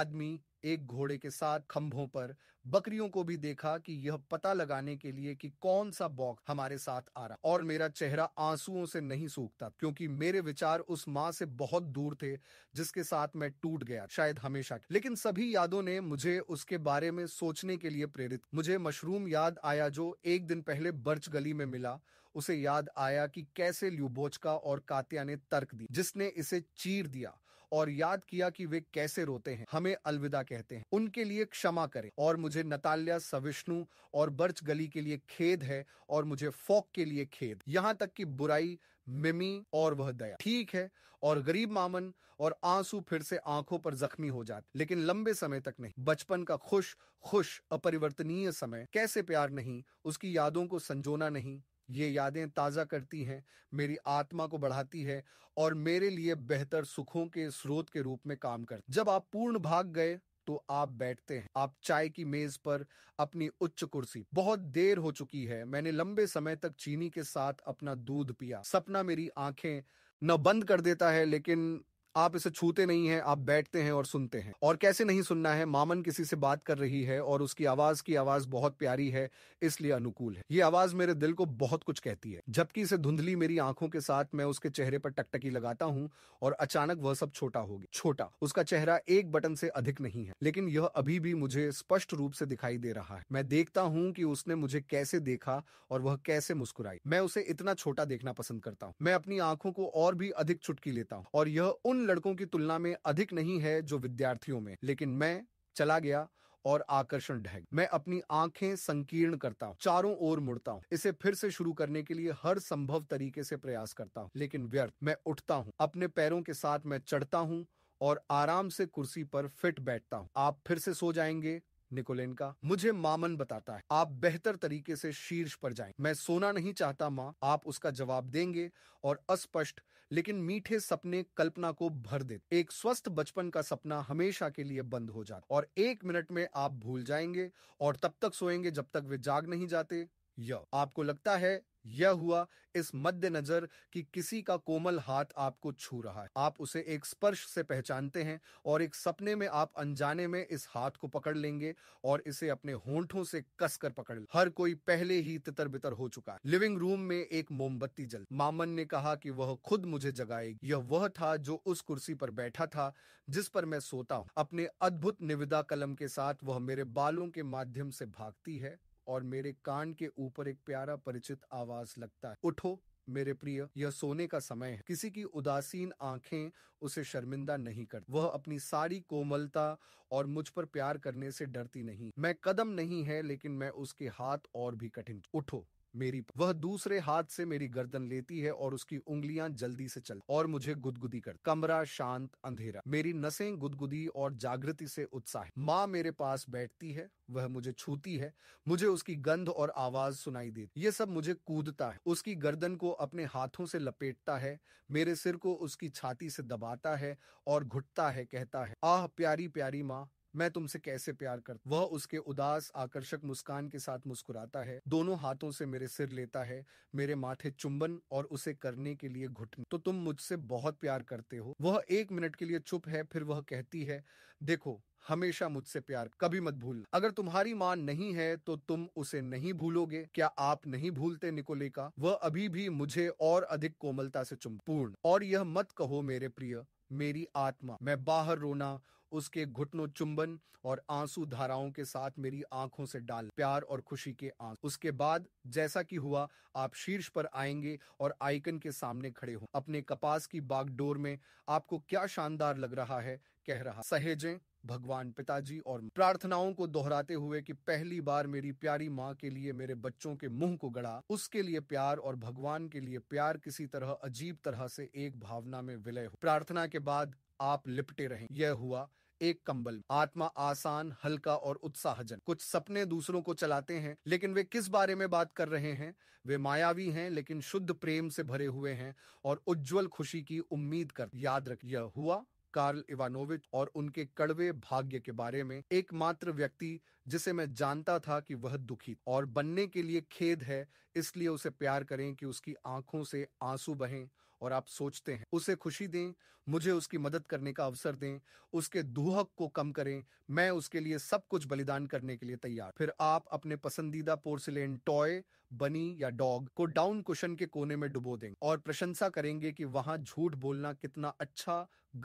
आदमी एक घोड़े के साथ खंभों पर बकरियों को भी देखा कि यह पता लगाने के लिए कि कौन सा बॉक्स हमारे साथ आ रहा और मेरा चेहरा आंसुओं से नहीं सूखता क्योंकि मेरे विचार उस माँ से बहुत दूर थे जिसके साथ मैं टूट गया शायद हमेशा लेकिन सभी यादों ने मुझे उसके बारे में सोचने के लिए प्रेरित मुझे मशरूम याद आया जो एक दिन पहले बर्च गली में मिला उसे याद आया कि कैसे ल्यूबोचका और कात्या ने तर्क दी जिसने इसे चीर दिया और याद किया कि वे कैसे रोते हैं हमें अलविदा कहते हैं उनके लिए क्षमा करें और मुझे नताल्या सविष्णु और बर्च गली के लिए खेद है और मुझे फोक के लिए खेद यहाँ तक कि बुराई मिमी और वह दया ठीक है और गरीब मामन और आंसू फिर से आंखों पर जख्मी हो जाते लेकिन लंबे समय तक नहीं बचपन का खुश खुश अपरिवर्तनीय समय कैसे प्यार नहीं उसकी यादों को संजोना नहीं ये यादें ताज़ा करती हैं मेरी आत्मा को बढ़ाती है और मेरे लिए बेहतर सुखों के स्रोत के रूप में काम कर जब आप पूर्ण भाग गए तो आप बैठते हैं आप चाय की मेज पर अपनी उच्च कुर्सी बहुत देर हो चुकी है मैंने लंबे समय तक चीनी के साथ अपना दूध पिया सपना मेरी आंखें न बंद कर देता है लेकिन आप इसे छूते नहीं है आप बैठते हैं और सुनते हैं और कैसे नहीं सुनना है मामन किसी से बात कर रही है और उसकी आवाज की आवाज बहुत प्यारी है इसलिए अनुकूल है ये आवाज मेरे दिल को बहुत कुछ कहती है जबकि इसे धुंधली मेरी आंखों के साथ मैं उसके चेहरे पर टकटकी लगाता हूँ और अचानक वह सब छोटा हो गया छोटा उसका चेहरा एक बटन से अधिक नहीं है लेकिन यह अभी भी मुझे स्पष्ट रूप से दिखाई दे रहा है मैं देखता हूँ की उसने मुझे कैसे देखा और वह कैसे मुस्कुराई मैं उसे इतना छोटा देखना पसंद करता हूँ मैं अपनी आंखों को और भी अधिक चुटकी लेता हूँ और यह उन लड़कों की तुलना में अधिक नहीं है जो विद्यार्थियों में लेकिन मैं चला गया और आकर्षण ढह मैं अपनी आंखें संकीर्ण करता हूँ चारों ओर मुड़ता हूँ इसे फिर से शुरू करने के लिए हर संभव तरीके से प्रयास करता हूँ लेकिन व्यर्थ मैं उठता हूँ अपने पैरों के साथ मैं चढ़ता हूँ और आराम से कुर्सी पर फिट बैठता हूँ आप फिर से सो जाएंगे निकोलेन का मुझे मामन बताता है आप बेहतर तरीके से शीर्ष पर जाएं मैं सोना नहीं चाहता माँ आप उसका जवाब देंगे और अस्पष्ट लेकिन मीठे सपने कल्पना को भर दे एक स्वस्थ बचपन का सपना हमेशा के लिए बंद हो जाता और एक मिनट में आप भूल जाएंगे और तब तक सोएंगे जब तक वे जाग नहीं जाते यह आपको लगता है यह हुआ इस मद्देनजर कि किसी का कोमल हाथ आपको छू रहा है आप उसे एक स्पर्श से पहचानते हैं और एक सपने में आप अनजाने में इस हाथ को पकड़ लेंगे और इसे अपने होंठों से कसकर पकड़ हर कोई पहले ही तितर बितर हो चुका है लिविंग रूम में एक मोमबत्ती जल मामन ने कहा कि वह खुद मुझे जगाएगी यह वह था जो उस कुर्सी पर बैठा था जिस पर मैं सोता हूँ अपने अद्भुत निविदा कलम के साथ वह मेरे बालों के माध्यम से भागती है और मेरे कान के ऊपर एक प्यारा परिचित आवाज लगता है उठो मेरे प्रिय यह सोने का समय है किसी की उदासीन आंखें उसे शर्मिंदा नहीं करती वह अपनी सारी कोमलता और मुझ पर प्यार करने से डरती नहीं मैं कदम नहीं है लेकिन मैं उसके हाथ और भी कठिन उठो मेरी वह दूसरे हाथ से मेरी गर्दन लेती है और उसकी उंगलियां जल्दी से चल और मुझे गुदगुदी कर कमरा शांत अंधेरा मेरी नसें गुदगुदी और जागृति से उत्साह माँ मेरे पास बैठती है वह मुझे छूती है मुझे उसकी गंध और आवाज सुनाई देती ये सब मुझे कूदता है उसकी गर्दन को अपने हाथों से लपेटता है मेरे सिर को उसकी छाती से दबाता है और घुटता है कहता है आह प्यारी प्यारी माँ मैं तुमसे कैसे प्यार कर वह उसके उदास आकर्षक मुस्कान के साथ मुस्कुराता है दोनों हाथों से मेरे सिर लेता है मेरे माथे चुंबन और उसे करने के लिए घुटने तो तुम मुझसे बहुत प्यार करते हो वह एक मिनट के लिए चुप है फिर वह कहती है देखो हमेशा मुझसे प्यार कभी मत भूल अगर तुम्हारी मां नहीं है तो तुम उसे नहीं भूलोगे क्या आप नहीं भूलते निकोले का वह अभी भी मुझे और अधिक कोमलता से चुम पूर्ण और यह मत कहो मेरे प्रिय मेरी आत्मा मैं बाहर रोना उसके घुटनों चुंबन और आंसू धाराओं के साथ मेरी आंखों से डाल प्यार और खुशी के आंसू उसके बाद जैसा कि हुआ आप शीर्ष पर आएंगे और आइकन के सामने खड़े हो अपने कपास की बागडोर में आपको क्या शानदार लग रहा है कह रहा सहेजे भगवान पिताजी और प्रार्थनाओं को दोहराते हुए कि पहली बार मेरी प्यारी माँ के लिए मेरे बच्चों के मुंह को गड़ा उसके लिए प्यार और भगवान के लिए प्यार किसी तरह अजीब तरह से एक भावना में विलय हो प्रार्थना के बाद आप लिपटे रहे यह हुआ एक कंबल आत्मा आसान हल्का और उत्साहजन कुछ सपने दूसरों को चलाते हैं लेकिन वे किस बारे में बात कर रहे हैं वे मायावी हैं लेकिन शुद्ध प्रेम से भरे हुए हैं और उज्जवल खुशी की उम्मीद कर याद रख यह हुआ कार्ल इवानोविच और उनके कड़वे भाग्य के बारे में एकमात्र व्यक्ति जिसे मैं जानता था कि वह दुखी और बनने के लिए खेद है इसलिए उसे प्यार करें कि उसकी आंखों से आंसू बहें और आप सोचते हैं उसे खुशी दें मुझे उसकी मदद करने का अवसर दें उसके दुहक को कम करें मैं उसके लिए सब कुछ बलिदान करने के लिए तैयार फिर आप अपने पसंदीदा पोर्सिलेन टॉय बनी या डॉग को डाउन कुशन के कोने में डुबो दें और प्रशंसा करेंगे कि वहां झूठ बोलना कितना अच्छा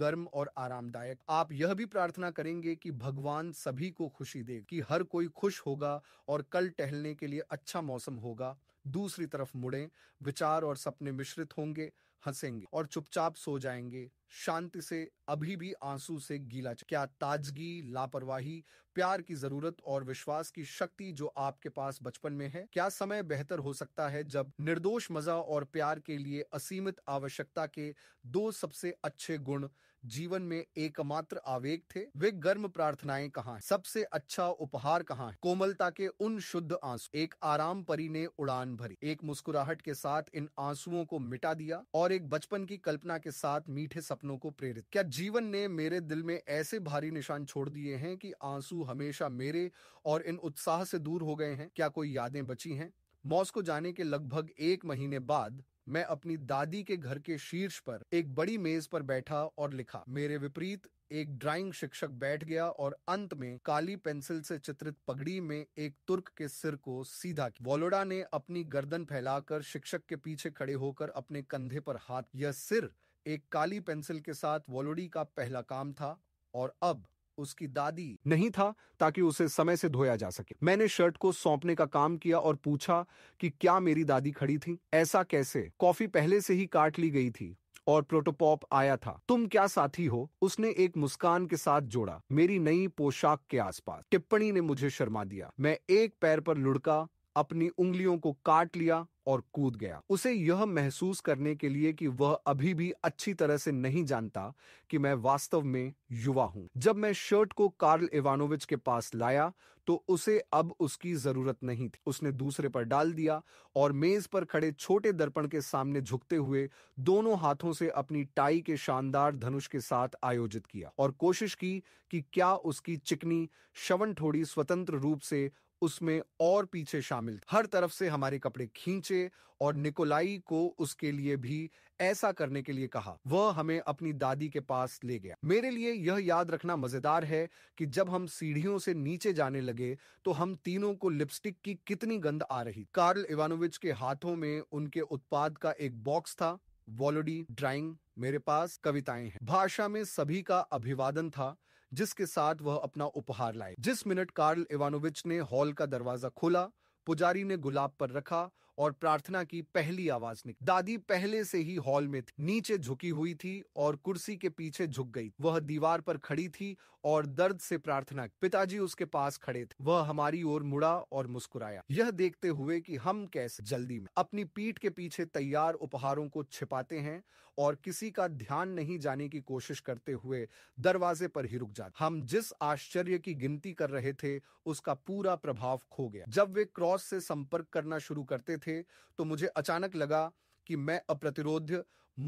गर्म और आरामदायक आप यह भी प्रार्थना करेंगे कि भगवान सभी को खुशी दे कि हर कोई खुश होगा और कल टहलने के लिए अच्छा मौसम होगा दूसरी तरफ मुड़े विचार और सपने मिश्रित होंगे हंसेंगे और चुपचाप सो जाएंगे शांति से अभी भी आंसू से गीला क्या ताजगी लापरवाही प्यार की जरूरत और विश्वास की शक्ति जो आपके पास बचपन में है क्या समय बेहतर हो सकता है जब निर्दोष मजा और प्यार के लिए असीमित आवश्यकता के दो सबसे अच्छे गुण जीवन में एकमात्र आवेग थे वे गर्म प्रार्थनाएं कहाँ है? सबसे अच्छा उपहार कहाँ है कोमलता के उन शुद्ध आंसू एक आराम परी ने उड़ान भरी एक मुस्कुराहट के साथ इन आंसुओं को मिटा दिया और एक बचपन की कल्पना के साथ मीठे सपनों को प्रेरित क्या जीवन ने मेरे दिल में ऐसे भारी निशान छोड़ दिए हैं कि आंसू हमेशा मेरे और इन उत्साह से दूर हो गए हैं क्या कोई यादें बची हैं मॉस्को जाने के लगभग एक महीने बाद मैं अपनी दादी के घर के शीर्ष पर एक बड़ी मेज पर बैठा और लिखा मेरे विपरीत एक ड्राइंग शिक्षक बैठ गया और अंत में काली पेंसिल से चित्रित पगड़ी में एक तुर्क के सिर को सीधा किया वोलोडा ने अपनी गर्दन फैलाकर शिक्षक के पीछे खड़े होकर अपने कंधे पर हाथ यह सिर एक काली पेंसिल के साथ वोलोडी का पहला काम था और अब उसकी दादी नहीं था ताकि उसे समय से धोया जा सके मैंने शर्ट को सौंपने का काम किया और पूछा कि क्या मेरी दादी खड़ी थी ऐसा कैसे कॉफी पहले से ही काट ली गई थी और प्रोटोपॉप आया था तुम क्या साथी हो उसने एक मुस्कान के साथ जोड़ा मेरी नई पोशाक के आसपास टिप्पणी ने मुझे शर्मा दिया मैं एक पैर पर लुढ़का अपनी उंगलियों को काट लिया और कूद गया उसे यह महसूस करने के लिए कि वह अभी भी अच्छी तरह से नहीं जानता कि मैं वास्तव में युवा हूं जब मैं शर्ट को कार्ल इवानोविच के पास लाया तो उसे अब उसकी जरूरत नहीं थी उसने दूसरे पर डाल दिया और मेज पर खड़े छोटे दर्पण के सामने झुकते हुए दोनों हाथों से अपनी टाई के शानदार धनुष के साथ आयोजित किया और कोशिश की कि क्या उसकी चिकनी शवन थोड़ी स्वतंत्र रूप से उसमें और पीछे शामिल हर तरफ से हमारे कपड़े खींचे और निकोलाई को उसके लिए भी ऐसा करने के लिए कहा वह हमें अपनी दादी के पास ले गया मेरे लिए यह याद रखना मजेदार है कि जब हम सीढ़ियों से नीचे जाने लगे तो हम तीनों को लिपस्टिक की कितनी गंध आ रही कार्ल इवानोविच के हाथों में उनके उत्पाद का एक बॉक्स था वॉलोडी ड्राइंग मेरे पास कविताएं हैं भाषा में सभी का अभिवादन था जिसके साथ वह अपना उपहार लाए जिस मिनट कार्ल इवानोविच ने हॉल का दरवाजा खोला पुजारी ने गुलाब पर रखा और प्रार्थना की पहली आवाज निकली दादी पहले से ही हॉल में थी नीचे झुकी हुई थी और कुर्सी के पीछे झुक गई वह दीवार पर खड़ी थी और दर्द से प्रार्थना पिताजी उसके पास खड़े थे वह हमारी ओर मुड़ा और मुस्कुराया यह देखते हुए कि हम कैसे जल्दी में अपनी पीठ के पीछे तैयार उपहारों को छिपाते हैं और किसी का ध्यान नहीं जाने की कोशिश करते हुए दरवाजे पर ही रुक जाते हम जिस आश्चर्य की गिनती कर रहे थे उसका पूरा प्रभाव खो गया जब वे क्रॉस से संपर्क करना शुरू करते थे थे तो मुझे अचानक लगा कि मैं अप्रतिरोध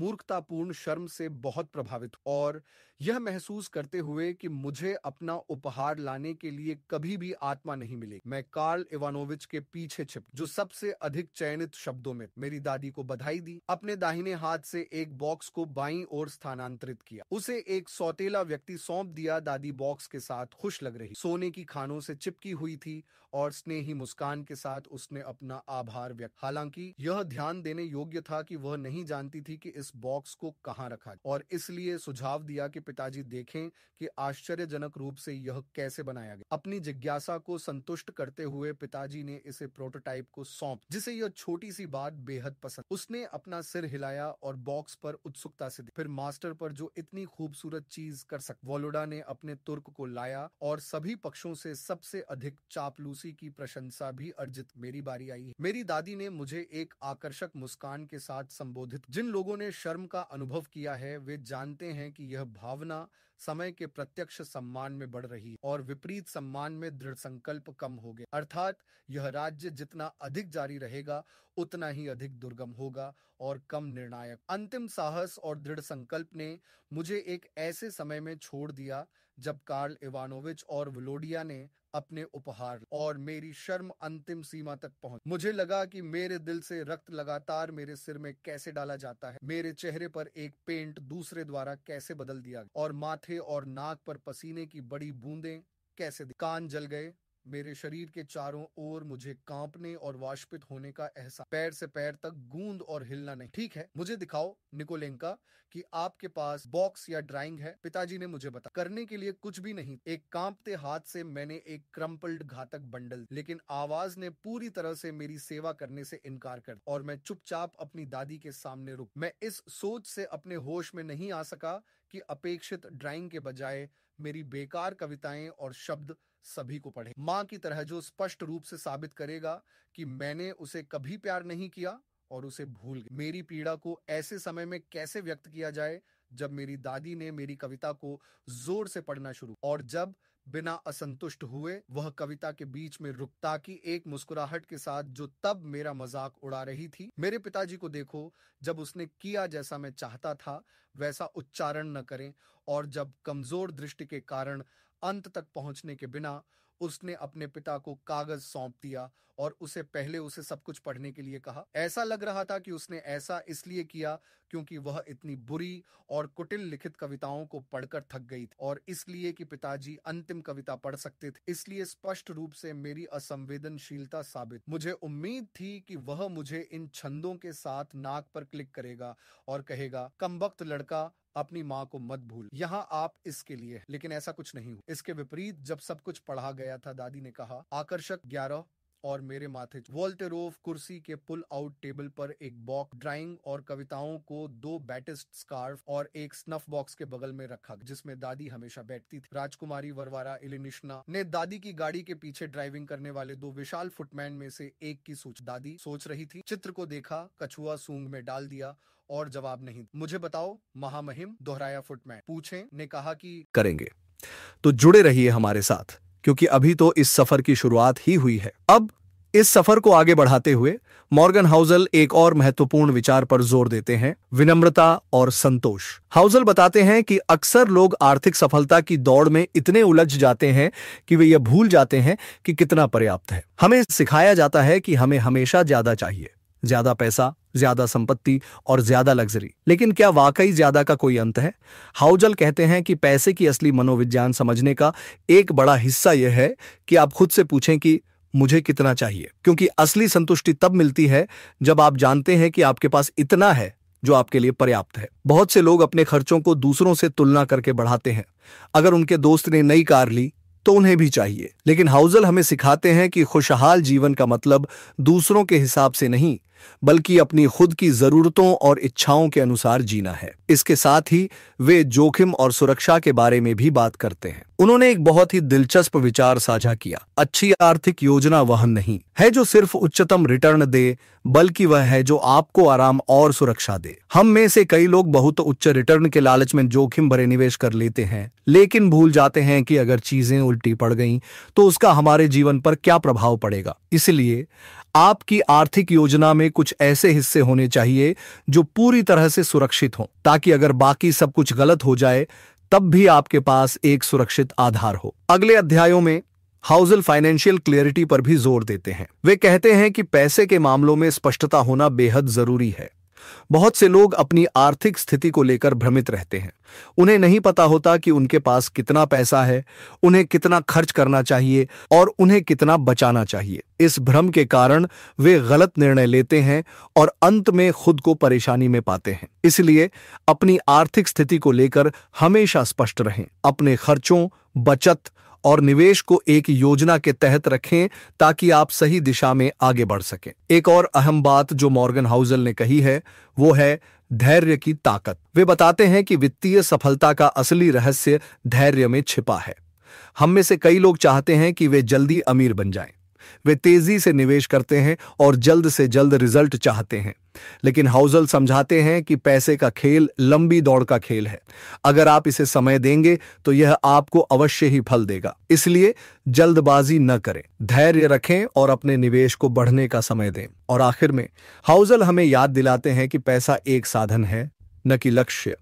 मूर्खतापूर्ण शर्म से बहुत प्रभावित और यह महसूस करते हुए कि मुझे अपना उपहार लाने के लिए कभी भी आत्मा नहीं मिलेगी मैं कार्ल इवानोविच के पीछे छिप जो सबसे अधिक चयनित शब्दों में मेरी दादी को बधाई दी अपने दाहिने हाथ से एक बॉक्स को बाईं ओर स्थानांतरित किया उसे एक सौतेला व्यक्ति सौंप दिया दादी बॉक्स के साथ खुश लग रही सोने की खानों से चिपकी हुई थी और स्नेही मुस्कान के साथ उसने अपना आभार व्यक्त हालांकि यह ध्यान देने योग्य था कि वह नहीं जानती थी कि इस बॉक्स को कहाँ रखा और इसलिए सुझाव दिया कि पिताजी देखें कि आश्चर्यजनक रूप से यह कैसे बनाया गया अपनी जिज्ञासा को संतुष्ट करते हुए पिताजी ने इसे प्रोटोटाइप को सौंप जिसे यह छोटी सी बात बेहद पसंद उसने अपना सिर हिलाया और बॉक्स पर उत्सुकता से फिर मास्टर पर जो इतनी खूबसूरत चीज कर सक वोलोडा ने अपने तुर्क को लाया और सभी पक्षों से सबसे अधिक चापलूसी की प्रशंसा भी अर्जित मेरी बारी आई है मेरी दादी ने मुझे एक आकर्षक मुस्कान के साथ संबोधित जिन लोगों ने शर्म का अनुभव किया है वे जानते हैं कि यह भाव भावना समय के प्रत्यक्ष सम्मान में बढ़ रही और विपरीत सम्मान में दृढ़ संकल्प कम हो गए अर्थात यह राज्य जितना अधिक जारी रहेगा उतना ही अधिक दुर्गम होगा और कम निर्णायक अंतिम साहस और दृढ़ संकल्प ने मुझे एक ऐसे समय में छोड़ दिया जब कार्ल इवानोविच और विलोडिया ने अपने उपहार और मेरी शर्म अंतिम सीमा तक पहुंच मुझे लगा कि मेरे दिल से रक्त लगातार मेरे सिर में कैसे डाला जाता है मेरे चेहरे पर एक पेंट दूसरे द्वारा कैसे बदल दिया और माथे और नाक पर पसीने की बड़ी बूंदें कैसे कान जल गए मेरे शरीर के चारों ओर मुझे कांपने और वाष्पित होने का एहसास पैर से पैर तक गूंद और हिलना नहीं ठीक है मुझे दिखाओ निकोलेंका कि आपके पास बॉक्स या ड्राइंग है पिताजी ने मुझे बता करने के लिए कुछ भी नहीं एक कांपते हाथ से मैंने एक क्रम्पल्ड घातक बंडल लेकिन आवाज ने पूरी तरह से मेरी सेवा करने से इनकार कर और मैं चुपचाप अपनी दादी के सामने रुक मैं इस सोच से अपने होश में नहीं आ सका कि अपेक्षित ड्राइंग के बजाय मेरी बेकार कविताएं और शब्द सभी को पढ़े माँ की तरह जो स्पष्ट रूप से साबित करेगा कि मैंने उसे कभी प्यार नहीं किया और उसे भूल गई मेरी पीड़ा को ऐसे समय में कैसे व्यक्त किया जाए जब मेरी दादी ने मेरी कविता को जोर से पढ़ना शुरू और जब बिना असंतुष्ट हुए वह कविता के बीच में रुकता की एक मुस्कुराहट के साथ जो तब मेरा मजाक उड़ा रही थी मेरे पिताजी को देखो जब उसने किया जैसा मैं चाहता था वैसा उच्चारण न करें और जब कमजोर दृष्टि के कारण अंत तक पहुंचने के बिना उसने अपने पिता को कागज सौंप दिया और उसे पहले उसे सब कुछ पढ़ने के लिए कहा ऐसा लग रहा था कि उसने ऐसा इसलिए किया क्योंकि वह इतनी बुरी और कुटिल लिखित कविताओं को पढ़कर थक गई थी और इसलिए कि पिताजी अंतिम कविता पढ़ सकते थे इसलिए स्पष्ट रूप से मेरी असंवेदनशीलता साबित मुझे उम्मीद थी कि वह मुझे इन छंदों के साथ नाक पर क्लिक करेगा और कहेगा कम लड़का अपनी माँ को मत भूल यहाँ आप इसके लिए लेकिन ऐसा कुछ नहीं हुआ इसके विपरीत जब सब कुछ पढ़ा गया था दादी ने कहा आकर्षक ग्यारह और मेरे माथे वोल्टेरोव कुर्सी के पुल आउट टेबल पर एक बॉक्स ड्राइंग और कविताओं को दो बैटिस्ट स्कार्फ और एक स्नफ बॉक्स के बगल में रखा जिसमें दादी हमेशा बैठती थी राजकुमारी वरवारा इलिनिश्ना ने दादी की गाड़ी के पीछे ड्राइविंग करने वाले दो विशाल फुटमैन में से एक की सोच दादी सोच रही थी चित्र को देखा कछुआ सूंग में डाल दिया और जवाब नहीं मुझे बताओ महामहिम दोहराया फुटमैन पूछे ने कहा कि करेंगे तो जुड़े रहिए हमारे साथ क्योंकि अभी तो इस सफर की शुरुआत ही हुई है अब इस सफर को आगे बढ़ाते हुए मॉर्गन हाउजल एक और महत्वपूर्ण विचार पर जोर देते हैं विनम्रता और संतोष हाउजल बताते हैं कि अक्सर लोग आर्थिक सफलता की दौड़ में इतने उलझ जाते हैं कि वे यह भूल जाते हैं कि कितना पर्याप्त है हमें सिखाया जाता है कि हमें हमेशा ज्यादा चाहिए ज्यादा पैसा ज्यादा संपत्ति और ज्यादा लग्जरी लेकिन क्या वाकई ज्यादा का कोई अंत है हाउजल कहते हैं कि पैसे की असली मनोविज्ञान समझने का एक बड़ा हिस्सा यह है कि आप खुद से पूछें कि मुझे कितना चाहिए क्योंकि असली संतुष्टि तब मिलती है जब आप जानते हैं कि आपके पास इतना है जो आपके लिए पर्याप्त है बहुत से लोग अपने खर्चों को दूसरों से तुलना करके बढ़ाते हैं अगर उनके दोस्त ने नई कार ली तो उन्हें भी चाहिए लेकिन हाउजल हमें सिखाते हैं कि खुशहाल जीवन का मतलब दूसरों के हिसाब से नहीं बल्कि अपनी खुद की जरूरतों और इच्छाओं के अनुसार जीना है इसके साथ ही वे जोखिम और सुरक्षा के बारे में भी बात करते हैं उन्होंने एक बहुत ही दिलचस्प विचार साझा किया अच्छी आर्थिक योजना वह नहीं है जो सिर्फ उच्चतम रिटर्न दे बल्कि वह है जो आपको आराम और सुरक्षा दे हम में से कई लोग बहुत उच्च रिटर्न के लालच में जोखिम भरे निवेश कर लेते हैं लेकिन भूल जाते हैं कि अगर चीजें उल्टी पड़ गईं तो उसका हमारे जीवन पर क्या प्रभाव पड़ेगा इसलिए आपकी आर्थिक योजना में कुछ ऐसे हिस्से होने चाहिए जो पूरी तरह से सुरक्षित हों ताकि अगर बाकी सब कुछ गलत हो जाए तब भी आपके पास एक सुरक्षित आधार हो अगले अध्यायों में हाउजल फाइनेंशियल क्लियरिटी पर भी जोर देते हैं वे कहते हैं कि पैसे के मामलों में स्पष्टता होना बेहद जरूरी है बहुत से लोग अपनी आर्थिक स्थिति को लेकर भ्रमित रहते हैं उन्हें नहीं पता होता कि उनके पास कितना पैसा है उन्हें कितना खर्च करना चाहिए और उन्हें कितना बचाना चाहिए इस भ्रम के कारण वे गलत निर्णय लेते हैं और अंत में खुद को परेशानी में पाते हैं इसलिए अपनी आर्थिक स्थिति को लेकर हमेशा स्पष्ट रहें अपने खर्चों बचत और निवेश को एक योजना के तहत रखें ताकि आप सही दिशा में आगे बढ़ सकें एक और अहम बात जो मॉर्गन हाउजल ने कही है वो है धैर्य की ताकत वे बताते हैं कि वित्तीय सफलता का असली रहस्य धैर्य में छिपा है हम में से कई लोग चाहते हैं कि वे जल्दी अमीर बन जाएं वे तेजी से निवेश करते हैं और जल्द से जल्द रिजल्ट चाहते हैं लेकिन हाउजल समझाते हैं कि पैसे का खेल लंबी दौड़ का खेल है अगर आप इसे समय देंगे तो यह आपको अवश्य ही फल देगा इसलिए जल्दबाजी न करें धैर्य रखें और अपने निवेश को बढ़ने का समय दें और आखिर में हाउजल हमें याद दिलाते हैं कि पैसा एक साधन है न कि लक्ष्य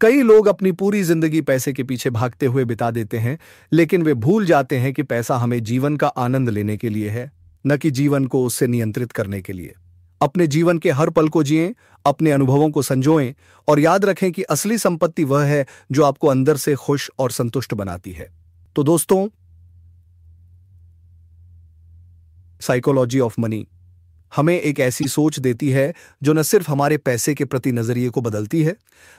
कई लोग अपनी पूरी जिंदगी पैसे के पीछे भागते हुए बिता देते हैं लेकिन वे भूल जाते हैं कि पैसा हमें जीवन का आनंद लेने के लिए है न कि जीवन को उससे नियंत्रित करने के लिए अपने जीवन के हर पल को जिए अपने अनुभवों को संजोएं और याद रखें कि असली संपत्ति वह है जो आपको अंदर से खुश और संतुष्ट बनाती है तो दोस्तों साइकोलॉजी ऑफ मनी हमें एक ऐसी सोच देती है जो न सिर्फ हमारे पैसे के प्रति नज़रिए को बदलती है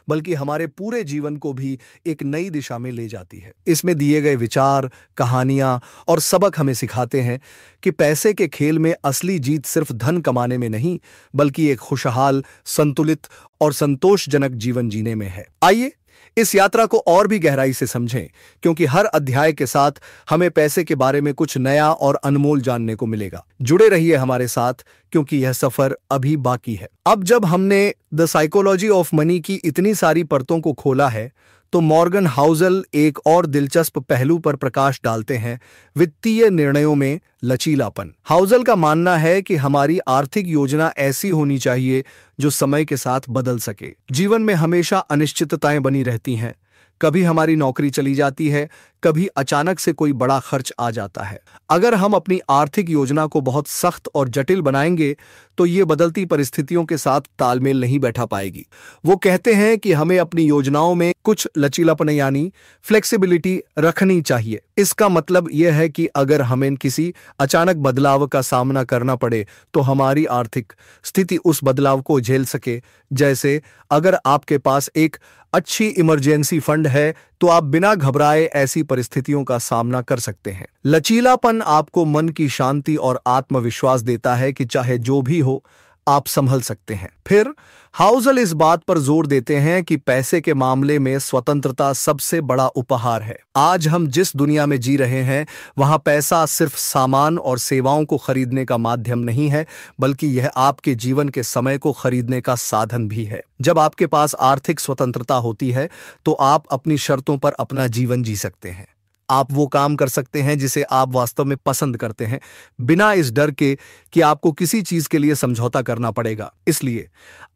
बल्कि हमारे पूरे जीवन को भी एक नई दिशा में ले जाती है इसमें दिए गए विचार कहानियां और सबक हमें सिखाते हैं कि पैसे के खेल में असली जीत सिर्फ धन कमाने में नहीं बल्कि एक खुशहाल संतुलित और संतोषजनक जीवन जीने में है आइए इस यात्रा को और भी गहराई से समझें क्योंकि हर अध्याय के साथ हमें पैसे के बारे में कुछ नया और अनमोल जानने को मिलेगा जुड़े रहिए हमारे साथ क्योंकि यह सफर अभी बाकी है अब जब हमने द साइकोलॉजी ऑफ मनी की इतनी सारी परतों को खोला है तो मॉर्गन हाउजल एक और दिलचस्प पहलू पर प्रकाश डालते हैं वित्तीय निर्णयों में लचीलापन हाउजल का मानना है कि हमारी आर्थिक योजना ऐसी होनी चाहिए जो समय के साथ बदल सके जीवन में हमेशा अनिश्चितताएं बनी रहती हैं कभी हमारी नौकरी चली जाती है कभी अचानक से कोई बड़ा खर्च आ जाता है अगर हम अपनी आर्थिक योजना को बहुत सख्त और जटिल बनाएंगे तो ये बदलती परिस्थितियों के साथ तालमेल नहीं बैठा पाएगी वो कहते हैं कि हमें अपनी योजनाओं में कुछ लचीलापन यानी फ्लेक्सिबिलिटी रखनी चाहिए इसका मतलब यह है कि अगर हमें किसी अचानक बदलाव का सामना करना पड़े तो हमारी आर्थिक स्थिति उस बदलाव को झेल सके जैसे अगर आपके पास एक अच्छी इमरजेंसी फंड है तो आप बिना घबराए ऐसी परिस्थितियों का सामना कर सकते हैं लचीलापन आपको मन की शांति और आत्मविश्वास देता है कि चाहे जो भी हो आप संभल सकते हैं फिर हाउजल इस बात पर जोर देते हैं कि पैसे के मामले में स्वतंत्रता सबसे बड़ा उपहार है आज हम जिस दुनिया में जी रहे हैं वहां पैसा सिर्फ सामान और सेवाओं को खरीदने का माध्यम नहीं है बल्कि यह आपके जीवन के समय को खरीदने का साधन भी है जब आपके पास आर्थिक स्वतंत्रता होती है तो आप अपनी शर्तों पर अपना जीवन जी सकते हैं आप वो काम कर सकते हैं जिसे आप वास्तव में पसंद करते हैं बिना इस डर के कि आपको किसी चीज के लिए समझौता करना पड़ेगा इसलिए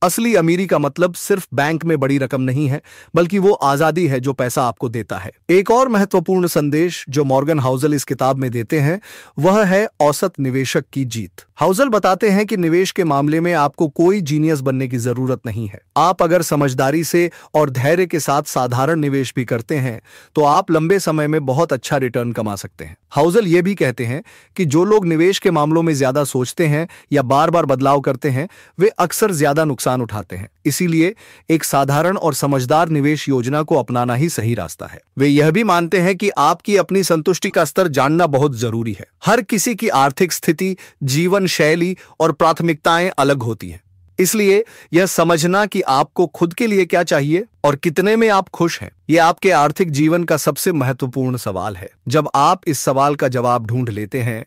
असली अमीरी का मतलब सिर्फ बैंक में बड़ी रकम नहीं है बल्कि वो आजादी है जो पैसा आपको देता है एक और महत्वपूर्ण संदेश जो मॉर्गन हाउजल इस किताब में देते हैं वह है औसत निवेशक की जीत हाउजल बताते हैं कि निवेश के मामले में आपको कोई जीनियस बनने की जरूरत नहीं है आप अगर समझदारी से और धैर्य के साथ साधारण निवेश भी करते हैं तो आप लंबे समय में बहुत बहुत अच्छा रिटर्न कमा सकते हैं हाउजल ये भी कहते हैं कि जो लोग निवेश के मामलों में ज्यादा सोचते हैं या बार बार बदलाव करते हैं वे अक्सर ज्यादा नुकसान उठाते हैं इसीलिए एक साधारण और समझदार निवेश योजना को अपनाना ही सही रास्ता है वे यह भी मानते हैं कि आपकी अपनी संतुष्टि का स्तर जानना बहुत जरूरी है हर किसी की आर्थिक स्थिति जीवन शैली और प्राथमिकताएं अलग होती हैं इसलिए यह समझना कि आपको खुद के लिए क्या चाहिए और कितने में आप खुश हैं ये आपके आर्थिक जीवन का सबसे महत्वपूर्ण सवाल है जब आप इस सवाल का जवाब ढूंढ लेते हैं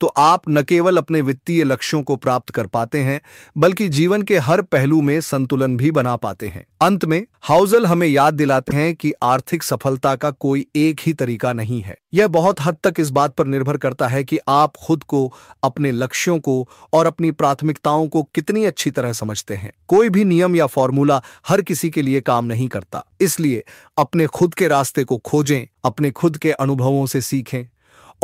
तो आप न केवल अपने वित्तीय लक्ष्यों को प्राप्त कर पाते हैं बल्कि जीवन के हर पहलू में संतुलन भी बना पाते हैं अंत में हाउजल हमें याद दिलाते हैं कि आर्थिक सफलता का कोई एक ही तरीका नहीं है यह बहुत हद तक इस बात पर निर्भर करता है कि आप खुद को अपने लक्ष्यों को और अपनी प्राथमिकताओं को कितनी अच्छी तरह समझते हैं कोई भी नियम या फॉर्मूला हर किसी के लिए काम नहीं करता इसलिए अपने खुद के रास्ते को खोजें अपने खुद के अनुभवों से सीखें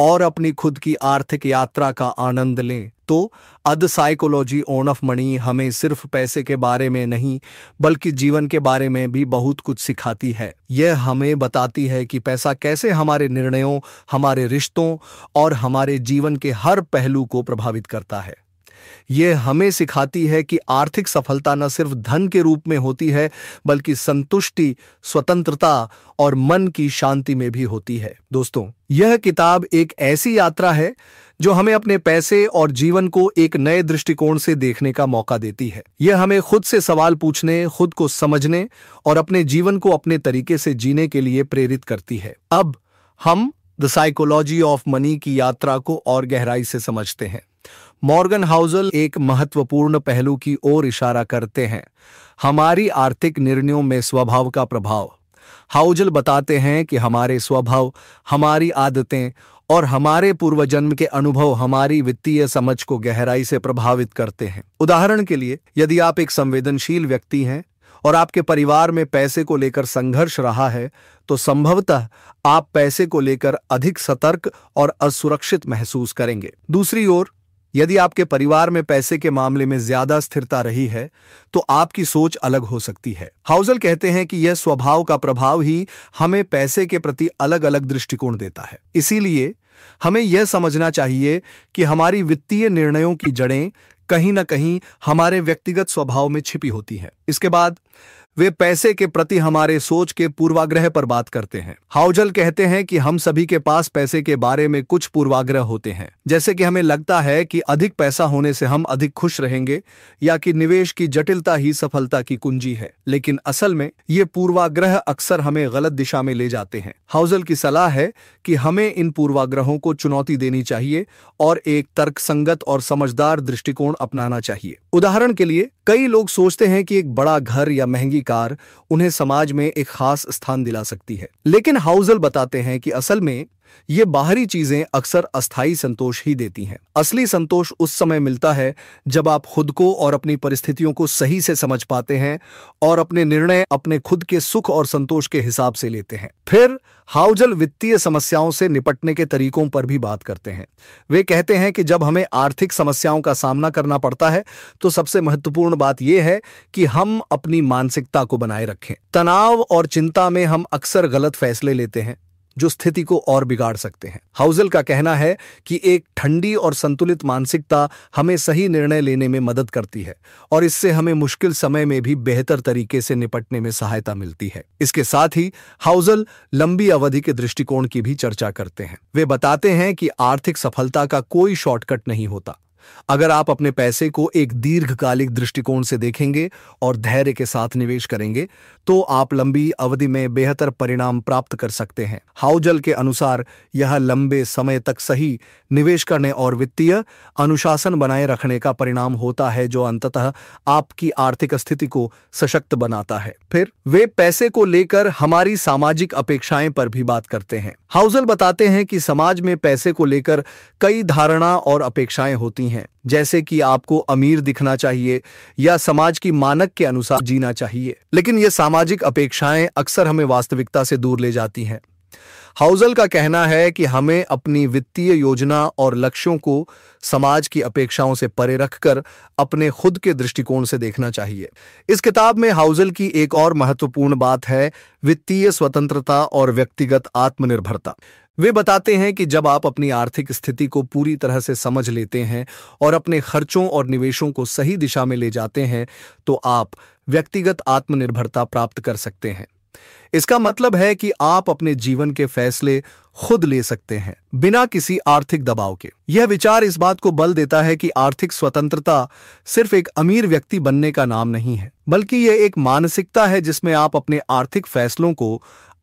और अपनी खुद की आर्थिक यात्रा का आनंद लें तो अद साइकोलॉजी ओन ऑफ मनी हमें सिर्फ पैसे के बारे में नहीं बल्कि जीवन के बारे में भी बहुत कुछ सिखाती है यह हमें बताती है कि पैसा कैसे हमारे निर्णयों हमारे रिश्तों और हमारे जीवन के हर पहलू को प्रभावित करता है यह हमें सिखाती है कि आर्थिक सफलता न सिर्फ धन के रूप में होती है बल्कि संतुष्टि स्वतंत्रता और मन की शांति में भी होती है दोस्तों यह किताब एक ऐसी यात्रा है जो हमें अपने पैसे और जीवन को एक नए दृष्टिकोण से देखने का मौका देती है यह हमें खुद से सवाल पूछने खुद को समझने और अपने जीवन को अपने तरीके से जीने के लिए प्रेरित करती है अब हम द साइकोलॉजी ऑफ मनी की यात्रा को और गहराई से समझते हैं मॉर्गन हाउजल एक महत्वपूर्ण पहलू की ओर इशारा करते हैं हमारी आर्थिक निर्णयों में स्वभाव का प्रभाव हाउजल बताते हैं कि हमारे स्वभाव हमारी आदतें और हमारे पूर्वजन्म के अनुभव हमारी वित्तीय समझ को गहराई से प्रभावित करते हैं उदाहरण के लिए यदि आप एक संवेदनशील व्यक्ति हैं और आपके परिवार में पैसे को लेकर संघर्ष रहा है तो संभवतः आप पैसे को लेकर अधिक सतर्क और असुरक्षित महसूस करेंगे दूसरी ओर यदि आपके परिवार में पैसे के मामले में ज्यादा स्थिरता रही है तो आपकी सोच अलग हो सकती है हाउजल कहते हैं कि यह स्वभाव का प्रभाव ही हमें पैसे के प्रति अलग अलग दृष्टिकोण देता है इसीलिए हमें यह समझना चाहिए कि हमारी वित्तीय निर्णयों की जड़ें कहीं ना कहीं हमारे व्यक्तिगत स्वभाव में छिपी होती हैं इसके बाद वे पैसे के प्रति हमारे सोच के पूर्वाग्रह पर बात करते हैं हाउजल कहते हैं कि हम सभी के पास पैसे के बारे में कुछ पूर्वाग्रह होते हैं जैसे कि हमें लगता है कि अधिक पैसा होने से हम अधिक खुश रहेंगे या कि निवेश की जटिलता ही सफलता की कुंजी है लेकिन असल में ये पूर्वाग्रह अक्सर हमें गलत दिशा में ले जाते हैं हाउजल की सलाह है कि हमें इन पूर्वाग्रहों को चुनौती देनी चाहिए और एक तर्कसंगत और समझदार दृष्टिकोण अपनाना चाहिए उदाहरण के लिए कई लोग सोचते हैं कि एक बड़ा घर या महंगी कार उन्हें समाज में एक खास स्थान दिला सकती है लेकिन हाउजल बताते हैं कि असल में ये बाहरी चीजें अक्सर अस्थायी संतोष ही देती हैं असली संतोष उस समय मिलता है जब आप खुद को और अपनी परिस्थितियों को सही से समझ पाते हैं और अपने निर्णय अपने खुद के सुख और संतोष के हिसाब से लेते हैं फिर हाउजल वित्तीय समस्याओं से निपटने के तरीकों पर भी बात करते हैं वे कहते हैं कि जब हमें आर्थिक समस्याओं का सामना करना पड़ता है तो सबसे महत्वपूर्ण बात यह है कि हम अपनी मानसिकता को बनाए रखें तनाव और चिंता में हम अक्सर गलत फैसले लेते हैं जो स्थिति को और बिगाड़ सकते हैं हाउजल का कहना है कि एक ठंडी और संतुलित मानसिकता हमें सही निर्णय लेने में मदद करती है और इससे हमें मुश्किल समय में भी बेहतर तरीके से निपटने में सहायता मिलती है इसके साथ ही हाउजल लंबी अवधि के दृष्टिकोण की भी चर्चा करते हैं वे बताते हैं कि आर्थिक सफलता का कोई शॉर्टकट नहीं होता अगर आप अपने पैसे को एक दीर्घकालिक दृष्टिकोण से देखेंगे और धैर्य के साथ निवेश करेंगे तो आप लंबी अवधि में बेहतर परिणाम प्राप्त कर सकते हैं हाउजल के अनुसार यह लंबे समय तक सही निवेश करने और वित्तीय अनुशासन बनाए रखने का परिणाम होता है जो अंततः आपकी आर्थिक स्थिति को सशक्त बनाता है फिर वे पैसे को लेकर हमारी सामाजिक अपेक्षाएं पर भी बात करते हैं हाउजल बताते हैं कि समाज में पैसे को लेकर कई धारणा और अपेक्षाएं होती हैं जैसे कि आपको अमीर दिखना चाहिए या समाज की मानक के अनुसार जीना चाहिए लेकिन ये सामाजिक अपेक्षाएं अक्सर हमें वास्तविकता से दूर ले जाती हैं हाउजल का कहना है कि हमें अपनी वित्तीय योजना और लक्ष्यों को समाज की अपेक्षाओं से परे रखकर अपने खुद के दृष्टिकोण से देखना चाहिए इस किताब में हाउजल की एक और महत्वपूर्ण बात है वित्तीय स्वतंत्रता और व्यक्तिगत आत्मनिर्भरता वे बताते हैं कि जब आप अपनी आर्थिक स्थिति को पूरी तरह से समझ लेते हैं और अपने खर्चों और निवेशों को सही दिशा में ले जाते हैं तो आप व्यक्तिगत आत्मनिर्भरता प्राप्त कर सकते हैं इसका मतलब है कि आप अपने जीवन के फैसले खुद ले सकते हैं बिना किसी आर्थिक दबाव के यह विचार इस बात को बल देता है कि आर्थिक स्वतंत्रता सिर्फ एक अमीर व्यक्ति बनने का नाम नहीं है बल्कि यह एक मानसिकता है जिसमें आप अपने आर्थिक फैसलों को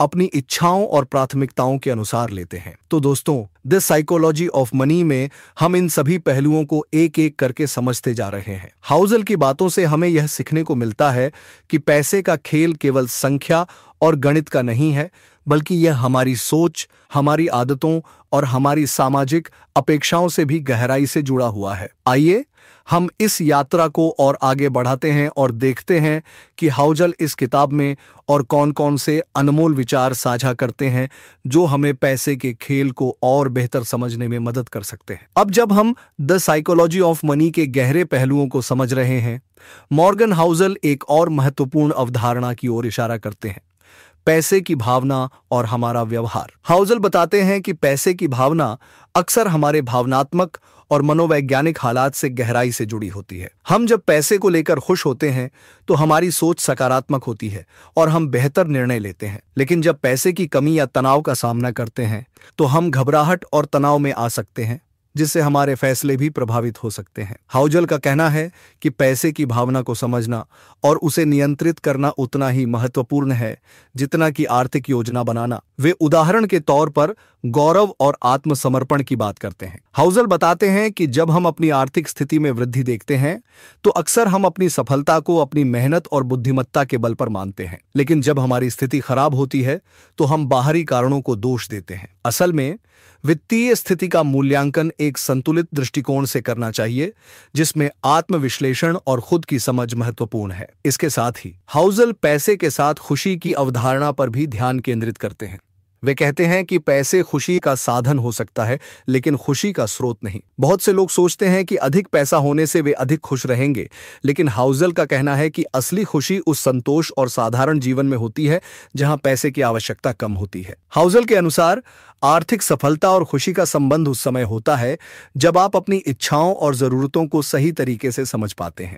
अपनी इच्छाओं और प्राथमिकताओं के अनुसार लेते हैं तो दोस्तों दिस साइकोलॉजी ऑफ मनी में हम इन सभी पहलुओं को एक एक करके समझते जा रहे हैं हाउजल की बातों से हमें यह सीखने को मिलता है कि पैसे का खेल केवल संख्या और गणित का नहीं है बल्कि यह हमारी सोच हमारी आदतों और हमारी सामाजिक अपेक्षाओं से भी गहराई से जुड़ा हुआ है आइए हम इस यात्रा को और आगे बढ़ाते हैं और देखते हैं कि हाउजल इस किताब में और कौन कौन से अनमोल विचार साझा करते हैं जो हमें पैसे के खेल को और बेहतर समझने में मदद कर सकते हैं अब जब हम द साइकोलॉजी ऑफ मनी के गहरे पहलुओं को समझ रहे हैं मॉर्गन हाउजल एक और महत्वपूर्ण अवधारणा की ओर इशारा करते हैं पैसे की भावना और हमारा व्यवहार हाउजल बताते हैं कि पैसे की भावना अक्सर हमारे भावनात्मक और मनोवैज्ञानिक हालात से गहराई से जुड़ी होती है हम जब पैसे को लेकर खुश होते हैं तो हमारी सोच सकारात्मक होती है और हम बेहतर निर्णय लेते हैं लेकिन जब पैसे की कमी या तनाव का सामना करते हैं तो हम घबराहट और तनाव में आ सकते हैं जिससे हमारे फैसले भी प्रभावित हो सकते हैं हाउजल का कहना है कि पैसे की भावना को समझना और उसे नियंत्रित करना उतना ही महत्वपूर्ण है जितना कि आर्थिक योजना बनाना वे उदाहरण के तौर पर गौरव और आत्मसमर्पण की बात करते हैं हाउजल बताते हैं कि जब हम अपनी आर्थिक स्थिति में वृद्धि देखते हैं तो अक्सर हम अपनी सफलता को अपनी मेहनत और बुद्धिमत्ता के बल पर मानते हैं लेकिन जब हमारी स्थिति खराब होती है तो हम बाहरी कारणों को दोष देते हैं असल में वित्तीय स्थिति का मूल्यांकन एक संतुलित दृष्टिकोण से करना चाहिए जिसमें आत्मविश्लेषण और खुद की समझ महत्वपूर्ण है इसके साथ ही हाउजल पैसे के साथ खुशी की अवधारणा पर भी ध्यान केंद्रित करते हैं वे कहते हैं कि पैसे खुशी का साधन हो सकता है लेकिन खुशी का स्रोत नहीं बहुत से लोग सोचते हैं कि अधिक पैसा होने से वे अधिक खुश रहेंगे लेकिन हाउजल का कहना है कि असली खुशी उस संतोष और साधारण जीवन में होती है जहां पैसे की आवश्यकता कम होती है हाउजल के अनुसार आर्थिक सफलता और खुशी का संबंध उस समय होता है जब आप अपनी इच्छाओं और जरूरतों को सही तरीके से समझ पाते हैं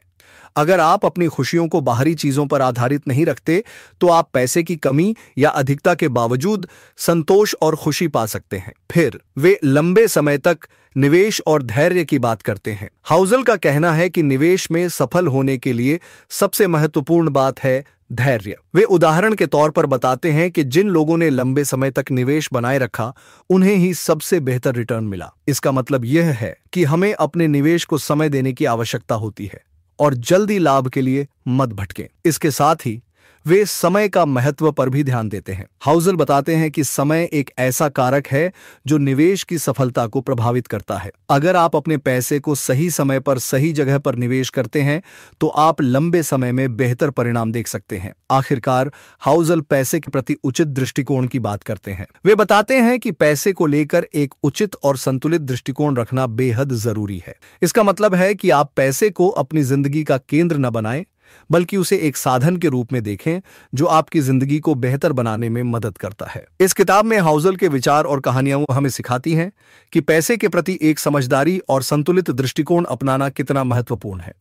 अगर आप अपनी खुशियों को बाहरी चीजों पर आधारित नहीं रखते तो आप पैसे की कमी या अधिकता के बावजूद संतोष और खुशी पा सकते हैं फिर वे लंबे समय तक निवेश और धैर्य की बात करते हैं हाउजल का कहना है कि निवेश में सफल होने के लिए सबसे महत्वपूर्ण बात है धैर्य वे उदाहरण के तौर पर बताते हैं कि जिन लोगों ने लंबे समय तक निवेश बनाए रखा उन्हें ही सबसे बेहतर रिटर्न मिला इसका मतलब यह है कि हमें अपने निवेश को समय देने की आवश्यकता होती है और जल्दी लाभ के लिए मत भटकें इसके साथ ही वे समय का महत्व पर भी ध्यान देते हैं हाउजल बताते हैं कि समय एक ऐसा कारक है जो निवेश की सफलता को प्रभावित करता है अगर आप अपने पैसे को सही समय पर सही जगह पर निवेश करते हैं तो आप लंबे समय में बेहतर परिणाम देख सकते हैं आखिरकार हाउजल पैसे के प्रति उचित दृष्टिकोण की बात करते हैं वे बताते हैं कि पैसे को लेकर एक उचित और संतुलित दृष्टिकोण रखना बेहद जरूरी है इसका मतलब है कि आप पैसे को अपनी जिंदगी का केंद्र न बनाएं बल्कि उसे एक साधन के रूप में देखें जो आपकी जिंदगी को बेहतर बनाने में मदद करता है इस किताब में हाउजल के विचार और कहानियां हमें सिखाती हैं कि पैसे के प्रति एक समझदारी और संतुलित दृष्टिकोण अपनाना कितना महत्वपूर्ण है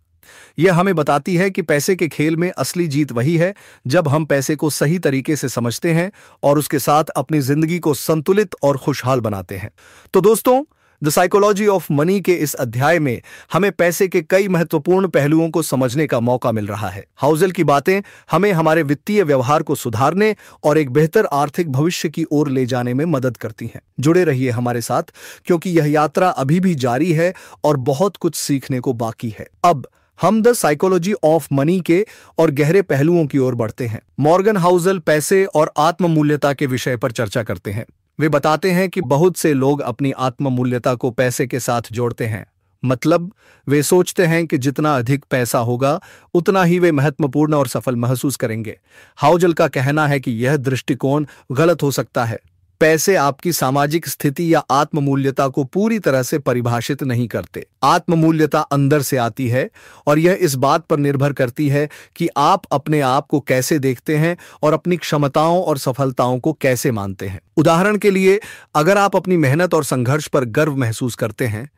यह हमें बताती है कि पैसे के खेल में असली जीत वही है जब हम पैसे को सही तरीके से समझते हैं और उसके साथ अपनी जिंदगी को संतुलित और खुशहाल बनाते हैं तो दोस्तों द साइकोलॉजी ऑफ मनी के इस अध्याय में हमें पैसे के कई महत्वपूर्ण पहलुओं को समझने का मौका मिल रहा है हाउजल की बातें हमें हमारे वित्तीय व्यवहार को सुधारने और एक बेहतर आर्थिक भविष्य की ओर ले जाने में मदद करती हैं जुड़े रहिए हमारे साथ क्योंकि यह यात्रा अभी भी जारी है और बहुत कुछ सीखने को बाकी है अब हम द साइकोलॉजी ऑफ मनी के और गहरे पहलुओं की ओर बढ़ते हैं मॉर्गन हाउजल पैसे और आत्ममूल्यता के विषय पर चर्चा करते हैं वे बताते हैं कि बहुत से लोग अपनी आत्ममूल्यता को पैसे के साथ जोड़ते हैं मतलब वे सोचते हैं कि जितना अधिक पैसा होगा उतना ही वे महत्वपूर्ण और सफल महसूस करेंगे हाउजल का कहना है कि यह दृष्टिकोण गलत हो सकता है पैसे आपकी सामाजिक स्थिति या आत्ममूल्यता को पूरी तरह से परिभाषित नहीं करते आत्ममूल्यता अंदर से आती है और यह इस बात पर निर्भर करती है कि आप अपने आप को कैसे देखते हैं और अपनी क्षमताओं और सफलताओं को कैसे मानते हैं उदाहरण के लिए अगर आप अपनी मेहनत और संघर्ष पर गर्व महसूस करते हैं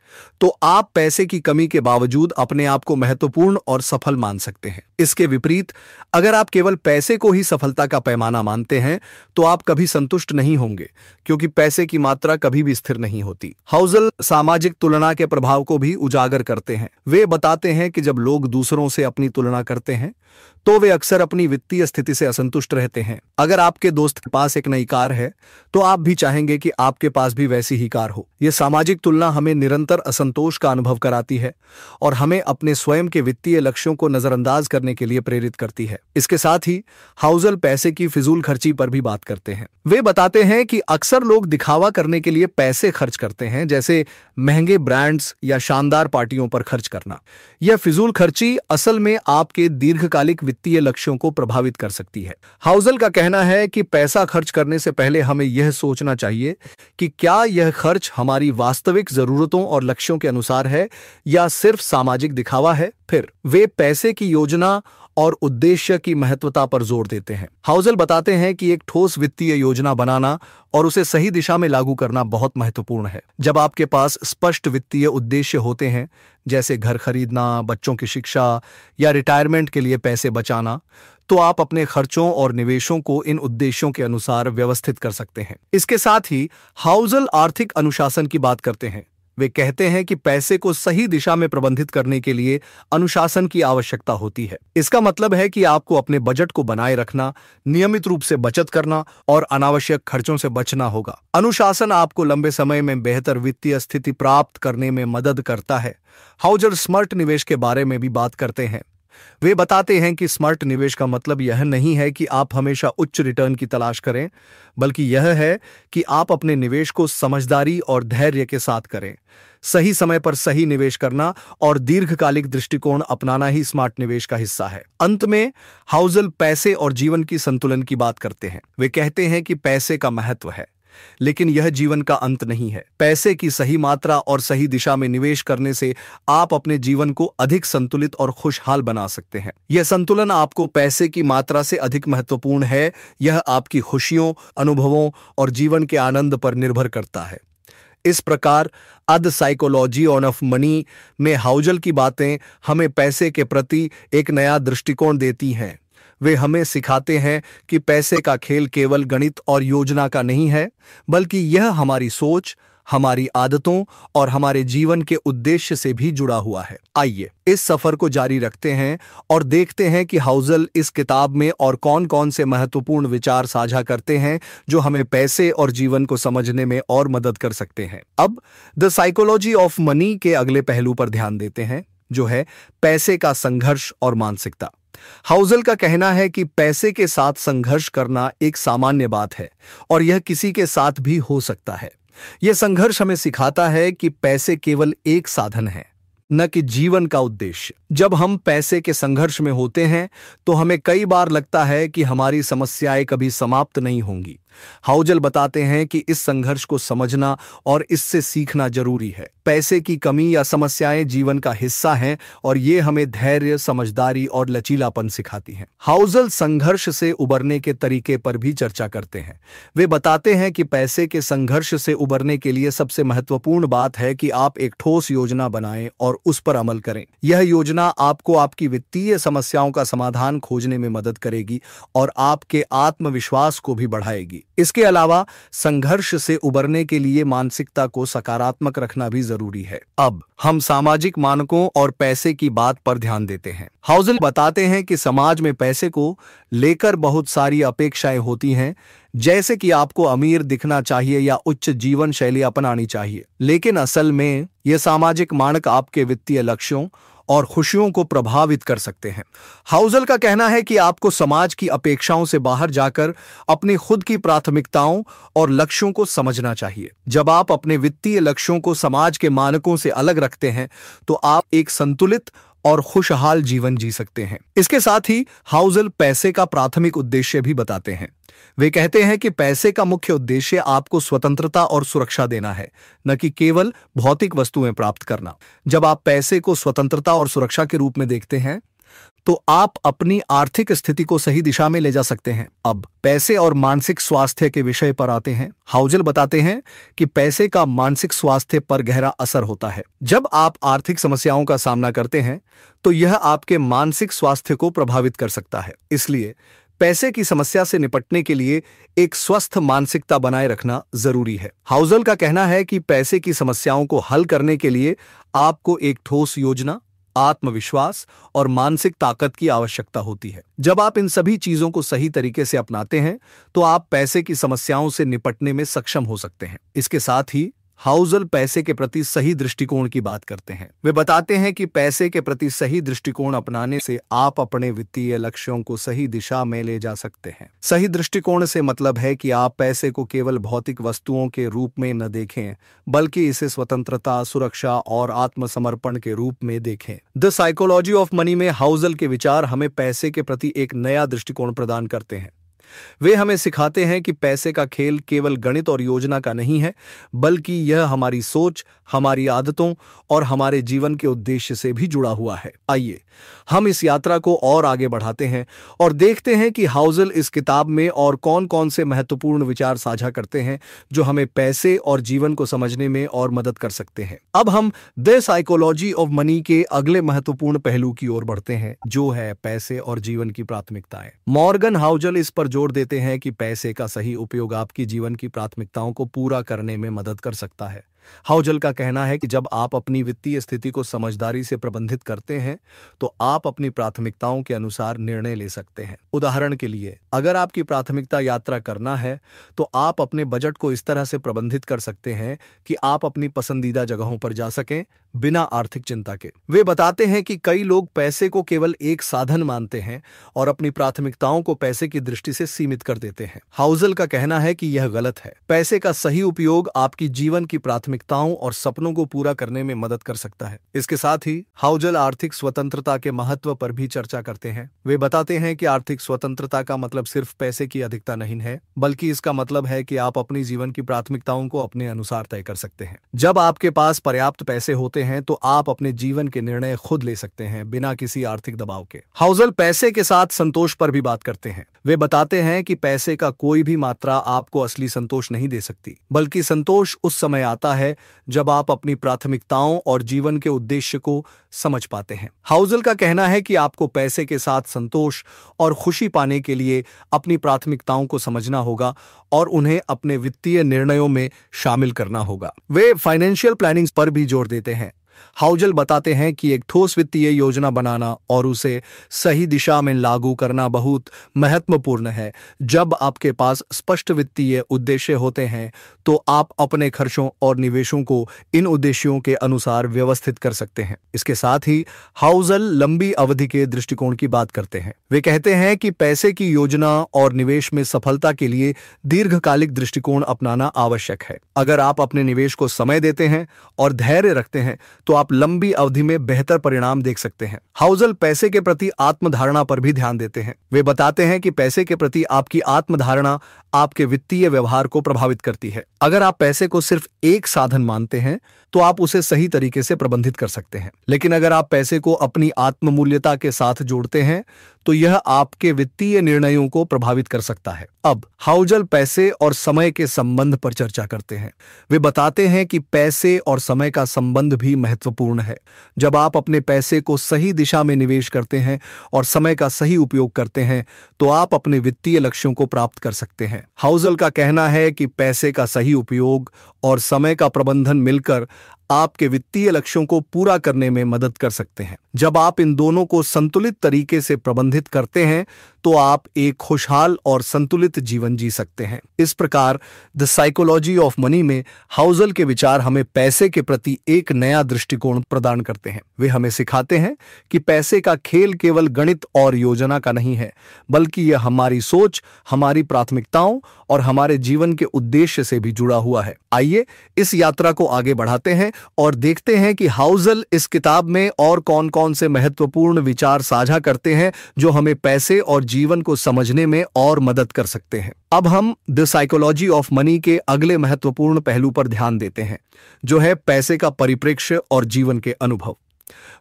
तो आप पैसे की कमी के बावजूद अपने आप को महत्वपूर्ण और सफल मान सकते हैं इसके विपरीत अगर आप केवल पैसे को ही सफलता का पैमाना मानते हैं तो आप कभी संतुष्ट नहीं होंगे क्योंकि पैसे की मात्रा कभी भी स्थिर नहीं होती हाउजल सामाजिक तुलना के प्रभाव को भी उजागर करते हैं वे बताते हैं कि जब लोग दूसरों से अपनी तुलना करते हैं तो वे अक्सर अपनी वित्तीय स्थिति से असंतुष्ट रहते हैं अगर आपके दोस्त के पास एक नई कार है तो आप भी चाहेंगे कि आपके पास भी वैसी ही कार हो यह सामाजिक तुलना हमें निरंतर असंतोष का अनुभव कराती है और हमें अपने स्वयं के वित्तीय लक्ष्यों को नजरअंदाज करने के लिए प्रेरित करती है इसके साथ ही हाउजल पैसे की फिजूल खर्ची पर भी बात करते हैं वे बताते हैं कि अक्सर लोग दिखावा करने के लिए पैसे खर्च करते हैं जैसे महंगे ब्रांड्स या शानदार पार्टियों पर खर्च करना यह फिजूल खर्ची असल में आपके दीर्घकालिक वित्तीय लक्ष्यों को प्रभावित कर सकती है हाउजल का कहना है कि पैसा खर्च करने से पहले हमें यह सोचना चाहिए कि क्या यह खर्च हमारी वास्तविक जरूरतों और लक्ष्यों के अनुसार है या सिर्फ सामाजिक दिखावा है फिर वे पैसे की योजना और उद्देश्य की महत्वता पर जोर देते हैं हाउजल बताते हैं कि एक ठोस वित्तीय योजना बनाना और उसे सही दिशा में लागू करना बहुत महत्वपूर्ण है जब आपके पास स्पष्ट वित्तीय उद्देश्य होते हैं जैसे घर खरीदना बच्चों की शिक्षा या रिटायरमेंट के लिए पैसे बचाना तो आप अपने खर्चों और निवेशों को इन उद्देश्यों के अनुसार व्यवस्थित कर सकते हैं इसके साथ ही हाउजल आर्थिक अनुशासन की बात करते हैं वे कहते हैं कि पैसे को सही दिशा में प्रबंधित करने के लिए अनुशासन की आवश्यकता होती है इसका मतलब है कि आपको अपने बजट को बनाए रखना नियमित रूप से बचत करना और अनावश्यक खर्चों से बचना होगा अनुशासन आपको लंबे समय में बेहतर वित्तीय स्थिति प्राप्त करने में मदद करता है हाउजर स्मर्ट निवेश के बारे में भी बात करते हैं वे बताते हैं कि स्मार्ट निवेश का मतलब यह नहीं है कि आप हमेशा उच्च रिटर्न की तलाश करें बल्कि यह है कि आप अपने निवेश को समझदारी और धैर्य के साथ करें सही समय पर सही निवेश करना और दीर्घकालिक दृष्टिकोण अपनाना ही स्मार्ट निवेश का हिस्सा है अंत में हाउजल पैसे और जीवन की संतुलन की बात करते हैं वे कहते हैं कि पैसे का महत्व है लेकिन यह जीवन का अंत नहीं है पैसे की सही मात्रा और सही दिशा में निवेश करने से आप अपने जीवन को अधिक संतुलित और खुशहाल बना सकते हैं यह संतुलन आपको पैसे की मात्रा से अधिक महत्वपूर्ण है यह आपकी खुशियों अनुभवों और जीवन के आनंद पर निर्भर करता है इस प्रकार the psychology on of money में हाउजल की बातें हमें पैसे के प्रति एक नया दृष्टिकोण देती हैं वे हमें सिखाते हैं कि पैसे का खेल केवल गणित और योजना का नहीं है बल्कि यह हमारी सोच हमारी आदतों और हमारे जीवन के उद्देश्य से भी जुड़ा हुआ है आइए इस सफर को जारी रखते हैं और देखते हैं कि हाउजल इस किताब में और कौन कौन से महत्वपूर्ण विचार साझा करते हैं जो हमें पैसे और जीवन को समझने में और मदद कर सकते हैं अब द साइकोलॉजी ऑफ मनी के अगले पहलू पर ध्यान देते हैं जो है पैसे का संघर्ष और मानसिकता हाउजल का कहना है कि पैसे के साथ संघर्ष करना एक सामान्य बात है और यह किसी के साथ भी हो सकता है यह संघर्ष हमें सिखाता है कि पैसे केवल एक साधन है न कि जीवन का उद्देश्य जब हम पैसे के संघर्ष में होते हैं तो हमें कई बार लगता है कि हमारी समस्याएं कभी समाप्त नहीं होंगी हाउजल बताते हैं कि इस संघर्ष को समझना और इससे सीखना जरूरी है पैसे की कमी या समस्याएं जीवन का हिस्सा हैं और ये हमें धैर्य समझदारी और लचीलापन सिखाती हैं हाउजल संघर्ष से उबरने के तरीके पर भी चर्चा करते हैं वे बताते हैं कि पैसे के संघर्ष से उबरने के लिए सबसे महत्वपूर्ण बात है कि आप एक ठोस योजना बनाएं और उस पर अमल करें यह योजना आपको आपकी वित्तीय समस्याओं का समाधान खोजने में मदद करेगी और आपके आत्मविश्वास को भी बढ़ाएगी इसके अलावा संघर्ष से उबरने के लिए मानसिकता को सकारात्मक रखना भी जरूरी है अब हम सामाजिक मानकों और पैसे की बात पर ध्यान देते हैं हाउजल बताते हैं कि समाज में पैसे को लेकर बहुत सारी अपेक्षाएं होती हैं जैसे कि आपको अमीर दिखना चाहिए या उच्च जीवन शैली अपनानी चाहिए लेकिन असल में ये सामाजिक मानक आपके वित्तीय लक्ष्यों और खुशियों को प्रभावित कर सकते हैं हाउजल का कहना है कि आपको समाज की अपेक्षाओं से बाहर जाकर अपनी खुद की प्राथमिकताओं और लक्ष्यों को समझना चाहिए जब आप अपने वित्तीय लक्ष्यों को समाज के मानकों से अलग रखते हैं तो आप एक संतुलित और खुशहाल जीवन जी सकते हैं इसके साथ ही हाउजल पैसे का प्राथमिक उद्देश्य भी बताते हैं वे कहते हैं कि पैसे का मुख्य उद्देश्य आपको स्वतंत्रता और सुरक्षा देना है न कि केवल भौतिक वस्तुएं प्राप्त करना जब आप पैसे को स्वतंत्रता और सुरक्षा के रूप में देखते हैं तो आप अपनी आर्थिक स्थिति को सही दिशा में ले जा सकते हैं अब पैसे और मानसिक स्वास्थ्य के विषय पर आते हैं हाउजल बताते हैं कि पैसे का मानसिक स्वास्थ्य पर गहरा असर होता है जब आप आर्थिक समस्याओं का सामना करते हैं तो यह आपके मानसिक स्वास्थ्य को प्रभावित कर सकता है इसलिए पैसे की समस्या से निपटने के लिए एक स्वस्थ मानसिकता बनाए रखना जरूरी है हाउजल का कहना है कि पैसे की समस्याओं को हल करने के लिए आपको एक ठोस योजना आत्मविश्वास और मानसिक ताकत की आवश्यकता होती है जब आप इन सभी चीजों को सही तरीके से अपनाते हैं तो आप पैसे की समस्याओं से निपटने में सक्षम हो सकते हैं इसके साथ ही हाउजल पैसे के प्रति सही दृष्टिकोण की बात करते हैं वे बताते हैं कि पैसे के प्रति सही दृष्टिकोण अपनाने से आप अपने वित्तीय लक्ष्यों को सही दिशा में ले जा सकते हैं सही दृष्टिकोण से मतलब है कि आप पैसे को केवल भौतिक वस्तुओं के रूप में न देखें बल्कि इसे स्वतंत्रता सुरक्षा और आत्मसमर्पण के रूप में देखें द साइकोलॉजी ऑफ मनी में हाउजल के विचार हमें पैसे के प्रति एक नया दृष्टिकोण प्रदान करते हैं वे हमें सिखाते हैं कि पैसे का खेल केवल गणित और योजना का नहीं है बल्कि यह हमारी सोच हमारी आदतों और हमारे जीवन के उद्देश्य से भी जुड़ा हुआ है आइए हम इस यात्रा को और आगे बढ़ाते हैं और देखते हैं कि हाउजल इस किताब में और कौन कौन से महत्वपूर्ण विचार साझा करते हैं जो हमें पैसे और जीवन को समझने में और मदद कर सकते हैं अब हम द साइकोलॉजी ऑफ मनी के अगले महत्वपूर्ण पहलू की ओर बढ़ते हैं जो है पैसे और जीवन की प्राथमिकताएं मॉर्गन हाउजल इस पर जोर जोर देते हैं कि पैसे का सही उपयोग आपकी जीवन की प्राथमिकताओं को पूरा करने में मदद कर सकता है हाउजल का कहना है कि जब आप अपनी वित्तीय स्थिति को समझदारी से प्रबंधित करते हैं तो आप अपनी प्राथमिकताओं के अनुसार निर्णय ले सकते हैं उदाहरण के लिए अगर आपकी प्राथमिकता यात्रा करना है तो आप अपने बजट को इस तरह से प्रबंधित कर सकते हैं कि आप अपनी पसंदीदा जगहों पर जा सकें बिना आर्थिक चिंता के वे बताते हैं कि कई लोग पैसे को केवल एक साधन मानते हैं और अपनी प्राथमिकताओं को पैसे की दृष्टि से सीमित कर देते हैं हाउजल का कहना है कि यह गलत है पैसे का सही उपयोग आपकी जीवन की प्राथमिकताओं और सपनों को पूरा करने में मदद कर सकता है इसके साथ ही हाउजल आर्थिक स्वतंत्रता के महत्व पर भी चर्चा करते हैं वे बताते हैं कि आर्थिक स्वतंत्रता का मतलब सिर्फ पैसे की अधिकता नहीं है बल्कि इसका मतलब है कि आप अपनी जीवन की प्राथमिकताओं को अपने अनुसार तय कर सकते हैं जब आपके पास पर्याप्त पैसे होते हैं तो आप अपने जीवन के निर्णय खुद ले सकते हैं बिना किसी आर्थिक दबाव के हाउजल पैसे के साथ संतोष पर भी बात करते हैं वे बताते हैं कि पैसे का कोई भी मात्रा आपको असली संतोष नहीं दे सकती बल्कि संतोष उस समय आता है जब आप अपनी प्राथमिकताओं और जीवन के उद्देश्य को समझ पाते हैं हाउजल का कहना है कि आपको पैसे के साथ संतोष और खुशी पाने के लिए अपनी प्राथमिकताओं को समझना होगा और उन्हें अपने वित्तीय निर्णयों में शामिल करना होगा वे फाइनेंशियल प्लानिंग पर भी जोर देते हैं हाउजल बताते हैं कि एक ठोस वित्तीय योजना बनाना और उसे सही दिशा में लागू करना बहुत महत्वपूर्ण है जब आपके पास स्पष्ट वित्तीय उद्देश्य होते हैं तो आप अपने खर्चों और निवेशों को इन उद्देश्यों के अनुसार व्यवस्थित कर सकते हैं इसके साथ ही हाउजल लंबी अवधि के दृष्टिकोण की बात करते हैं वे कहते हैं कि पैसे की योजना और निवेश में सफलता के लिए दीर्घकालिक दृष्टिकोण अपनाना आवश्यक है अगर आप अपने निवेश को समय देते हैं और धैर्य रखते हैं तो आप लंबी अवधि में बेहतर परिणाम देख सकते हैं हाउजल पैसे के प्रति आत्मधारणा पर भी ध्यान देते हैं वे बताते हैं कि पैसे के प्रति आपकी आत्मधारणा आपके वित्तीय व्यवहार को प्रभावित करती है अगर आप पैसे को सिर्फ एक साधन मानते हैं तो आप उसे सही तरीके से प्रबंधित कर सकते हैं लेकिन अगर आप पैसे को अपनी आत्ममूल्यता के साथ जोड़ते हैं तो यह आपके वित्तीय निर्णयों को प्रभावित कर सकता है अब हाउजल पैसे और समय के संबंध पर चर्चा करते हैं वे बताते हैं कि पैसे और समय का संबंध भी महत्वपूर्ण है जब आप अपने पैसे को सही दिशा में निवेश करते हैं और समय का सही उपयोग करते हैं तो आप अपने वित्तीय लक्ष्यों को प्राप्त कर सकते हैं हाउजल का कहना है कि पैसे का सही उपयोग और समय का प्रबंधन मिलकर आपके वित्तीय लक्ष्यों को पूरा करने में मदद कर सकते हैं जब आप इन दोनों को संतुलित तरीके से प्रबंधित करते हैं तो आप एक खुशहाल और संतुलित जीवन जी सकते हैं इस प्रकार द साइकोलॉजी ऑफ मनी में हाउजल के विचार हमें पैसे के प्रति एक नया दृष्टिकोण प्रदान करते हैं वे हमें सिखाते हैं कि पैसे का खेल केवल गणित और योजना का नहीं है बल्कि यह हमारी सोच हमारी प्राथमिकताओं और हमारे जीवन के उद्देश्य से भी जुड़ा हुआ है आइए इस यात्रा को आगे बढ़ाते हैं और देखते हैं कि हाउजल इस किताब में और कौन कौन से महत्वपूर्ण विचार साझा करते हैं जो हमें पैसे और जीवन को समझने में और मदद कर सकते हैं अब हम द साइकोलॉजी ऑफ मनी के अगले महत्वपूर्ण पहलू पर ध्यान देते हैं जो है पैसे का परिप्रेक्ष्य और जीवन के अनुभव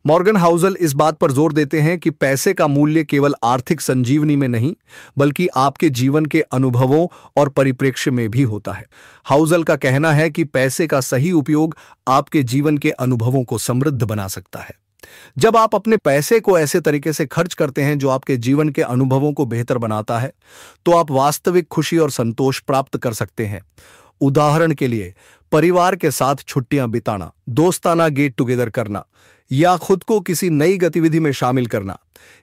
मॉर्गन हाउजल इस बात पर जोर देते हैं कि पैसे का मूल्य केवल आर्थिक संजीवनी में नहीं बल्कि आपके जीवन के अनुभवों और परिप्रेक्ष्य में भी होता है हाउजल का कहना है कि पैसे का सही उपयोग आपके जीवन के अनुभवों को समृद्ध बना सकता है जब आप अपने पैसे को ऐसे तरीके से खर्च करते हैं जो आपके जीवन के अनुभवों को बेहतर बनाता है तो आप वास्तविक खुशी और संतोष प्राप्त कर सकते हैं उदाहरण के लिए परिवार के साथ छुट्टियां बिताना दोस्ताना गेट टुगेदर करना या खुद को किसी नई गतिविधि में शामिल करना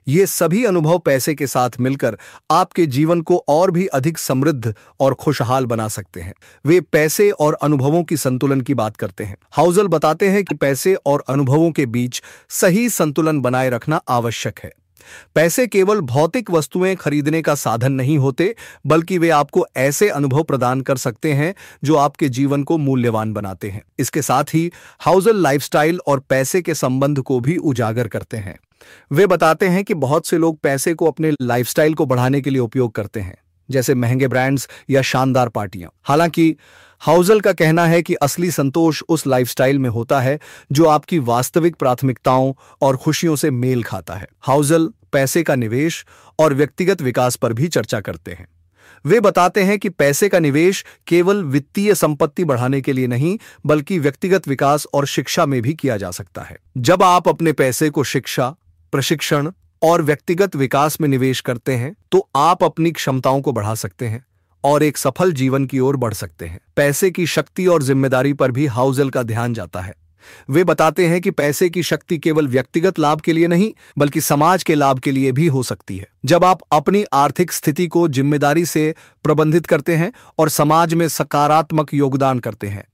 ये सभी अनुभव पैसे के साथ मिलकर आपके जीवन को और भी अधिक समृद्ध और खुशहाल बना सकते हैं वे पैसे और अनुभवों की संतुलन की बात करते हैं हाउजल बताते हैं कि पैसे और अनुभवों के बीच सही संतुलन बनाए रखना आवश्यक है पैसे केवल भौतिक वस्तुएं खरीदने का साधन नहीं होते बल्कि वे आपको ऐसे अनुभव प्रदान कर सकते हैं जो आपके जीवन को मूल्यवान बनाते हैं इसके साथ ही हाउजल लाइफस्टाइल और पैसे के संबंध को भी उजागर करते हैं वे बताते हैं कि बहुत से लोग पैसे को अपने लाइफस्टाइल को बढ़ाने के लिए उपयोग करते हैं जैसे महंगे ब्रांड्स या शानदार पार्टियां हालांकि हाउजल का कहना है कि असली संतोष उस लाइफस्टाइल में होता है जो आपकी वास्तविक प्राथमिकताओं और खुशियों से मेल खाता है हाउजल पैसे का निवेश और व्यक्तिगत विकास पर भी चर्चा करते हैं वे बताते हैं कि पैसे का निवेश केवल वित्तीय संपत्ति बढ़ाने के लिए नहीं बल्कि व्यक्तिगत विकास और शिक्षा में भी किया जा सकता है जब आप अपने पैसे को शिक्षा प्रशिक्षण और व्यक्तिगत विकास में निवेश करते हैं तो आप अपनी क्षमताओं को बढ़ा सकते हैं और एक सफल जीवन की ओर बढ़ सकते हैं पैसे की शक्ति और जिम्मेदारी पर भी हाउजल का ध्यान जाता है वे बताते हैं कि पैसे की शक्ति केवल व्यक्तिगत लाभ के लिए नहीं बल्कि समाज के लाभ के लिए भी हो सकती है जब आप अपनी आर्थिक स्थिति को जिम्मेदारी से प्रबंधित करते हैं और समाज में सकारात्मक योगदान करते हैं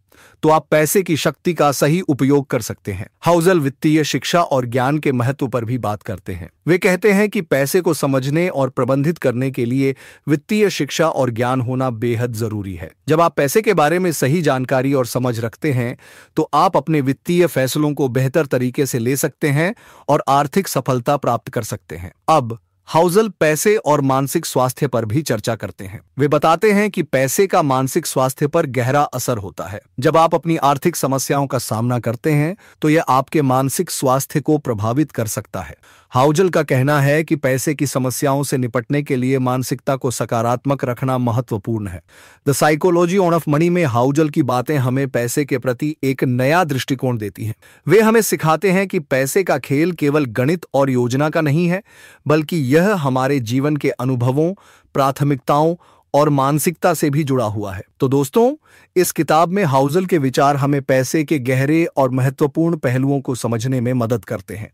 तो आप पैसे की शक्ति का सही उपयोग कर सकते हैं हाउजल वित्तीय शिक्षा और ज्ञान के महत्व पर भी बात करते हैं वे कहते हैं कि पैसे को समझने और प्रबंधित करने के लिए वित्तीय शिक्षा और ज्ञान होना बेहद जरूरी है जब आप पैसे के बारे में सही जानकारी और समझ रखते हैं तो आप अपने वित्तीय फैसलों को बेहतर तरीके से ले सकते हैं और आर्थिक सफलता प्राप्त कर सकते हैं अब हाउजल पैसे और मानसिक स्वास्थ्य पर भी चर्चा करते हैं वे बताते हैं कि पैसे का मानसिक स्वास्थ्य पर गहरा असर होता है जब आप अपनी आर्थिक समस्याओं का सामना करते हैं तो यह आपके मानसिक स्वास्थ्य को प्रभावित कर सकता है हाउजल का कहना है कि पैसे की समस्याओं से निपटने के लिए मानसिकता को सकारात्मक रखना महत्वपूर्ण है the psychology on of money में हाउजल की बातें हमें पैसे के प्रति एक नया दृष्टिकोण देती हैं वे हमें सिखाते हैं कि पैसे का खेल केवल गणित और योजना का नहीं है बल्कि यह हमारे जीवन के अनुभवों प्राथमिकताओं और मानसिकता से भी जुड़ा हुआ है तो दोस्तों इस किताब में हाउजल के विचार हमें पैसे के गहरे और महत्वपूर्ण पहलुओं को समझने में मदद करते हैं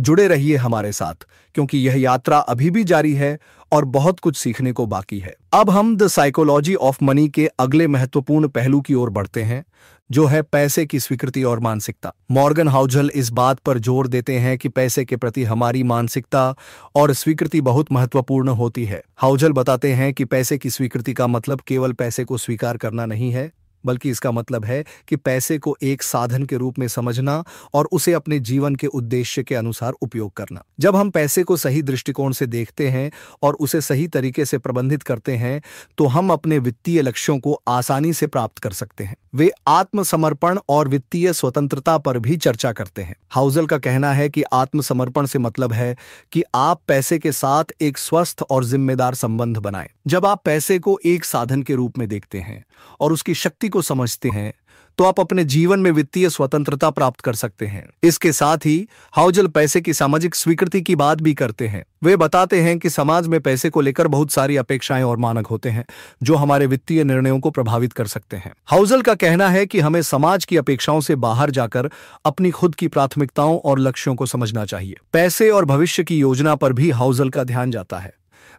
जुड़े रहिए हमारे साथ क्योंकि यह यात्रा अभी भी जारी है और बहुत कुछ सीखने को बाकी है अब हम द साइकोलॉजी ऑफ मनी के अगले महत्वपूर्ण पहलू की ओर बढ़ते हैं जो है पैसे की स्वीकृति और मानसिकता मॉर्गन हाउजल इस बात पर जोर देते हैं कि पैसे के प्रति हमारी मानसिकता और स्वीकृति बहुत महत्वपूर्ण होती है हाउजल बताते हैं कि पैसे की स्वीकृति का मतलब केवल पैसे को स्वीकार करना नहीं है बल्कि इसका मतलब है कि पैसे को एक साधन के रूप में समझना और उसे अपने जीवन के उद्देश्य के अनुसार उपयोग करना जब हम पैसे को सही दृष्टिकोण से देखते हैं और उसे सही तरीके से प्रबंधित करते हैं तो हम अपने वित्तीय लक्ष्यों को आसानी से प्राप्त कर सकते हैं वे आत्मसमर्पण और वित्तीय स्वतंत्रता पर भी चर्चा करते हैं हाउजल का कहना है कि आत्मसमर्पण से मतलब है कि आप पैसे के साथ एक स्वस्थ और जिम्मेदार संबंध बनाएं जब आप पैसे को एक साधन के रूप में देखते हैं और उसकी शक्ति को समझते हैं तो आप अपने जीवन में वित्तीय स्वतंत्रता प्राप्त कर सकते हैं इसके साथ ही हाउजल पैसे की सामाजिक स्वीकृति की बात भी करते हैं वे बताते हैं कि समाज में पैसे को लेकर बहुत सारी अपेक्षाएं और मानक होते हैं जो हमारे वित्तीय निर्णयों को प्रभावित कर सकते हैं हाउजल का कहना है कि हमें समाज की अपेक्षाओं से बाहर जाकर अपनी खुद की प्राथमिकताओं और लक्ष्यों को समझना चाहिए पैसे और भविष्य की योजना पर भी हाउजल का ध्यान जाता है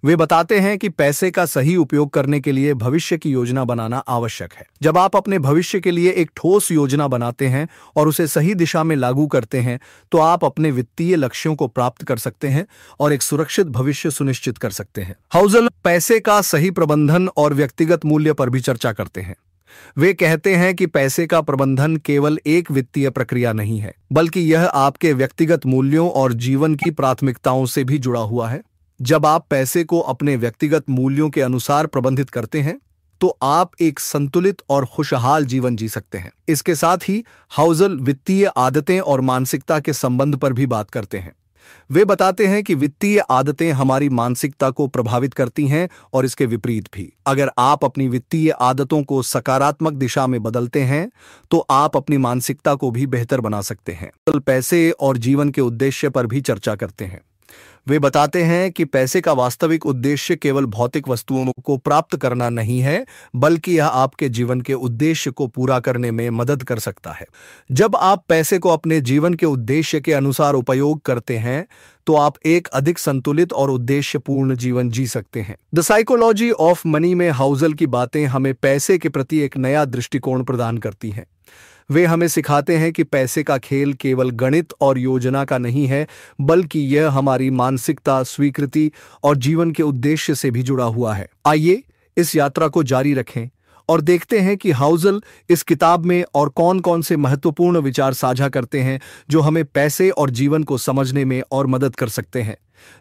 वे बताते हैं कि पैसे का सही उपयोग करने के लिए भविष्य की योजना बनाना आवश्यक है जब आप अपने भविष्य के लिए एक ठोस योजना बनाते हैं और उसे सही दिशा में लागू करते हैं तो आप अपने वित्तीय लक्ष्यों को प्राप्त कर सकते हैं और एक सुरक्षित भविष्य सुनिश्चित कर सकते हैं हाउजल पैसे का सही प्रबंधन और व्यक्तिगत मूल्य पर भी चर्चा करते हैं वे कहते हैं कि पैसे का प्रबंधन केवल एक वित्तीय प्रक्रिया नहीं है बल्कि यह आपके व्यक्तिगत मूल्यों और जीवन की प्राथमिकताओं से भी जुड़ा हुआ है जब आप पैसे को अपने व्यक्तिगत मूल्यों के अनुसार प्रबंधित करते हैं तो आप एक संतुलित और खुशहाल जीवन जी सकते हैं इसके साथ ही हाउजल वित्तीय आदतें और मानसिकता के संबंध पर भी बात करते हैं वे बताते हैं कि वित्तीय आदतें हमारी मानसिकता को प्रभावित करती हैं और इसके विपरीत भी अगर आप अपनी वित्तीय आदतों को सकारात्मक दिशा में बदलते हैं तो आप अपनी मानसिकता को भी बेहतर बना सकते हैं पैसे और जीवन के उद्देश्य पर भी चर्चा करते हैं वे बताते हैं कि पैसे का वास्तविक उद्देश्य केवल भौतिक वस्तुओं को प्राप्त करना नहीं है बल्कि यह आपके जीवन के उद्देश्य को पूरा करने में मदद कर सकता है जब आप पैसे को अपने जीवन के उद्देश्य के अनुसार उपयोग करते हैं तो आप एक अधिक संतुलित और उद्देश्यपूर्ण जीवन जी सकते हैं द साइकोलॉजी ऑफ मनी में हाउजल की बातें हमें पैसे के प्रति एक नया दृष्टिकोण प्रदान करती हैं वे हमें सिखाते हैं कि पैसे का खेल केवल गणित और योजना का नहीं है बल्कि यह हमारी मानसिकता स्वीकृति और जीवन के उद्देश्य से भी जुड़ा हुआ है आइए इस यात्रा को जारी रखें और देखते हैं कि हाउजल इस किताब में और कौन कौन से महत्वपूर्ण विचार साझा करते हैं जो हमें पैसे और जीवन को समझने में और मदद कर सकते हैं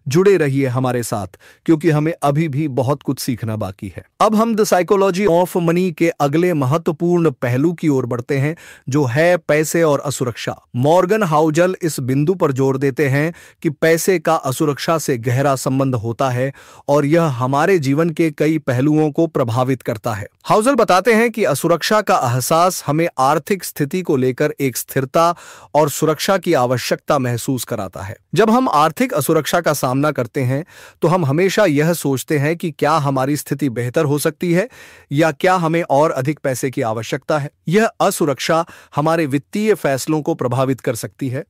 जुड़े रहिए हमारे साथ क्योंकि हमें अभी भी बहुत कुछ सीखना बाकी है अब हम द साइकोलॉजी ऑफ मनी के अगले महत्वपूर्ण पहलू की ओर बढ़ते हैं जो है पैसे और असुरक्षा मॉर्गन हाउजल इस बिंदु पर जोर देते हैं कि पैसे का असुरक्षा से गहरा संबंध होता है और यह हमारे जीवन के कई पहलुओं को प्रभावित करता है हाउजल बताते हैं कि असुरक्षा का एहसास हमें आर्थिक स्थिति को लेकर एक स्थिरता और सुरक्षा की आवश्यकता महसूस कराता है जब हम आर्थिक असुरक्षा का सामना करते हैं तो हम हमेशा यह सोचते हैं कि क्या हमारी स्थिति बेहतर हो सकती है या क्या हमें और अधिक पैसे की आवश्यकता है यह असुरक्षा हमारे वित्तीय फैसलों को प्रभावित कर सकती है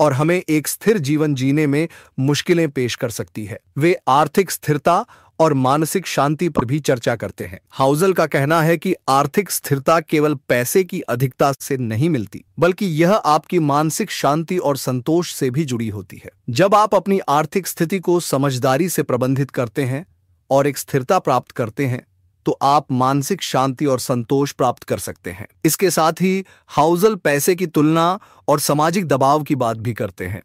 और हमें एक स्थिर जीवन जीने में मुश्किलें पेश कर सकती है वे आर्थिक स्थिरता और मानसिक शांति पर भी चर्चा करते हैं हाउजल का कहना है कि आर्थिक स्थिरता केवल पैसे की अधिकता से नहीं मिलती बल्कि यह आपकी मानसिक शांति और संतोष से भी जुड़ी होती है जब आप अपनी आर्थिक स्थिति को समझदारी से प्रबंधित करते हैं और एक स्थिरता प्राप्त करते हैं तो आप मानसिक शांति और संतोष प्राप्त कर सकते हैं इसके साथ ही हाउजल पैसे की तुलना और सामाजिक दबाव की बात भी करते हैं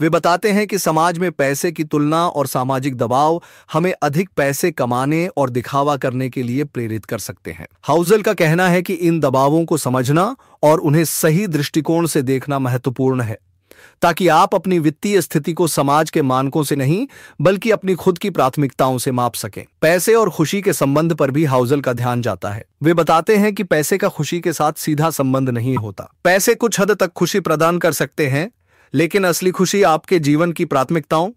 वे बताते हैं कि समाज में पैसे की तुलना और सामाजिक दबाव हमें अधिक पैसे कमाने और दिखावा करने के लिए प्रेरित कर सकते हैं हाउजल का कहना है कि इन दबावों को समझना और उन्हें सही दृष्टिकोण से देखना महत्वपूर्ण है ताकि आप अपनी वित्तीय स्थिति को समाज के मानकों से नहीं बल्कि अपनी खुद की प्राथमिकताओं से माप सकें पैसे और खुशी के संबंध पर भी हाउजल का ध्यान जाता है वे बताते हैं कि पैसे का खुशी के साथ सीधा संबंध नहीं होता पैसे कुछ हद तक खुशी प्रदान कर सकते हैं लेकिन असली खुशी आपके जीवन की प्राथमिकताओं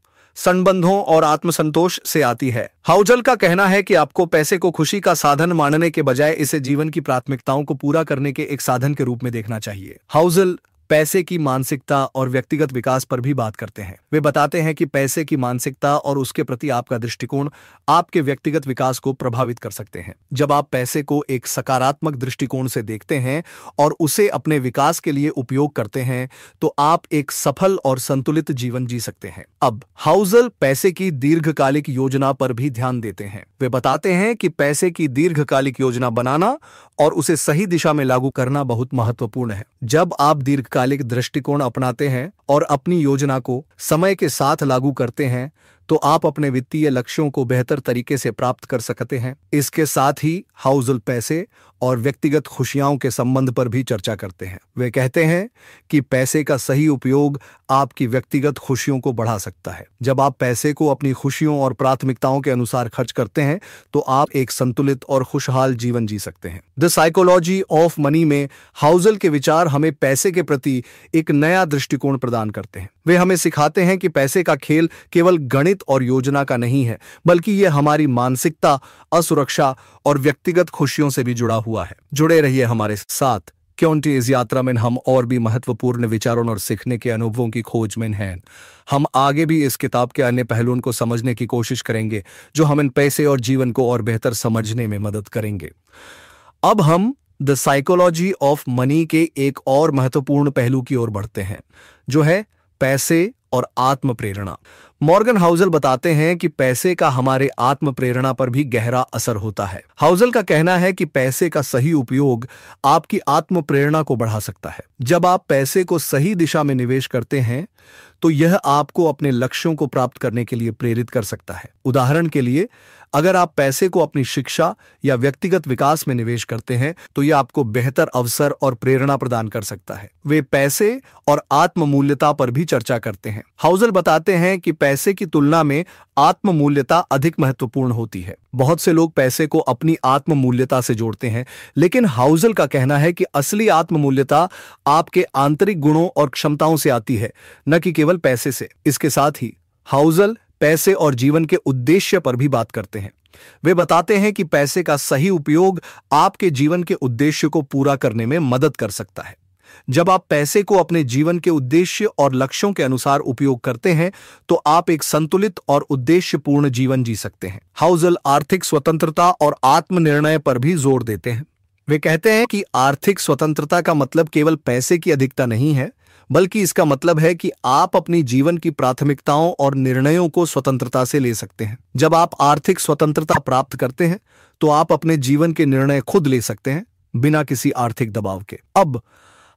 संबंधों और आत्मसंतोष से आती है हाउजल का कहना है कि आपको पैसे को खुशी का साधन मानने के बजाय इसे जीवन की प्राथमिकताओं को पूरा करने के एक साधन के रूप में देखना चाहिए हाउजल पैसे की मानसिकता और व्यक्तिगत विकास पर भी बात करते हैं वे बताते हैं कि पैसे की मानसिकता और उसके प्रति आपका दृष्टिकोण आपके व्यक्तिगत विकास को प्रभावित कर सकते हैं जब आप पैसे को एक सकारात्मक दृष्टिकोण से देखते हैं और उसे अपने विकास के लिए उपयोग करते हैं तो आप एक सफल और संतुलित जीवन जी सकते हैं अब हाउजल पैसे की दीर्घकालिक योजना पर भी ध्यान देते हैं वे बताते हैं कि पैसे की दीर्घकालिक योजना बनाना और उसे सही दिशा में लागू करना बहुत महत्वपूर्ण है जब आप दीर्घकालिक दृष्टिकोण अपनाते हैं और अपनी योजना को समय के साथ लागू करते हैं तो आप अपने वित्तीय लक्ष्यों को बेहतर तरीके से प्राप्त कर सकते हैं इसके साथ ही हाउजल पैसे और व्यक्तिगत खुशियाओं के संबंध पर भी चर्चा करते हैं वे कहते हैं कि पैसे का सही उपयोग आपकी व्यक्तिगत खुशियों को बढ़ा सकता है जब आप पैसे को अपनी खुशियों और प्राथमिकताओं के अनुसार खर्च करते हैं तो आप एक संतुलित और खुशहाल जीवन जी सकते हैं द साइकोलॉजी ऑफ मनी में हाउजल के विचार हमें पैसे के प्रति एक नया दृष्टिकोण प्रदान करते हैं वे हमें सिखाते हैं कि पैसे का खेल केवल गणित हित और योजना का नहीं है बल्कि ये हमारी मानसिकता असुरक्षा और व्यक्तिगत खुशियों से भी जुड़ा हुआ है जुड़े रहिए हमारे साथ क्योंकि इस यात्रा में हम और भी महत्वपूर्ण विचारों और सीखने के अनुभवों की खोज में हैं हम आगे भी इस किताब के अन्य पहलुओं को समझने की कोशिश करेंगे जो हम इन पैसे और जीवन को और बेहतर समझने में मदद करेंगे अब हम द साइकोलॉजी ऑफ मनी के एक और महत्वपूर्ण पहलू की ओर बढ़ते हैं जो है पैसे और आत्म प्रेरणा मॉर्गन हाउजल बताते हैं कि पैसे का हमारे आत्म प्रेरणा पर भी गहरा असर होता है हाउजल का कहना है कि पैसे का सही उपयोग आपकी आत्म प्रेरणा को बढ़ा सकता है जब आप पैसे को सही दिशा में निवेश करते हैं तो यह आपको अपने लक्ष्यों को प्राप्त करने के लिए प्रेरित कर सकता है उदाहरण के लिए अगर आप पैसे को अपनी शिक्षा या व्यक्तिगत विकास में निवेश करते हैं तो यह आपको बेहतर अवसर और प्रेरणा प्रदान कर सकता है वे पैसे और आत्ममूल्यता पर भी चर्चा करते हैं हाउजल बताते हैं कि पैसे की तुलना में आत्ममूल्यता अधिक महत्वपूर्ण होती है बहुत से लोग पैसे को अपनी आत्ममूल्यता से जोड़ते हैं लेकिन हाउजल का कहना है कि असली आत्ममूल्यता आपके आंतरिक गुणों और क्षमताओं से आती है न कि केवल पैसे से इसके साथ ही हाउजल पैसे और जीवन के उद्देश्य पर भी बात करते हैं वे बताते हैं कि पैसे का सही उपयोग आपके जीवन के उद्देश्य को पूरा करने में मदद कर सकता है जब आप पैसे को अपने जीवन के उद्देश्य और लक्ष्यों के अनुसार उपयोग करते हैं तो आप एक संतुलित और उद्देश्यपूर्ण जीवन जी सकते हैं हाउजल आर्थिक स्वतंत्रता और आत्मनिर्णय पर भी जोर देते हैं वे कहते हैं कि आर्थिक स्वतंत्रता का मतलब केवल पैसे की अधिकता नहीं है बल्कि इसका मतलब है कि आप अपनी जीवन की प्राथमिकताओं और निर्णयों को स्वतंत्रता से ले सकते हैं जब आप आर्थिक स्वतंत्रता प्राप्त करते हैं तो आप अपने जीवन के निर्णय खुद ले सकते हैं बिना किसी आर्थिक दबाव के अब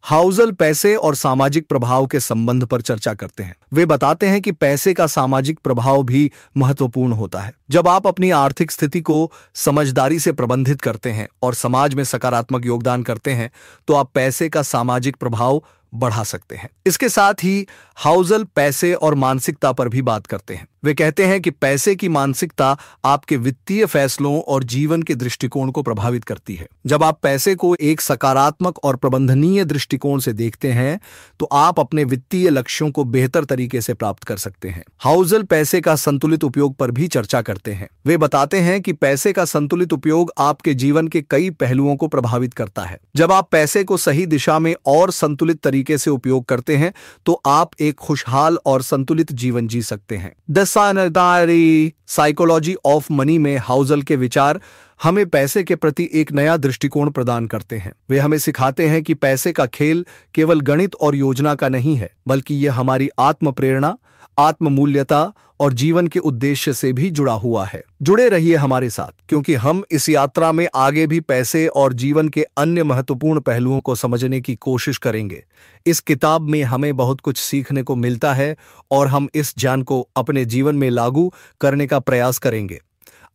हाउजल पैसे और सामाजिक प्रभाव के संबंध पर चर्चा करते हैं वे बताते हैं कि पैसे का सामाजिक प्रभाव भी महत्वपूर्ण होता है जब आप अपनी आर्थिक स्थिति को समझदारी से प्रबंधित करते हैं और समाज में सकारात्मक योगदान करते हैं तो आप पैसे का सामाजिक प्रभाव बढ़ा सकते हैं इसके साथ ही हाउजल पैसे और मानसिकता पर भी बात करते हैं वे कहते हैं कि पैसे की मानसिकता आपके वित्तीय फैसलों और जीवन के दृष्टिकोण को प्रभावित करती है जब आप पैसे को एक सकारात्मक और प्रबंधनीय दृष्टिकोण से देखते हैं तो आप अपने वित्तीय लक्ष्यों को बेहतर तरीके से प्राप्त कर सकते हैं हाउजल पैसे का संतुलित उपयोग पर भी चर्चा करते हैं वे बताते हैं कि पैसे का संतुलित उपयोग आपके जीवन के कई पहलुओं को प्रभावित करता है जब आप पैसे को सही दिशा में और संतुलित तरीके से उपयोग करते हैं तो आप एक खुशहाल और संतुलित जीवन जी सकते हैं सानदारी साइकोलॉजी ऑफ मनी में हाउजल के विचार हमें पैसे के प्रति एक नया दृष्टिकोण प्रदान करते हैं वे हमें सिखाते हैं कि पैसे का खेल केवल गणित और योजना का नहीं है बल्कि यह हमारी आत्म प्रेरणा आत्ममूल्यता और जीवन के उद्देश्य से भी जुड़ा हुआ है जुड़े रहिए हमारे साथ क्योंकि हम इस यात्रा में आगे भी पैसे और जीवन के अन्य महत्वपूर्ण पहलुओं को समझने की कोशिश करेंगे इस किताब में हमें बहुत कुछ सीखने को मिलता है और हम इस ज्ञान को अपने जीवन में लागू करने का प्रयास करेंगे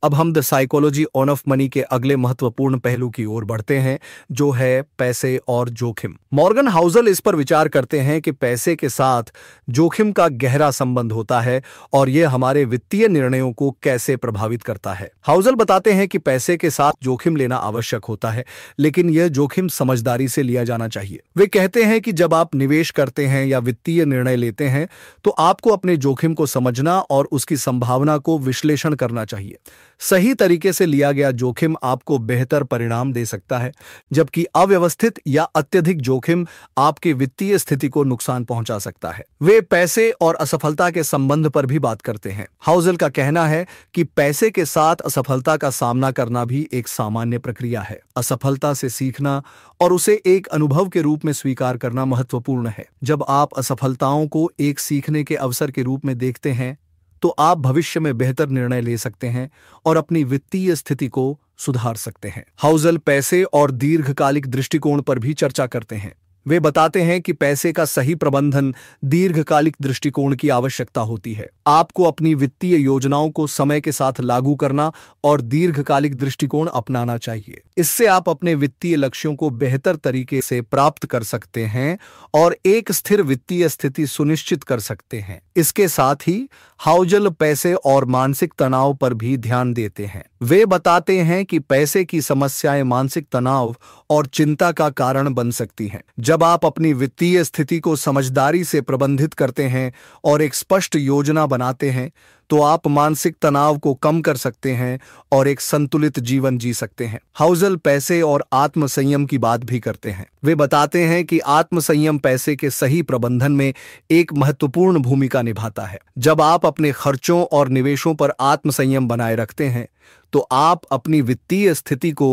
अब हम the psychology on of money के अगले महत्वपूर्ण पहलू की ओर बढ़ते हैं जो है पैसे और जोखिम मॉर्गन हाउजल इस पर विचार करते हैं कि पैसे के साथ जोखिम का गहरा संबंध होता है और ये हमारे वित्तीय निर्णयों को कैसे प्रभावित करता है हाउजल बताते हैं कि पैसे के साथ जोखिम लेना आवश्यक होता है लेकिन यह जोखिम समझदारी से लिया जाना चाहिए वे कहते हैं कि जब आप निवेश करते हैं या वित्तीय निर्णय लेते हैं तो आपको अपने जोखिम को समझना और उसकी संभावना को विश्लेषण करना चाहिए सही तरीके से लिया गया जोखिम आपको बेहतर परिणाम दे सकता है जबकि अव्यवस्थित या अत्यधिक जोखिम आपकी वित्तीय स्थिति को नुकसान पहुंचा सकता है वे पैसे और असफलता के संबंध पर भी बात करते हैं हाउजल का कहना है कि पैसे के साथ असफलता का सामना करना भी एक सामान्य प्रक्रिया है असफलता से सीखना और उसे एक अनुभव के रूप में स्वीकार करना महत्वपूर्ण है जब आप असफलताओं को एक सीखने के अवसर के रूप में देखते हैं तो आप भविष्य में बेहतर निर्णय ले सकते हैं और अपनी वित्तीय स्थिति को सुधार सकते हैं हाउजल पैसे और दीर्घकालिक दृष्टिकोण पर भी चर्चा करते हैं वे बताते हैं कि पैसे का सही प्रबंधन दीर्घकालिक दृष्टिकोण की आवश्यकता होती है आपको अपनी वित्तीय योजनाओं को समय के साथ लागू करना और दीर्घकालिक दृष्टिकोण अपनाना चाहिए इससे आप अपने वित्तीय लक्ष्यों को बेहतर तरीके से प्राप्त कर सकते हैं और एक स्थिर वित्तीय स्थिति सुनिश्चित कर सकते हैं इसके साथ ही हाउजल पैसे और मानसिक तनाव पर भी ध्यान देते हैं वे बताते हैं कि पैसे की समस्याएं मानसिक तनाव और चिंता का कारण बन सकती हैं जब आप अपनी वित्तीय स्थिति को समझदारी से प्रबंधित करते हैं और एक स्पष्ट योजना बनाते हैं तो आप मानसिक तनाव को कम कर सकते हैं और एक संतुलित जीवन जी सकते हैं हाउजल पैसे और आत्मसंयम की बात भी करते हैं वे बताते हैं कि आत्मसंयम पैसे के सही प्रबंधन में एक महत्वपूर्ण भूमिका निभाता है जब आप अपने खर्चों और निवेशों पर आत्मसंयम बनाए रखते हैं तो आप अपनी वित्तीय स्थिति को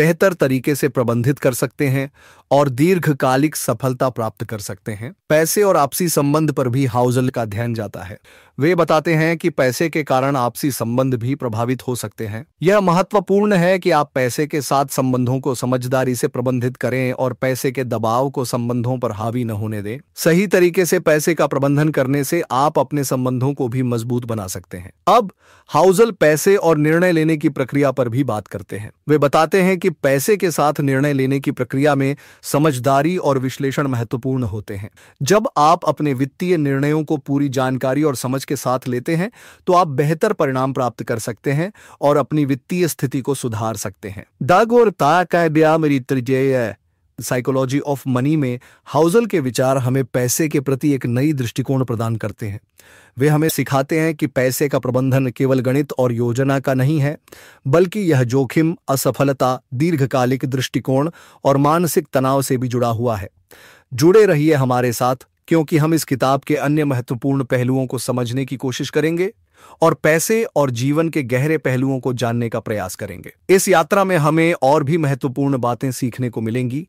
बेहतर तरीके से प्रबंधित कर सकते हैं और दीर्घकालिक सफलता प्राप्त कर सकते हैं पैसे और आपसी संबंध पर भी हाउजल का ध्यान जाता है वे बताते हैं कि पैसे के कारण आपसी संबंध भी प्रभावित हो सकते हैं यह महत्वपूर्ण है कि आप पैसे के साथ संबंधों को समझदारी से प्रबंधित करें और पैसे के दबाव को संबंधों पर हावी न होने दें सही तरीके से पैसे का प्रबंधन करने से आप अपने संबंधों को भी मजबूत बना सकते हैं अब हाउजल पैसे और निर्णय लेने की प्रक्रिया पर भी बात करते हैं वे बताते हैं कि पैसे के साथ निर्णय लेने की प्रक्रिया में समझदारी और विश्लेषण महत्वपूर्ण होते हैं जब आप अपने वित्तीय निर्णयों को पूरी जानकारी और समझ के साथ लेते हैं तो आप बेहतर परिणाम प्राप्त कर सकते हैं और अपनी वित्तीय स्थिति को सुधार सकते हैं दग और ता का ब्या मेरी त्रिजय साइकोलॉजी ऑफ मनी में हाउजल के विचार हमें पैसे के प्रति एक नई दृष्टिकोण प्रदान करते हैं वे हमें सिखाते हैं कि पैसे का प्रबंधन केवल गणित और योजना का नहीं है बल्कि यह जोखिम असफलता दीर्घकालिक दृष्टिकोण और मानसिक तनाव से भी जुड़ा हुआ है जुड़े रहिए हमारे साथ क्योंकि हम इस किताब के अन्य महत्वपूर्ण पहलुओं को समझने की कोशिश करेंगे और पैसे और जीवन के गहरे पहलुओं को जानने का प्रयास करेंगे इस यात्रा में हमें और भी महत्वपूर्ण बातें सीखने को मिलेंगी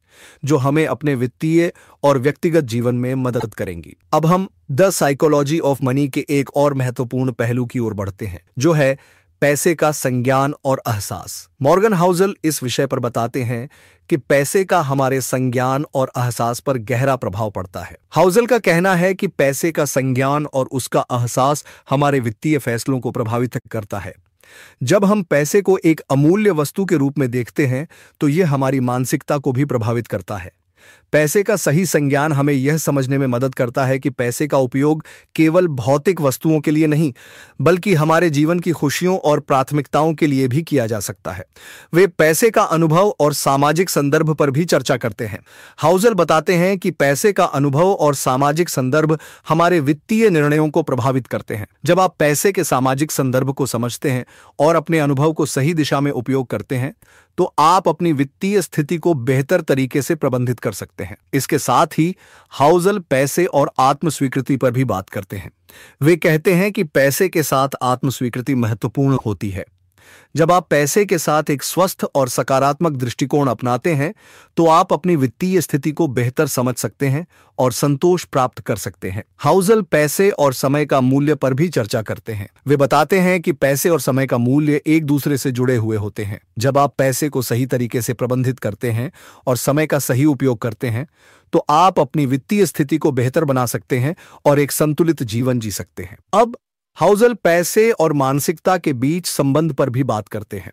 जो हमें अपने वित्तीय और व्यक्तिगत जीवन में मदद करेंगी अब हम द साइकोलॉजी ऑफ मनी के एक और महत्वपूर्ण पहलू की ओर बढ़ते हैं जो है पैसे का संज्ञान और अहसास मॉर्गन हाउजल इस विषय पर बताते हैं कि पैसे का हमारे संज्ञान और अहसास पर गहरा प्रभाव पड़ता है हाउजल का कहना है कि पैसे का संज्ञान और उसका अहसास हमारे वित्तीय फैसलों को प्रभावित करता है जब हम पैसे को एक अमूल्य वस्तु के रूप में देखते हैं तो यह हमारी मानसिकता को भी प्रभावित करता है पैसे का सही संज्ञान हमें यह समझने में मदद करता है कि पैसे का उपयोग केवल भौतिक वस्तुओं के लिए नहीं बल्कि हमारे जीवन की खुशियों और प्राथमिकताओं के लिए भी किया जा सकता है वे पैसे का अनुभव और सामाजिक संदर्भ पर भी चर्चा करते हैं हाउजर बताते हैं कि पैसे का अनुभव और सामाजिक संदर्भ हमारे वित्तीय निर्णयों को प्रभावित करते हैं जब आप पैसे के सामाजिक संदर्भ को समझते हैं और अपने अनुभव को सही दिशा में उपयोग करते हैं तो आप अपनी वित्तीय स्थिति को बेहतर तरीके से प्रबंधित कर सकते हैं करते हैं इसके साथ ही हाउजल पैसे और आत्मस्वीकृति पर भी बात करते हैं वे कहते हैं कि पैसे के साथ आत्मस्वीकृति महत्वपूर्ण होती है जब आप पैसे के साथ एक स्वस्थ और सकारात्मक दृष्टिकोण अपनाते हैं तो आप अपनी वित्तीय स्थिति को बेहतर समझ सकते हैं और संतोष प्राप्त कर सकते हैं हाउजल पैसे और समय का मूल्य पर भी चर्चा करते हैं वे बताते हैं कि पैसे और समय का मूल्य एक दूसरे से जुड़े हुए होते हैं जब आप पैसे को सही तरीके से प्रबंधित करते हैं और समय का सही उपयोग करते हैं तो आप अपनी वित्तीय स्थिति को बेहतर बना सकते हैं और एक संतुलित जीवन जी सकते हैं अब हाउजल पैसे और मानसिकता के बीच संबंध पर भी बात करते हैं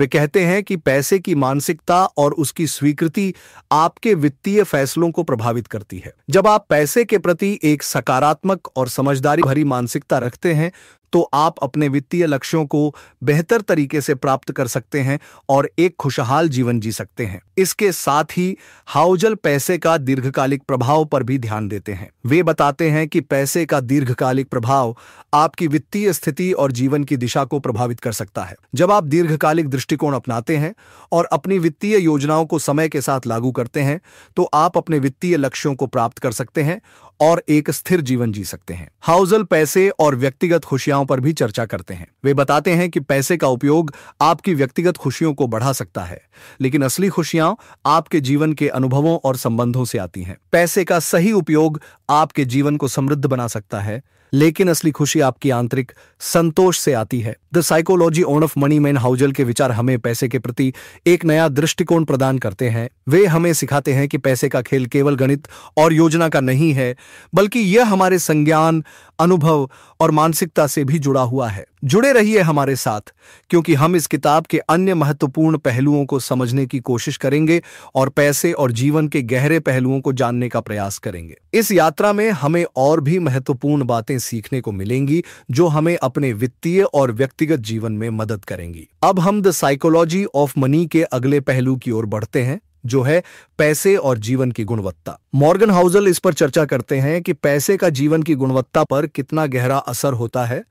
वे कहते हैं कि पैसे की मानसिकता और उसकी स्वीकृति आपके वित्तीय फैसलों को प्रभावित करती है जब आप पैसे के प्रति एक सकारात्मक और समझदारी भरी मानसिकता रखते हैं तो आप अपने वित्तीय लक्ष्यों को बेहतर तरीके से प्राप्त कर सकते हैं और एक खुशहाल जीवन जी सकते हैं इसके साथ ही हाउजल पैसे का दीर्घकालिक प्रभाव पर भी ध्यान देते हैं वे बताते हैं कि पैसे का दीर्घकालिक प्रभाव आपकी वित्तीय स्थिति और जीवन की दिशा को प्रभावित कर सकता है जब आप दीर्घकालिक दृष्टिकोण अपनाते हैं और अपनी वित्तीय योजनाओं को समय के साथ लागू करते हैं तो आप अपने वित्तीय लक्ष्यों को प्राप्त कर सकते हैं और एक स्थिर जीवन जी सकते हैं हाउजल पैसे और व्यक्तिगत खुशियां समस्याओं पर भी चर्चा करते हैं वे बताते हैं कि पैसे का उपयोग आपकी व्यक्तिगत खुशियों को बढ़ा सकता है लेकिन असली खुशियां आपके जीवन के अनुभवों और संबंधों से आती हैं पैसे का सही उपयोग आपके जीवन को समृद्ध बना सकता है लेकिन असली खुशी आपकी आंतरिक संतोष से आती है the psychology on of money मैन हाउजल के विचार हमें पैसे के प्रति एक नया दृष्टिकोण प्रदान करते हैं वे हमें सिखाते हैं कि पैसे का खेल केवल गणित और योजना का नहीं है बल्कि यह हमारे संज्ञान अनुभव और मानसिकता से भी जुड़ा हुआ है जुड़े रहिए हमारे साथ क्योंकि हम इस किताब के अन्य महत्वपूर्ण पहलुओं को समझने की कोशिश करेंगे और पैसे और जीवन के गहरे पहलुओं को जानने का प्रयास करेंगे इस यात्रा में हमें और भी महत्वपूर्ण बातें सीखने को मिलेंगी जो हमें अपने वित्तीय और व्यक्तिगत जीवन में मदद करेंगी अब हम द साइकोलॉजी ऑफ मनी के अगले पहलू की ओर बढ़ते हैं जो है पैसे और जीवन की गुणवत्ता मॉर्गन हाउजल इस पर चर्चा करते हैं कि पैसे का जीवन की गुणवत्ता पर कितना गहरा असर होता है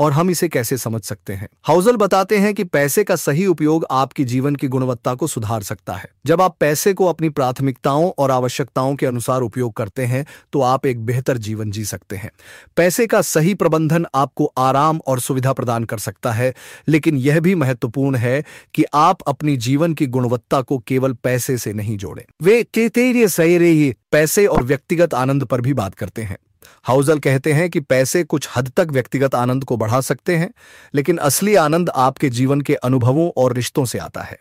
और हम इसे कैसे समझ सकते हैं हाउजल बताते हैं कि पैसे का सही उपयोग आपकी जीवन की गुणवत्ता को सुधार सकता है जब आप पैसे को अपनी प्राथमिकताओं और आवश्यकताओं के अनुसार उपयोग करते हैं तो आप एक बेहतर जीवन जी सकते हैं पैसे का सही प्रबंधन आपको आराम और सुविधा प्रदान कर सकता है लेकिन यह भी महत्वपूर्ण है कि आप अपनी जीवन की गुणवत्ता को केवल पैसे से नहीं जोड़े वे कहते रही पैसे और व्यक्तिगत आनंद पर भी बात करते हैं हाउजल कहते हैं कि पैसे कुछ हद तक व्यक्तिगत आनंद को बढ़ा सकते हैं लेकिन असली आनंद आपके जीवन के अनुभवों और रिश्तों से आता है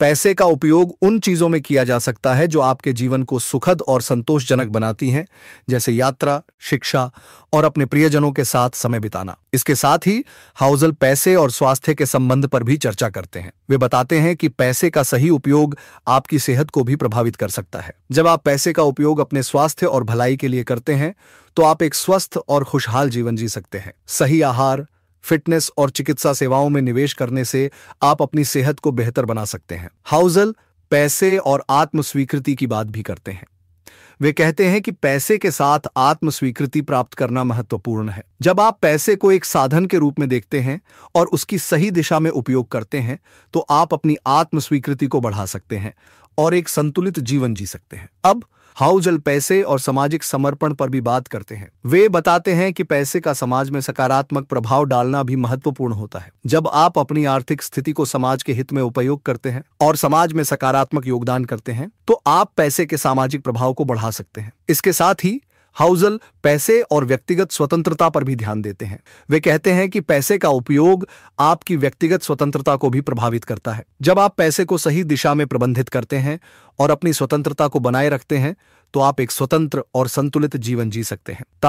पैसे का उपयोग उन चीज़ों में किया जा सकता है जो आपके जीवन को सुखद और संतोषजनक बनाती हैं जैसे यात्रा शिक्षा और अपने प्रियजनों के साथ समय बिताना इसके साथ ही हाउजल पैसे और स्वास्थ्य के संबंध पर भी चर्चा करते हैं वे बताते हैं कि पैसे का सही उपयोग आपकी सेहत को भी प्रभावित कर सकता है जब आप पैसे का उपयोग अपने स्वास्थ्य और भलाई के लिए करते हैं तो आप एक स्वस्थ और खुशहाल जीवन जी सकते हैं सही आहार फिटनेस और चिकित्सा सेवाओं में निवेश करने से आप अपनी सेहत को बेहतर बना सकते हैं हाउजल पैसे और आत्मस्वीकृति की बात भी करते हैं वे कहते हैं कि पैसे के साथ आत्मस्वीकृति प्राप्त करना महत्वपूर्ण है जब आप पैसे को एक साधन के रूप में देखते हैं और उसकी सही दिशा में उपयोग करते हैं तो आप अपनी आत्मस्वीकृति को बढ़ा सकते हैं और एक संतुलित जीवन जी सकते हैं अब हाउजल पैसे और सामाजिक समर्पण पर भी बात करते हैं वे बताते हैं कि पैसे का समाज में सकारात्मक प्रभाव डालना भी महत्वपूर्ण होता है जब आप अपनी आर्थिक स्थिति को समाज के हित में उपयोग करते हैं और समाज में सकारात्मक योगदान करते हैं तो आप पैसे के सामाजिक प्रभाव को बढ़ा सकते हैं इसके साथ ही हाउजल पैसे और व्यक्तिगत स्वतंत्रता पर भी ध्यान देते हैं वे कहते हैं कि पैसे का उपयोग आपकी व्यक्तिगत स्वतंत्रता को भी प्रभावित करता है जब आप पैसे को सही दिशा में प्रबंधित करते हैं और अपनी स्वतंत्रता को बनाए रखते हैं तो आप एक स्वतंत्र और संतुलित जीवन जी सकते हैं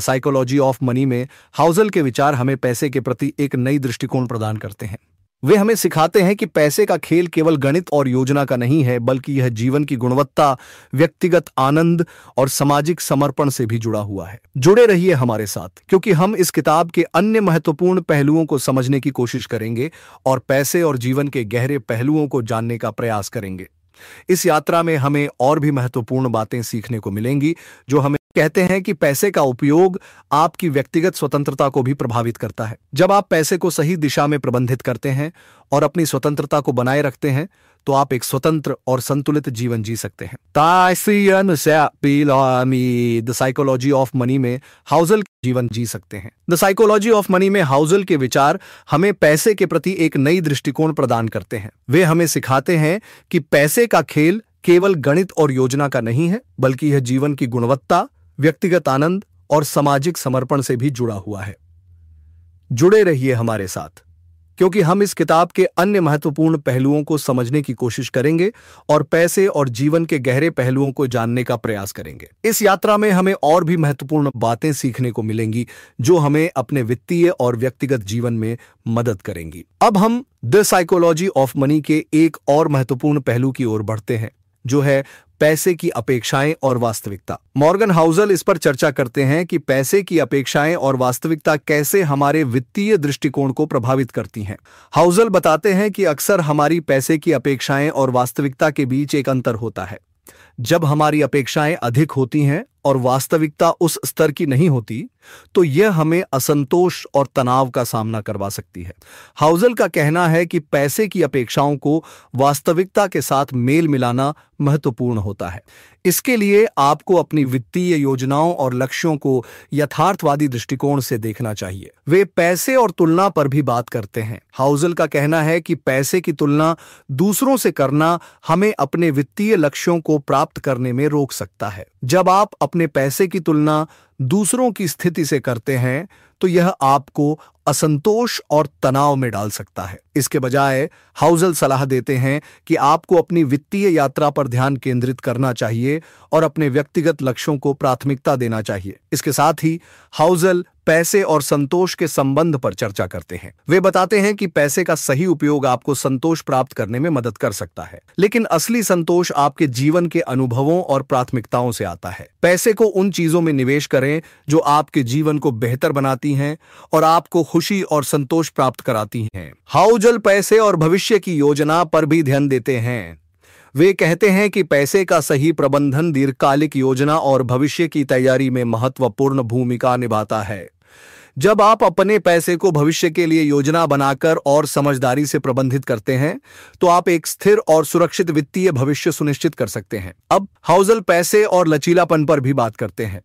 साइकोलॉजी ऑफ मनी में हाउजल के विचार हमें पैसे के प्रति एक नई दृष्टिकोण प्रदान करते हैं वे हमें सिखाते हैं कि पैसे का खेल केवल गणित और योजना का नहीं है बल्कि यह जीवन की गुणवत्ता व्यक्तिगत आनंद और सामाजिक समर्पण से भी जुड़ा हुआ है जुड़े रहिए हमारे साथ क्योंकि हम इस किताब के अन्य महत्वपूर्ण पहलुओं को समझने की कोशिश करेंगे और पैसे और जीवन के गहरे पहलुओं को जानने का प्रयास करेंगे इस यात्रा में हमें और भी महत्वपूर्ण बातें सीखने को मिलेंगी जो हमें कहते हैं कि पैसे का उपयोग आपकी व्यक्तिगत स्वतंत्रता को भी प्रभावित करता है जब आप पैसे को सही दिशा में प्रबंधित करते हैं और अपनी स्वतंत्रता को बनाए रखते हैं तो आप एक स्वतंत्र और संतुलित जीवन जी सकते हैं द साइकोलॉजी ऑफ मनी में हाउजल जीवन जी सकते हैं द साइकोलॉजी ऑफ मनी में हाउजल के विचार हमें पैसे के प्रति एक नई दृष्टिकोण प्रदान करते हैं वे हमें सिखाते हैं कि पैसे का खेल केवल गणित और योजना का नहीं है बल्कि यह जीवन की गुणवत्ता व्यक्तिगत आनंद और सामाजिक समर्पण से भी जुड़ा हुआ है जुड़े रहिए हमारे साथ क्योंकि हम इस किताब के अन्य महत्वपूर्ण पहलुओं को समझने की कोशिश करेंगे और पैसे और जीवन के गहरे पहलुओं को जानने का प्रयास करेंगे इस यात्रा में हमें और भी महत्वपूर्ण बातें सीखने को मिलेंगी जो हमें अपने वित्तीय और व्यक्तिगत जीवन में मदद करेंगी अब हम द साइकोलॉजी ऑफ मनी के एक और महत्वपूर्ण पहलू की ओर बढ़ते हैं जो है पैसे की अपेक्षाएं और वास्तविकता मॉर्गन हाउजल इस पर चर्चा करते हैं कि पैसे की अपेक्षाएं और वास्तविकता कैसे हमारे वित्तीय दृष्टिकोण को प्रभावित करती हैं हाउजल बताते हैं कि अक्सर हमारी पैसे की अपेक्षाएं और वास्तविकता के बीच एक अंतर होता है जब हमारी अपेक्षाएं अधिक होती हैं और वास्तविकता उस स्तर की नहीं होती तो यह हमें असंतोष और तनाव का सामना करवा सकती है हाउजल का कहना है कि पैसे की अपेक्षाओं को वास्तविकता के साथ मेल मिलाना महत्वपूर्ण होता है इसके लिए आपको अपनी वित्तीय योजनाओं और लक्ष्यों को यथार्थवादी दृष्टिकोण से देखना चाहिए वे पैसे और तुलना पर भी बात करते हैं हाउजल का कहना है कि पैसे की तुलना दूसरों से करना हमें अपने वित्तीय लक्ष्यों को प्राप्त प्राप्त करने में रोक सकता है जब आप अपने पैसे की तुलना दूसरों की स्थिति से करते हैं तो यह आपको असंतोष और तनाव में डाल सकता है इसके बजाय हाउजल सलाह देते हैं कि आपको अपनी वित्तीय यात्रा पर ध्यान केंद्रित करना चाहिए और अपने व्यक्तिगत लक्ष्यों को प्राथमिकता देना चाहिए इसके साथ ही हाउजल पैसे और संतोष के संबंध पर चर्चा करते हैं वे बताते हैं कि पैसे का सही उपयोग आपको संतोष प्राप्त करने में मदद कर सकता है लेकिन असली संतोष आपके जीवन के अनुभवों और प्राथमिकताओं से आता है पैसे को उन चीजों में निवेश करें जो आपके जीवन को बेहतर बनाती हैं और आपको खुशी और संतोष प्राप्त कराती हैं हाउजल पैसे और भविष्य की योजना पर भी ध्यान देते हैं वे कहते हैं कि पैसे का सही प्रबंधन दीर्घकालिक योजना और भविष्य की तैयारी में महत्वपूर्ण भूमिका निभाता है जब आप अपने पैसे को भविष्य के लिए योजना बनाकर और समझदारी से प्रबंधित करते हैं तो आप एक स्थिर और सुरक्षित वित्तीय भविष्य सुनिश्चित कर सकते हैं अब हाउजल पैसे और लचीलापन पर भी बात करते हैं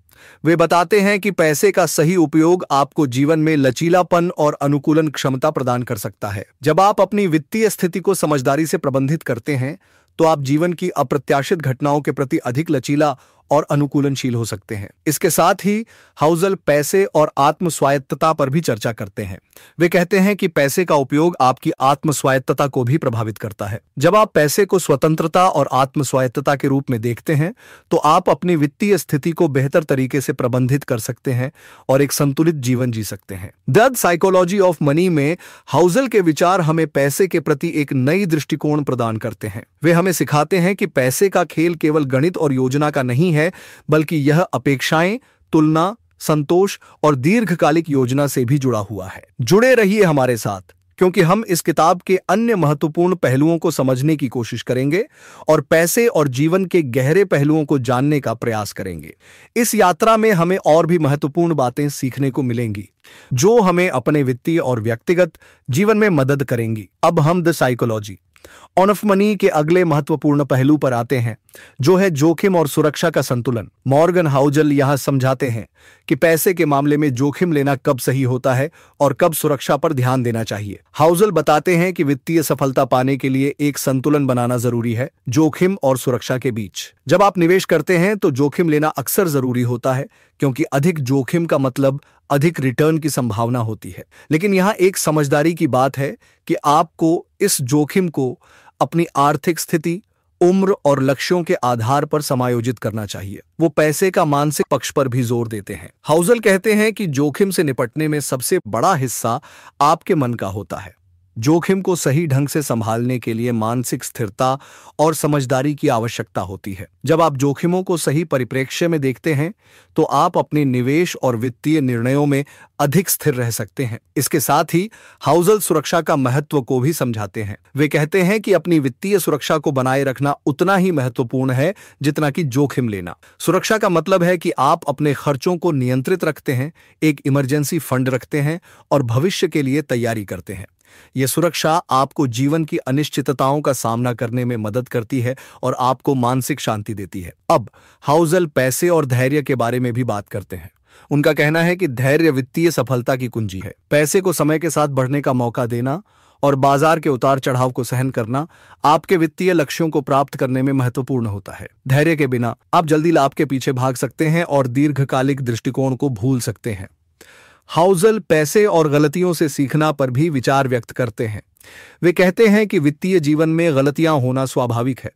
वे बताते हैं कि पैसे का सही उपयोग आपको जीवन में लचीलापन और अनुकूलन क्षमता प्रदान कर सकता है जब आप अपनी वित्तीय स्थिति को समझदारी से प्रबंधित करते हैं तो आप जीवन की अप्रत्याशित घटनाओं के प्रति अधिक लचीला और अनुकूलनशील हो सकते हैं इसके साथ ही हाउजल पैसे और आत्म स्वायत्तता पर भी चर्चा करते हैं वे कहते हैं कि पैसे का उपयोग आपकी आत्म स्वायत्तता को भी प्रभावित करता है जब आप पैसे को स्वतंत्रता और आत्म स्वायत्तता के रूप में देखते हैं तो आप अपनी वित्तीय स्थिति को बेहतर तरीके से प्रबंधित कर सकते हैं और एक संतुलित जीवन जी सकते हैं दर्द साइकोलॉजी ऑफ मनी में हाउजल के विचार हमें पैसे के प्रति एक नई दृष्टिकोण प्रदान करते हैं वे हमें सिखाते हैं कि पैसे का खेल केवल गणित और योजना का नहीं है है बल्कि यह अपेक्षाएं तुलना संतोष और दीर्घकालिक योजना से भी जुड़ा हुआ है जुड़े रहिए हमारे साथ क्योंकि हम इस किताब के अन्य महत्वपूर्ण पहलुओं को समझने की कोशिश करेंगे और पैसे और जीवन के गहरे पहलुओं को जानने का प्रयास करेंगे इस यात्रा में हमें और भी महत्वपूर्ण बातें सीखने को मिलेंगी जो हमें अपने वित्तीय और व्यक्तिगत जीवन में मदद करेंगी अब हम the psychology on of money के अगले महत्वपूर्ण पहलू पर आते हैं जो है जोखिम और सुरक्षा का संतुलन मॉर्गन हाउजल यहां समझाते हैं कि पैसे के मामले में जोखिम लेना कब सही होता है और कब सुरक्षा पर ध्यान देना चाहिए हाउजल बताते हैं कि वित्तीय सफलता पाने के लिए एक संतुलन बनाना जरूरी है जोखिम और सुरक्षा के बीच जब आप निवेश करते हैं तो जोखिम लेना अक्सर जरूरी होता है क्योंकि अधिक जोखिम का मतलब अधिक रिटर्न की संभावना होती है लेकिन यहाँ एक समझदारी की बात है कि आपको इस जोखिम को अपनी आर्थिक स्थिति उम्र और लक्ष्यों के आधार पर समायोजित करना चाहिए वो पैसे का मानसिक पक्ष पर भी जोर देते हैं हाउजल कहते हैं कि जोखिम से निपटने में सबसे बड़ा हिस्सा आपके मन का होता है जोखिम को सही ढंग से संभालने के लिए मानसिक स्थिरता और समझदारी की आवश्यकता होती है जब आप जोखिमों को सही परिप्रेक्ष्य में देखते हैं तो आप अपने निवेश और वित्तीय निर्णयों में अधिक स्थिर रह सकते हैं इसके साथ ही हाउजल सुरक्षा का महत्व को भी समझाते हैं वे कहते हैं कि अपनी वित्तीय सुरक्षा को बनाए रखना उतना ही महत्वपूर्ण है जितना की जोखिम लेना सुरक्षा का मतलब है कि आप अपने खर्चों को नियंत्रित रखते हैं एक इमरजेंसी फंड रखते हैं और भविष्य के लिए तैयारी करते हैं ये सुरक्षा आपको जीवन की अनिश्चितताओं का सामना करने में मदद करती है और आपको मानसिक शांति देती है अब हाउजल पैसे और धैर्य के बारे में भी बात करते हैं उनका कहना है कि धैर्य वित्तीय सफलता की कुंजी है पैसे को समय के साथ बढ़ने का मौका देना और बाजार के उतार चढ़ाव को सहन करना आपके वित्तीय लक्ष्यों को प्राप्त करने में महत्वपूर्ण होता है धैर्य के बिना आप जल्दी लाभ के पीछे भाग सकते हैं और दीर्घकालिक दृष्टिकोण को भूल सकते हैं हाउजल पैसे और गलतियों से सीखना पर भी विचार व्यक्त करते हैं वे कहते हैं कि वित्तीय जीवन में गलतियां होना स्वाभाविक है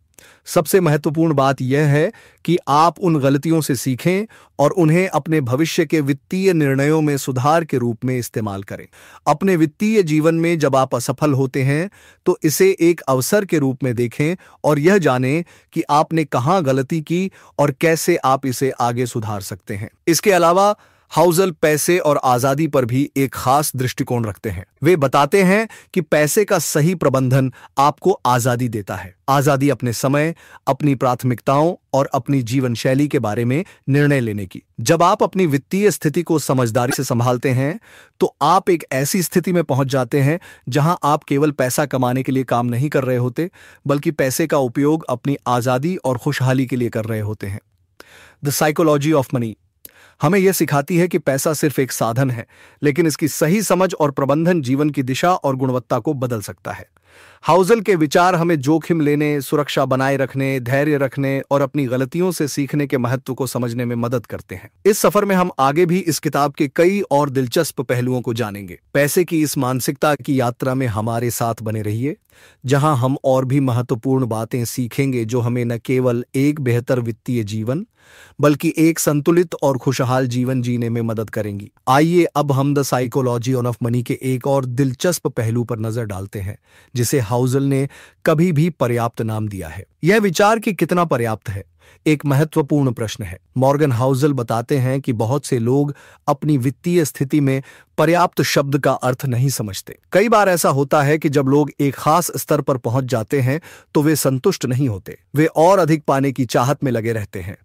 सबसे महत्वपूर्ण बात यह है कि आप उन गलतियों से सीखें और उन्हें अपने भविष्य के वित्तीय निर्णयों में सुधार के रूप में इस्तेमाल करें अपने वित्तीय जीवन में जब आप असफल होते हैं तो इसे एक अवसर के रूप में देखें और यह जानें कि आपने कहां गलती की और कैसे आप इसे आगे सुधार सकते हैं इसके अलावा हाउजल पैसे और आजादी पर भी एक खास दृष्टिकोण रखते हैं वे बताते हैं कि पैसे का सही प्रबंधन आपको आजादी देता है आजादी अपने समय अपनी प्राथमिकताओं और अपनी जीवन शैली के बारे में निर्णय लेने की जब आप अपनी वित्तीय स्थिति को समझदारी से संभालते हैं तो आप एक ऐसी स्थिति में पहुंच जाते हैं जहां आप केवल पैसा कमाने के लिए काम नहीं कर रहे होते बल्कि पैसे का उपयोग अपनी आजादी और खुशहाली के लिए कर रहे होते हैं द साइकोलॉजी ऑफ मनी हमें यह सिखाती है कि पैसा सिर्फ एक साधन है लेकिन इसकी सही समझ और प्रबंधन जीवन की दिशा और गुणवत्ता को बदल सकता है हाउजल के विचार हमें जोखिम लेने सुरक्षा बनाए रखने धैर्य रखने और अपनी गलतियों से सीखने के महत्व को समझने में मदद करते हैं इस सफर में हम आगे भी इस किताब के कई और दिलचस्प पहलुओं को जानेंगे पैसे की इस मानसिकता की यात्रा में हमारे साथ बने रहिए जहां हम और भी महत्वपूर्ण बातें सीखेंगे जो हमें न केवल एक बेहतर वित्तीय जीवन बल्कि एक संतुलित और खुशहाल जीवन जीने में मदद करेंगी आइए अब हम the psychology on of money के एक और दिलचस्प पहलू पर नजर डालते हैं जिस जिसे हाउजल ने कभी भी पर्याप्त नाम दिया है यह विचार कि कितना पर्याप्त है एक महत्वपूर्ण प्रश्न है मॉर्गन हाउजल बताते हैं कि बहुत से लोग अपनी वित्तीय स्थिति में पर्याप्त शब्द का अर्थ नहीं समझते कई बार ऐसा होता है कि जब लोग एक खास स्तर पर पहुंच जाते हैं तो वे संतुष्ट नहीं होते वे और अधिक पाने की चाहत में लगे रहते हैं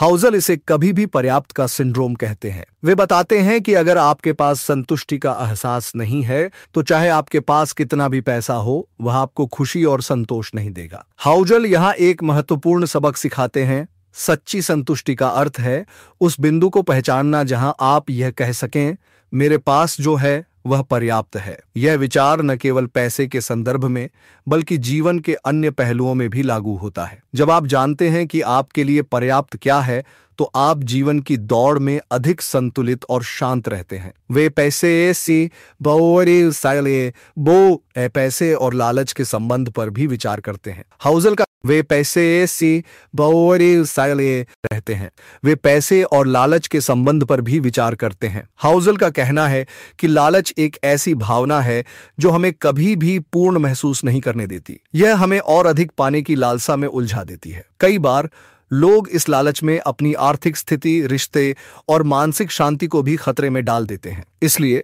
हाउजल इसे कभी भी पर्याप्त का सिंड्रोम कहते हैं वे बताते हैं कि अगर आपके पास संतुष्टि का एहसास नहीं है तो चाहे आपके पास कितना भी पैसा हो वह आपको खुशी और संतोष नहीं देगा हाउजल यहाँ एक महत्वपूर्ण सबक सिखाते हैं सच्ची संतुष्टि का अर्थ है उस बिंदु को पहचानना जहां आप यह कह सकें मेरे पास जो है वह पर्याप्त है यह विचार न केवल पैसे के संदर्भ में बल्कि जीवन के अन्य पहलुओं में भी लागू होता है जब आप जानते हैं कि आपके लिए पर्याप्त क्या है तो आप जीवन की दौड़ में अधिक संतुलित और शांत रहते हैं वे पैसे से बोरे साले बो पैसे और लालच के संबंध पर भी विचार करते हैं हाउजल का वे पैसे से बहुरी लिए रहते हैं वे पैसे और लालच के संबंध पर भी विचार करते हैं हाउजल का कहना है कि लालच एक ऐसी भावना है जो हमें कभी भी पूर्ण महसूस नहीं करने देती यह हमें और अधिक पाने की लालसा में उलझा देती है कई बार लोग इस लालच में अपनी आर्थिक स्थिति रिश्ते और मानसिक शांति को भी खतरे में डाल देते हैं इसलिए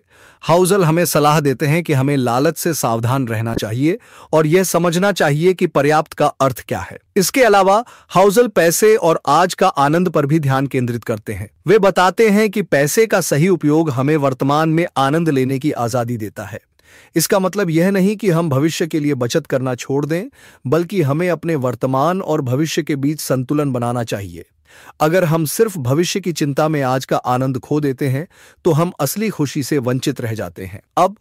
हाउजल हमें सलाह देते हैं कि हमें लालच से सावधान रहना चाहिए और यह समझना चाहिए कि पर्याप्त का अर्थ क्या है इसके अलावा हाउजल पैसे और आज का आनंद पर भी ध्यान केंद्रित करते हैं वे बताते हैं कि पैसे का सही उपयोग हमें वर्तमान में आनंद लेने की आजादी देता है इसका मतलब यह नहीं कि हम भविष्य के लिए बचत करना छोड़ दें बल्कि हमें अपने वर्तमान और भविष्य के बीच संतुलन बनाना चाहिए अगर हम सिर्फ भविष्य की चिंता में आज का आनंद खो देते हैं तो हम असली खुशी से वंचित रह जाते हैं अब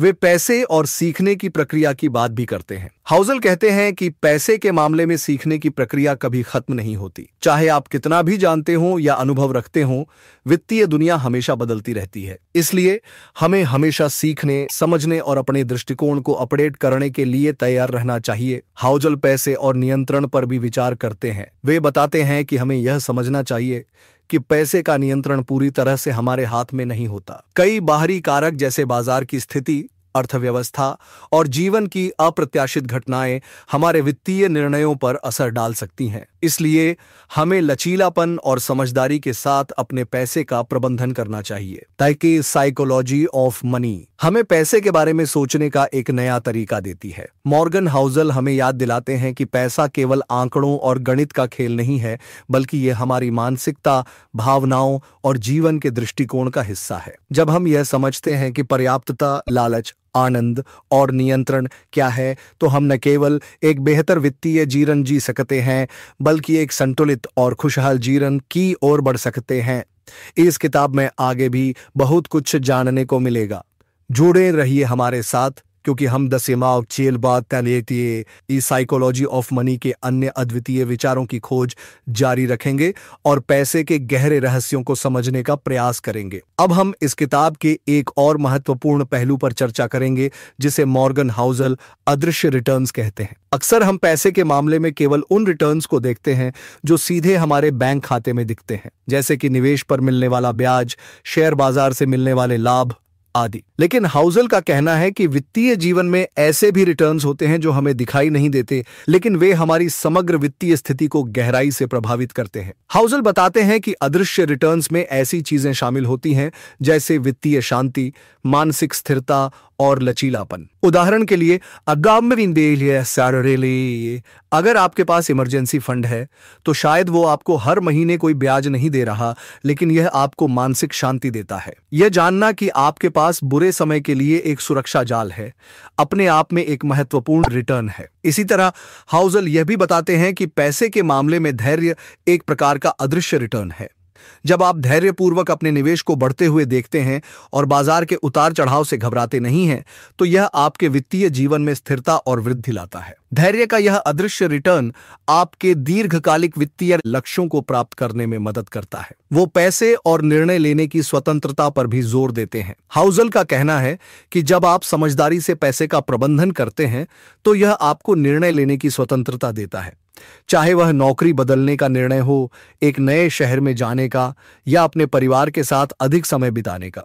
वे पैसे और सीखने की प्रक्रिया की बात भी करते हैं हाउजल कहते हैं कि पैसे के मामले में सीखने की प्रक्रिया कभी खत्म नहीं होती चाहे आप कितना भी जानते हो या अनुभव रखते हो वित्तीय दुनिया हमेशा बदलती रहती है इसलिए हमें हमेशा सीखने समझने और अपने दृष्टिकोण को अपडेट करने के लिए तैयार रहना चाहिए हाउजल पैसे और नियंत्रण पर भी विचार करते हैं वे बताते हैं कि हमें यह समझना चाहिए कि पैसे का नियंत्रण पूरी तरह से हमारे हाथ में नहीं होता कई बाहरी कारक जैसे बाजार की स्थिति अर्थव्यवस्था और जीवन की अप्रत्याशित घटनाएं हमारे वित्तीय निर्णयों पर असर डाल सकती हैं इसलिए हमें लचीलापन और समझदारी के साथ अपने पैसे का प्रबंधन करना चाहिए ताकि साइकोलॉजी ऑफ मनी हमें पैसे के बारे में सोचने का एक नया तरीका देती है मॉर्गन हाउजल हमें याद दिलाते हैं कि पैसा केवल आंकड़ों और गणित का खेल नहीं है बल्कि ये हमारी मानसिकता भावनाओं और जीवन के दृष्टिकोण का हिस्सा है जब हम यह समझते हैं कि पर्याप्तता लालच आनंद और नियंत्रण क्या है तो हम न केवल एक बेहतर वित्तीय जीवन जी सकते हैं बल्कि एक संतुलित और खुशहाल जीवन की ओर बढ़ सकते हैं इस किताब में आगे भी बहुत कुछ जानने को मिलेगा जुड़े रहिए हमारे साथ क्योंकि हम दसेमाव चेलबाद तैलेतिए ई साइकोलॉजी ऑफ मनी के अन्य अद्वितीय विचारों की खोज जारी रखेंगे और पैसे के गहरे रहस्यों को समझने का प्रयास करेंगे अब हम इस किताब के एक और महत्वपूर्ण पहलू पर चर्चा करेंगे जिसे मॉर्गन हाउजल अदृश्य रिटर्न्स कहते हैं अक्सर हम पैसे के मामले में केवल उन रिटर्न्स को देखते हैं जो सीधे हमारे बैंक खाते में दिखते हैं जैसे कि निवेश पर मिलने वाला ब्याज शेयर बाजार से मिलने वाले लाभ आदि लेकिन हाउजल का कहना है कि वित्तीय जीवन में ऐसे भी रिटर्न्स होते हैं जो हमें दिखाई नहीं देते लेकिन वे हमारी समग्र वित्तीय स्थिति को गहराई से प्रभावित करते हैं हाउजल बताते हैं कि अदृश्य रिटर्न्स में ऐसी चीजें शामिल होती हैं जैसे वित्तीय शांति मानसिक स्थिरता और लचीलापन उदाहरण के लिए अगर आपके पास इमरजेंसी फंड है तो शायद वो आपको हर महीने कोई ब्याज नहीं दे रहा लेकिन यह आपको मानसिक शांति देता है यह जानना कि आपके पास बुरे समय के लिए एक सुरक्षा जाल है अपने आप में एक महत्वपूर्ण रिटर्न है इसी तरह हाउजल यह भी बताते हैं कि पैसे के मामले में धैर्य एक प्रकार का अदृश्य रिटर्न है जब आप धैर्यपूर्वक अपने निवेश को बढ़ते हुए देखते हैं और बाजार के उतार चढ़ाव से घबराते नहीं हैं तो यह आपके वित्तीय जीवन में स्थिरता और वृद्धि लाता है धैर्य का यह अदृश्य रिटर्न आपके दीर्घकालिक वित्तीय लक्ष्यों को प्राप्त करने में मदद करता है वो पैसे और निर्णय लेने की स्वतंत्रता पर भी जोर देते हैं हाउजल का कहना है कि जब आप समझदारी से पैसे का प्रबंधन करते हैं तो यह आपको निर्णय लेने की स्वतंत्रता देता है चाहे वह नौकरी बदलने का निर्णय हो एक नए शहर में जाने का या अपने परिवार के साथ अधिक समय बिताने का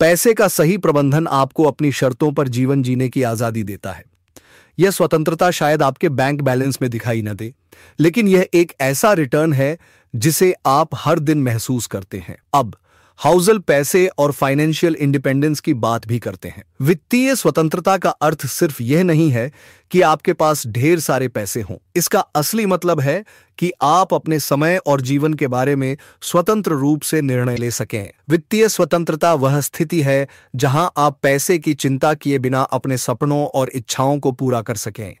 पैसे का सही प्रबंधन आपको अपनी शर्तों पर जीवन जीने की आजादी देता है यह स्वतंत्रता शायद आपके बैंक बैलेंस में दिखाई न दे लेकिन यह एक ऐसा रिटर्न है जिसे आप हर दिन महसूस करते हैं अब हाउजल पैसे और फाइनेंशियल इंडिपेंडेंस की बात भी करते हैं वित्तीय स्वतंत्रता का अर्थ सिर्फ यह नहीं है कि आपके पास ढेर सारे पैसे हों इसका असली मतलब है कि आप अपने समय और जीवन के बारे में स्वतंत्र रूप से निर्णय ले सकें वित्तीय स्वतंत्रता वह स्थिति है जहां आप पैसे की चिंता किए बिना अपने सपनों और इच्छाओं को पूरा कर सकें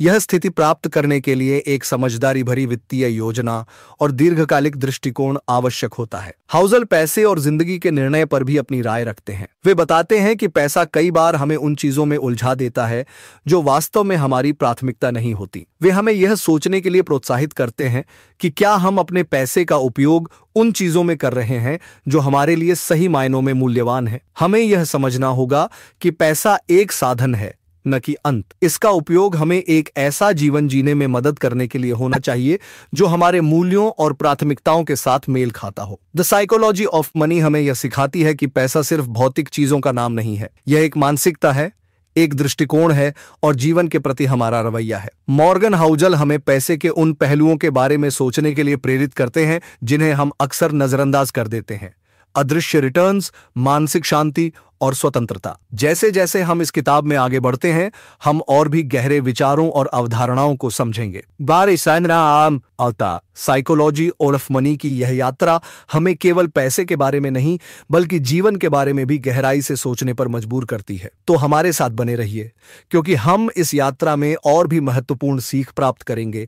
यह स्थिति प्राप्त करने के लिए एक समझदारी भरी वित्तीय योजना और दीर्घकालिक दृष्टिकोण आवश्यक होता है हाउजल पैसे और जिंदगी के निर्णय पर भी अपनी राय रखते हैं वे बताते हैं कि पैसा कई बार हमें उन चीजों में उलझा देता है जो वास्तव में हमारी प्राथमिकता नहीं होती वे हमें यह सोचने के लिए प्रोत्साहित करते हैं कि क्या हम अपने पैसे का उपयोग उन चीजों में कर रहे हैं जो हमारे लिए सही मायनों में मूल्यवान है हमें यह समझना होगा कि पैसा एक साधन है न कि अंत इसका उपयोग हमें एक ऐसा जीवन जीने में मदद करने के लिए होना चाहिए जो हमारे मूल्यों और प्राथमिकताओं के साथ मेल खाता हो द साइकोलॉजी ऑफ मनी हमें यह सिखाती है कि पैसा सिर्फ भौतिक चीजों का नाम नहीं है यह एक मानसिकता है एक दृष्टिकोण है और जीवन के प्रति हमारा रवैया है मॉर्गन हाउजल हमें पैसे के उन पहलुओं के बारे में सोचने के लिए प्रेरित करते हैं जिन्हें हम अक्सर नजरअंदाज कर देते हैं अदृश्य रिटर्न्स मानसिक शांति और स्वतंत्रता जैसे जैसे हम इस किताब में आगे बढ़ते हैं हम और भी गहरे विचारों और अवधारणाओं को समझेंगे बार आम अवता साइकोलॉजी ओरफ मनी की यह यात्रा हमें केवल पैसे के बारे में नहीं बल्कि जीवन के बारे में भी गहराई से सोचने पर मजबूर करती है तो हमारे साथ बने रहिए क्योंकि हम इस यात्रा में और भी महत्वपूर्ण सीख प्राप्त करेंगे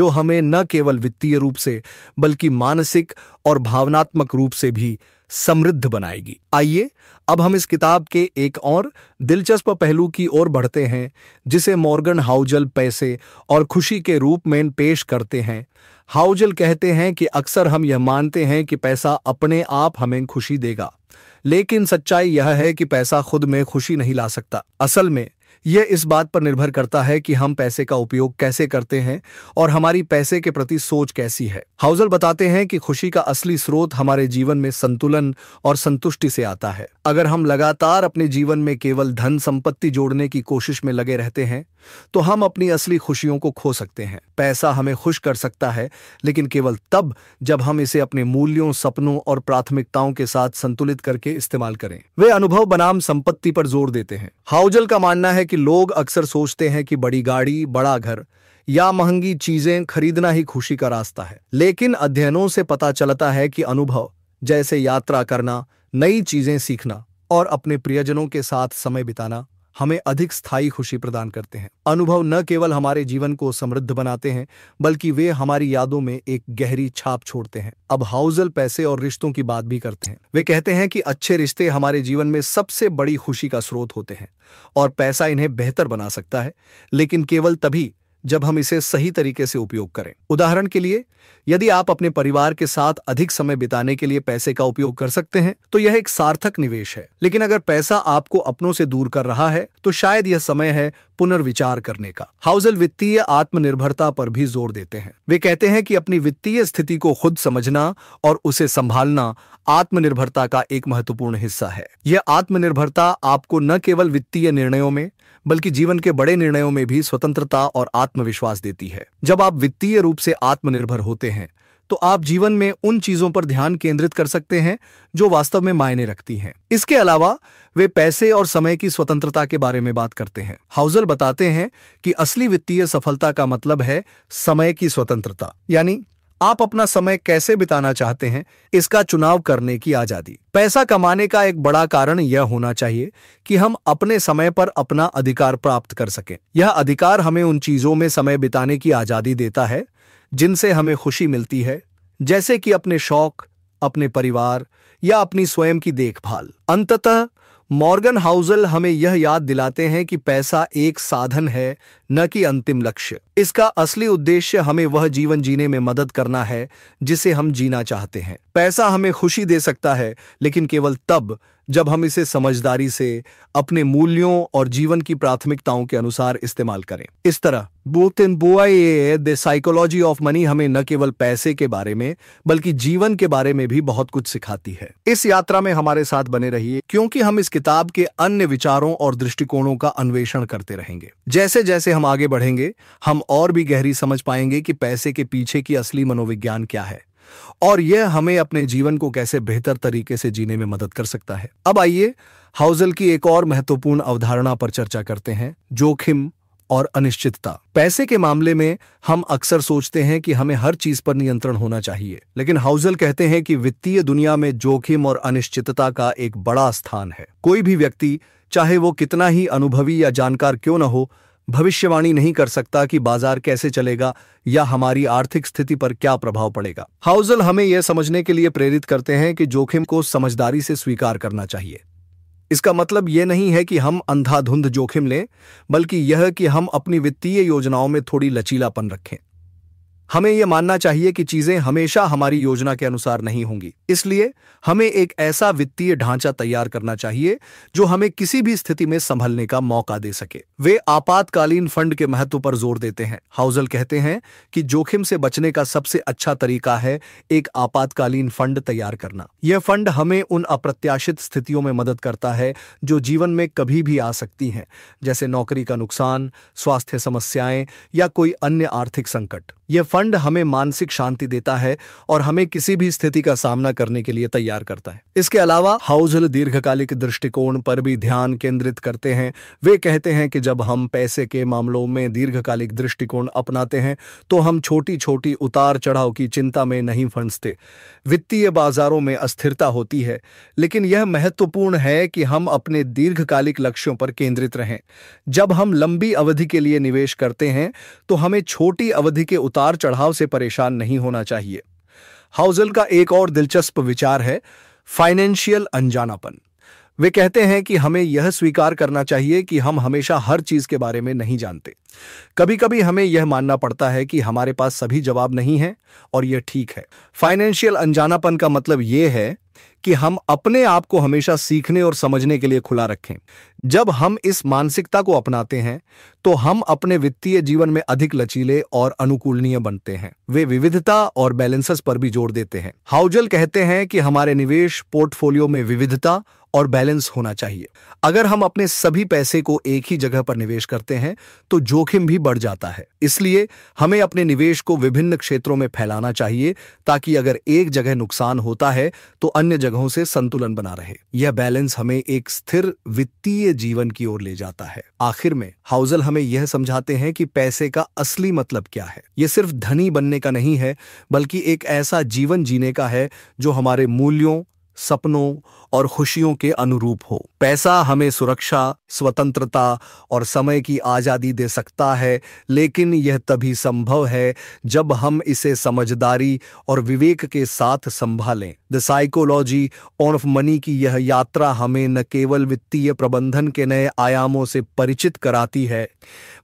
जो हमें न केवल वित्तीय रूप से बल्कि मानसिक और भावनात्मक रूप से भी समृद्ध बनाएगी आइए अब हम इस किताब के एक और दिलचस्प पहलू की ओर बढ़ते हैं जिसे मॉर्गन हाउजल पैसे और खुशी के रूप में पेश करते हैं हाउजल कहते हैं कि अक्सर हम यह मानते हैं कि पैसा अपने आप हमें खुशी देगा लेकिन सच्चाई यह है कि पैसा खुद में खुशी नहीं ला सकता असल में यह इस बात पर निर्भर करता है कि हम पैसे का उपयोग कैसे करते हैं और हमारी पैसे के प्रति सोच कैसी है हाउजल बताते हैं कि खुशी का असली स्रोत हमारे जीवन में संतुलन और संतुष्टि से आता है अगर हम लगातार अपने जीवन में केवल धन संपत्ति जोड़ने की कोशिश में लगे रहते हैं तो हम अपनी असली खुशियों को खो सकते हैं पैसा हमें खुश कर सकता है लेकिन केवल तब जब हम इसे अपने मूल्यों सपनों और प्राथमिकताओं के साथ संतुलित करके इस्तेमाल करें वे अनुभव बनाम संपत्ति पर जोर देते हैं हाउजल का मानना है कि लोग अक्सर सोचते हैं कि बड़ी गाड़ी बड़ा घर या महंगी चीजें खरीदना ही खुशी का रास्ता है लेकिन अध्ययनों से पता चलता है कि अनुभव जैसे यात्रा करना नई चीजें सीखना और अपने प्रियजनों के साथ समय बिताना हमें अधिक स्थायी खुशी प्रदान करते हैं अनुभव न केवल हमारे जीवन को समृद्ध बनाते हैं बल्कि वे हमारी यादों में एक गहरी छाप छोड़ते हैं अब हाउजल पैसे और रिश्तों की बात भी करते हैं वे कहते हैं कि अच्छे रिश्ते हमारे जीवन में सबसे बड़ी खुशी का स्रोत होते हैं और पैसा इन्हें बेहतर बना सकता है लेकिन केवल तभी जब हम इसे सही तरीके से उपयोग करें उदाहरण के लिए यदि आप अपने परिवार के साथ अधिक समय बिताने के लिए पैसे का उपयोग कर सकते हैं तो यह एक सार्थक निवेश है लेकिन अगर पैसा आपको अपनों से दूर कर रहा है तो शायद यह समय है पुनर्विचार करने का हाउजल वित्तीय आत्मनिर्भरता पर भी जोर देते हैं वे कहते हैं कि अपनी वित्तीय स्थिति को खुद समझना और उसे संभालना आत्मनिर्भरता का एक महत्वपूर्ण हिस्सा है यह आत्मनिर्भरता आपको न केवल वित्तीय निर्णयों में बल्कि जीवन के बड़े निर्णयों में भी स्वतंत्रता और आत्मविश्वास देती है जब आप वित्तीय रूप से आत्मनिर्भर होते हैं तो आप जीवन में उन चीजों पर ध्यान केंद्रित कर सकते हैं जो वास्तव में मायने रखती हैं इसके अलावा वे पैसे और समय की स्वतंत्रता के बारे में बात करते हैं हाउजल बताते हैं कि असली वित्तीय सफलता का मतलब है समय की स्वतंत्रता यानी आप अपना समय कैसे बिताना चाहते हैं इसका चुनाव करने की आजादी पैसा कमाने का एक बड़ा कारण यह होना चाहिए कि हम अपने समय पर अपना अधिकार प्राप्त कर सकें यह अधिकार हमें उन चीजों में समय बिताने की आजादी देता है जिनसे हमें खुशी मिलती है जैसे कि अपने शौक अपने परिवार या अपनी स्वयं की देखभाल अंततः मॉर्गन हाउजल हमें यह याद दिलाते हैं कि पैसा एक साधन है न कि अंतिम लक्ष्य इसका असली उद्देश्य हमें वह जीवन जीने में मदद करना है जिसे हम जीना चाहते हैं पैसा हमें खुशी दे सकता है लेकिन केवल तब जब हम इसे समझदारी से अपने मूल्यों और जीवन की प्राथमिकताओं के अनुसार इस्तेमाल करें इस तरह बोतिन बोआई द साइकोलॉजी ऑफ मनी हमें न केवल पैसे के बारे में बल्कि जीवन के बारे में भी बहुत कुछ सिखाती है इस यात्रा में हमारे साथ बने रहिए क्योंकि हम इस किताब के अन्य विचारों और दृष्टिकोणों का अन्वेषण करते रहेंगे जैसे जैसे हम हम आगे बढ़ेंगे हम और भी गहरी समझ पाएंगे कि पैसे के पीछे की असली मनोविज्ञान क्या है और यह हमें अपने जीवन को कैसे बेहतर तरीके से जीने में मदद कर सकता है अब आइए हाउजल की एक और महत्वपूर्ण अवधारणा पर चर्चा करते हैं जोखिम और अनिश्चितता पैसे के मामले में हम अक्सर सोचते हैं कि हमें हर चीज पर नियंत्रण होना चाहिए लेकिन हाउजल कहते हैं कि वित्तीय दुनिया में जोखिम और अनिश्चितता का एक बड़ा स्थान है कोई भी व्यक्ति चाहे वो कितना ही अनुभवी या जानकार क्यों न हो भविष्यवाणी नहीं कर सकता कि बाजार कैसे चलेगा या हमारी आर्थिक स्थिति पर क्या प्रभाव पड़ेगा हाउजल हमें यह समझने के लिए प्रेरित करते हैं कि जोखिम को समझदारी से स्वीकार करना चाहिए इसका मतलब यह नहीं है कि हम अंधाधुंध जोखिम लें बल्कि यह कि हम अपनी वित्तीय योजनाओं में थोड़ी लचीलापन रखें हमें यह मानना चाहिए कि चीजें हमेशा हमारी योजना के अनुसार नहीं होंगी इसलिए हमें एक ऐसा वित्तीय ढांचा तैयार करना चाहिए जो हमें किसी भी स्थिति में संभलने का मौका दे सके वे आपातकालीन फंड के महत्व पर जोर देते हैं हाउजल कहते हैं कि जोखिम से बचने का सबसे अच्छा तरीका है एक आपातकालीन फंड तैयार करना यह फंड हमें उन अप्रत्याशित स्थितियों में मदद करता है जो जीवन में कभी भी आ सकती हैं जैसे नौकरी का नुकसान स्वास्थ्य समस्याएं या कोई अन्य आर्थिक संकट यह फंड फंड हमें मानसिक शांति देता है और हमें किसी भी स्थिति का सामना करने के लिए तैयार करता है इसके अलावा हाउजल दीर्घकालिक दृष्टिकोण पर भी ध्यान केंद्रित करते हैं वे कहते हैं कि जब हम पैसे के मामलों में दीर्घकालिक दृष्टिकोण अपनाते हैं तो हम छोटी छोटी उतार चढ़ाव की चिंता में नहीं फंसते वित्तीय बाजारों में अस्थिरता होती है लेकिन यह महत्वपूर्ण है कि हम अपने दीर्घकालिक लक्ष्यों पर केंद्रित रहें जब हम लंबी अवधि के लिए निवेश करते हैं तो हमें छोटी अवधि के उतार चढ़ाव चढ़ाव से परेशान नहीं होना चाहिए हाउजल का एक और दिलचस्प विचार है फाइनेंशियल अनजानापन वे कहते हैं कि हमें यह स्वीकार करना चाहिए कि हम हमेशा हर चीज के बारे में नहीं जानते कभी कभी हमें यह मानना पड़ता है कि हमारे पास सभी जवाब नहीं है और यह ठीक है फाइनेंशियल अनजानापन का मतलब यह है कि हम अपने आप को हमेशा सीखने और समझने के लिए खुला रखें जब हम इस मानसिकता को अपनाते हैं तो हम अपने वित्तीय जीवन में अधिक लचीले और अनुकूलनीय बनते हैं वे विविधता और बैलेंसेस पर भी जोर देते हैं हाउजल कहते हैं कि हमारे निवेश पोर्टफोलियो में विविधता और बैलेंस होना चाहिए अगर हम अपने सभी पैसे को एक ही जगह पर निवेश करते हैं तो जोखिम भी बढ़ जाता है इसलिए हमें अपने निवेश को विभिन्न क्षेत्रों में फैलाना चाहिए ताकि अगर एक जगह नुकसान होता है तो अन्य जगह जगहों से संतुलन बना रहे यह बैलेंस हमें एक स्थिर वित्तीय जीवन की ओर ले जाता है आखिर में हाउजल हमें यह समझाते हैं कि पैसे का असली मतलब क्या है यह सिर्फ धनी बनने का नहीं है बल्कि एक ऐसा जीवन जीने का है जो हमारे मूल्यों सपनों और खुशियों के अनुरूप हो पैसा हमें सुरक्षा स्वतंत्रता और समय की आज़ादी दे सकता है लेकिन यह तभी संभव है जब हम इसे समझदारी और विवेक के साथ संभालें द साइकोलॉजी ऑफ मनी की यह यात्रा हमें न केवल वित्तीय प्रबंधन के नए आयामों से परिचित कराती है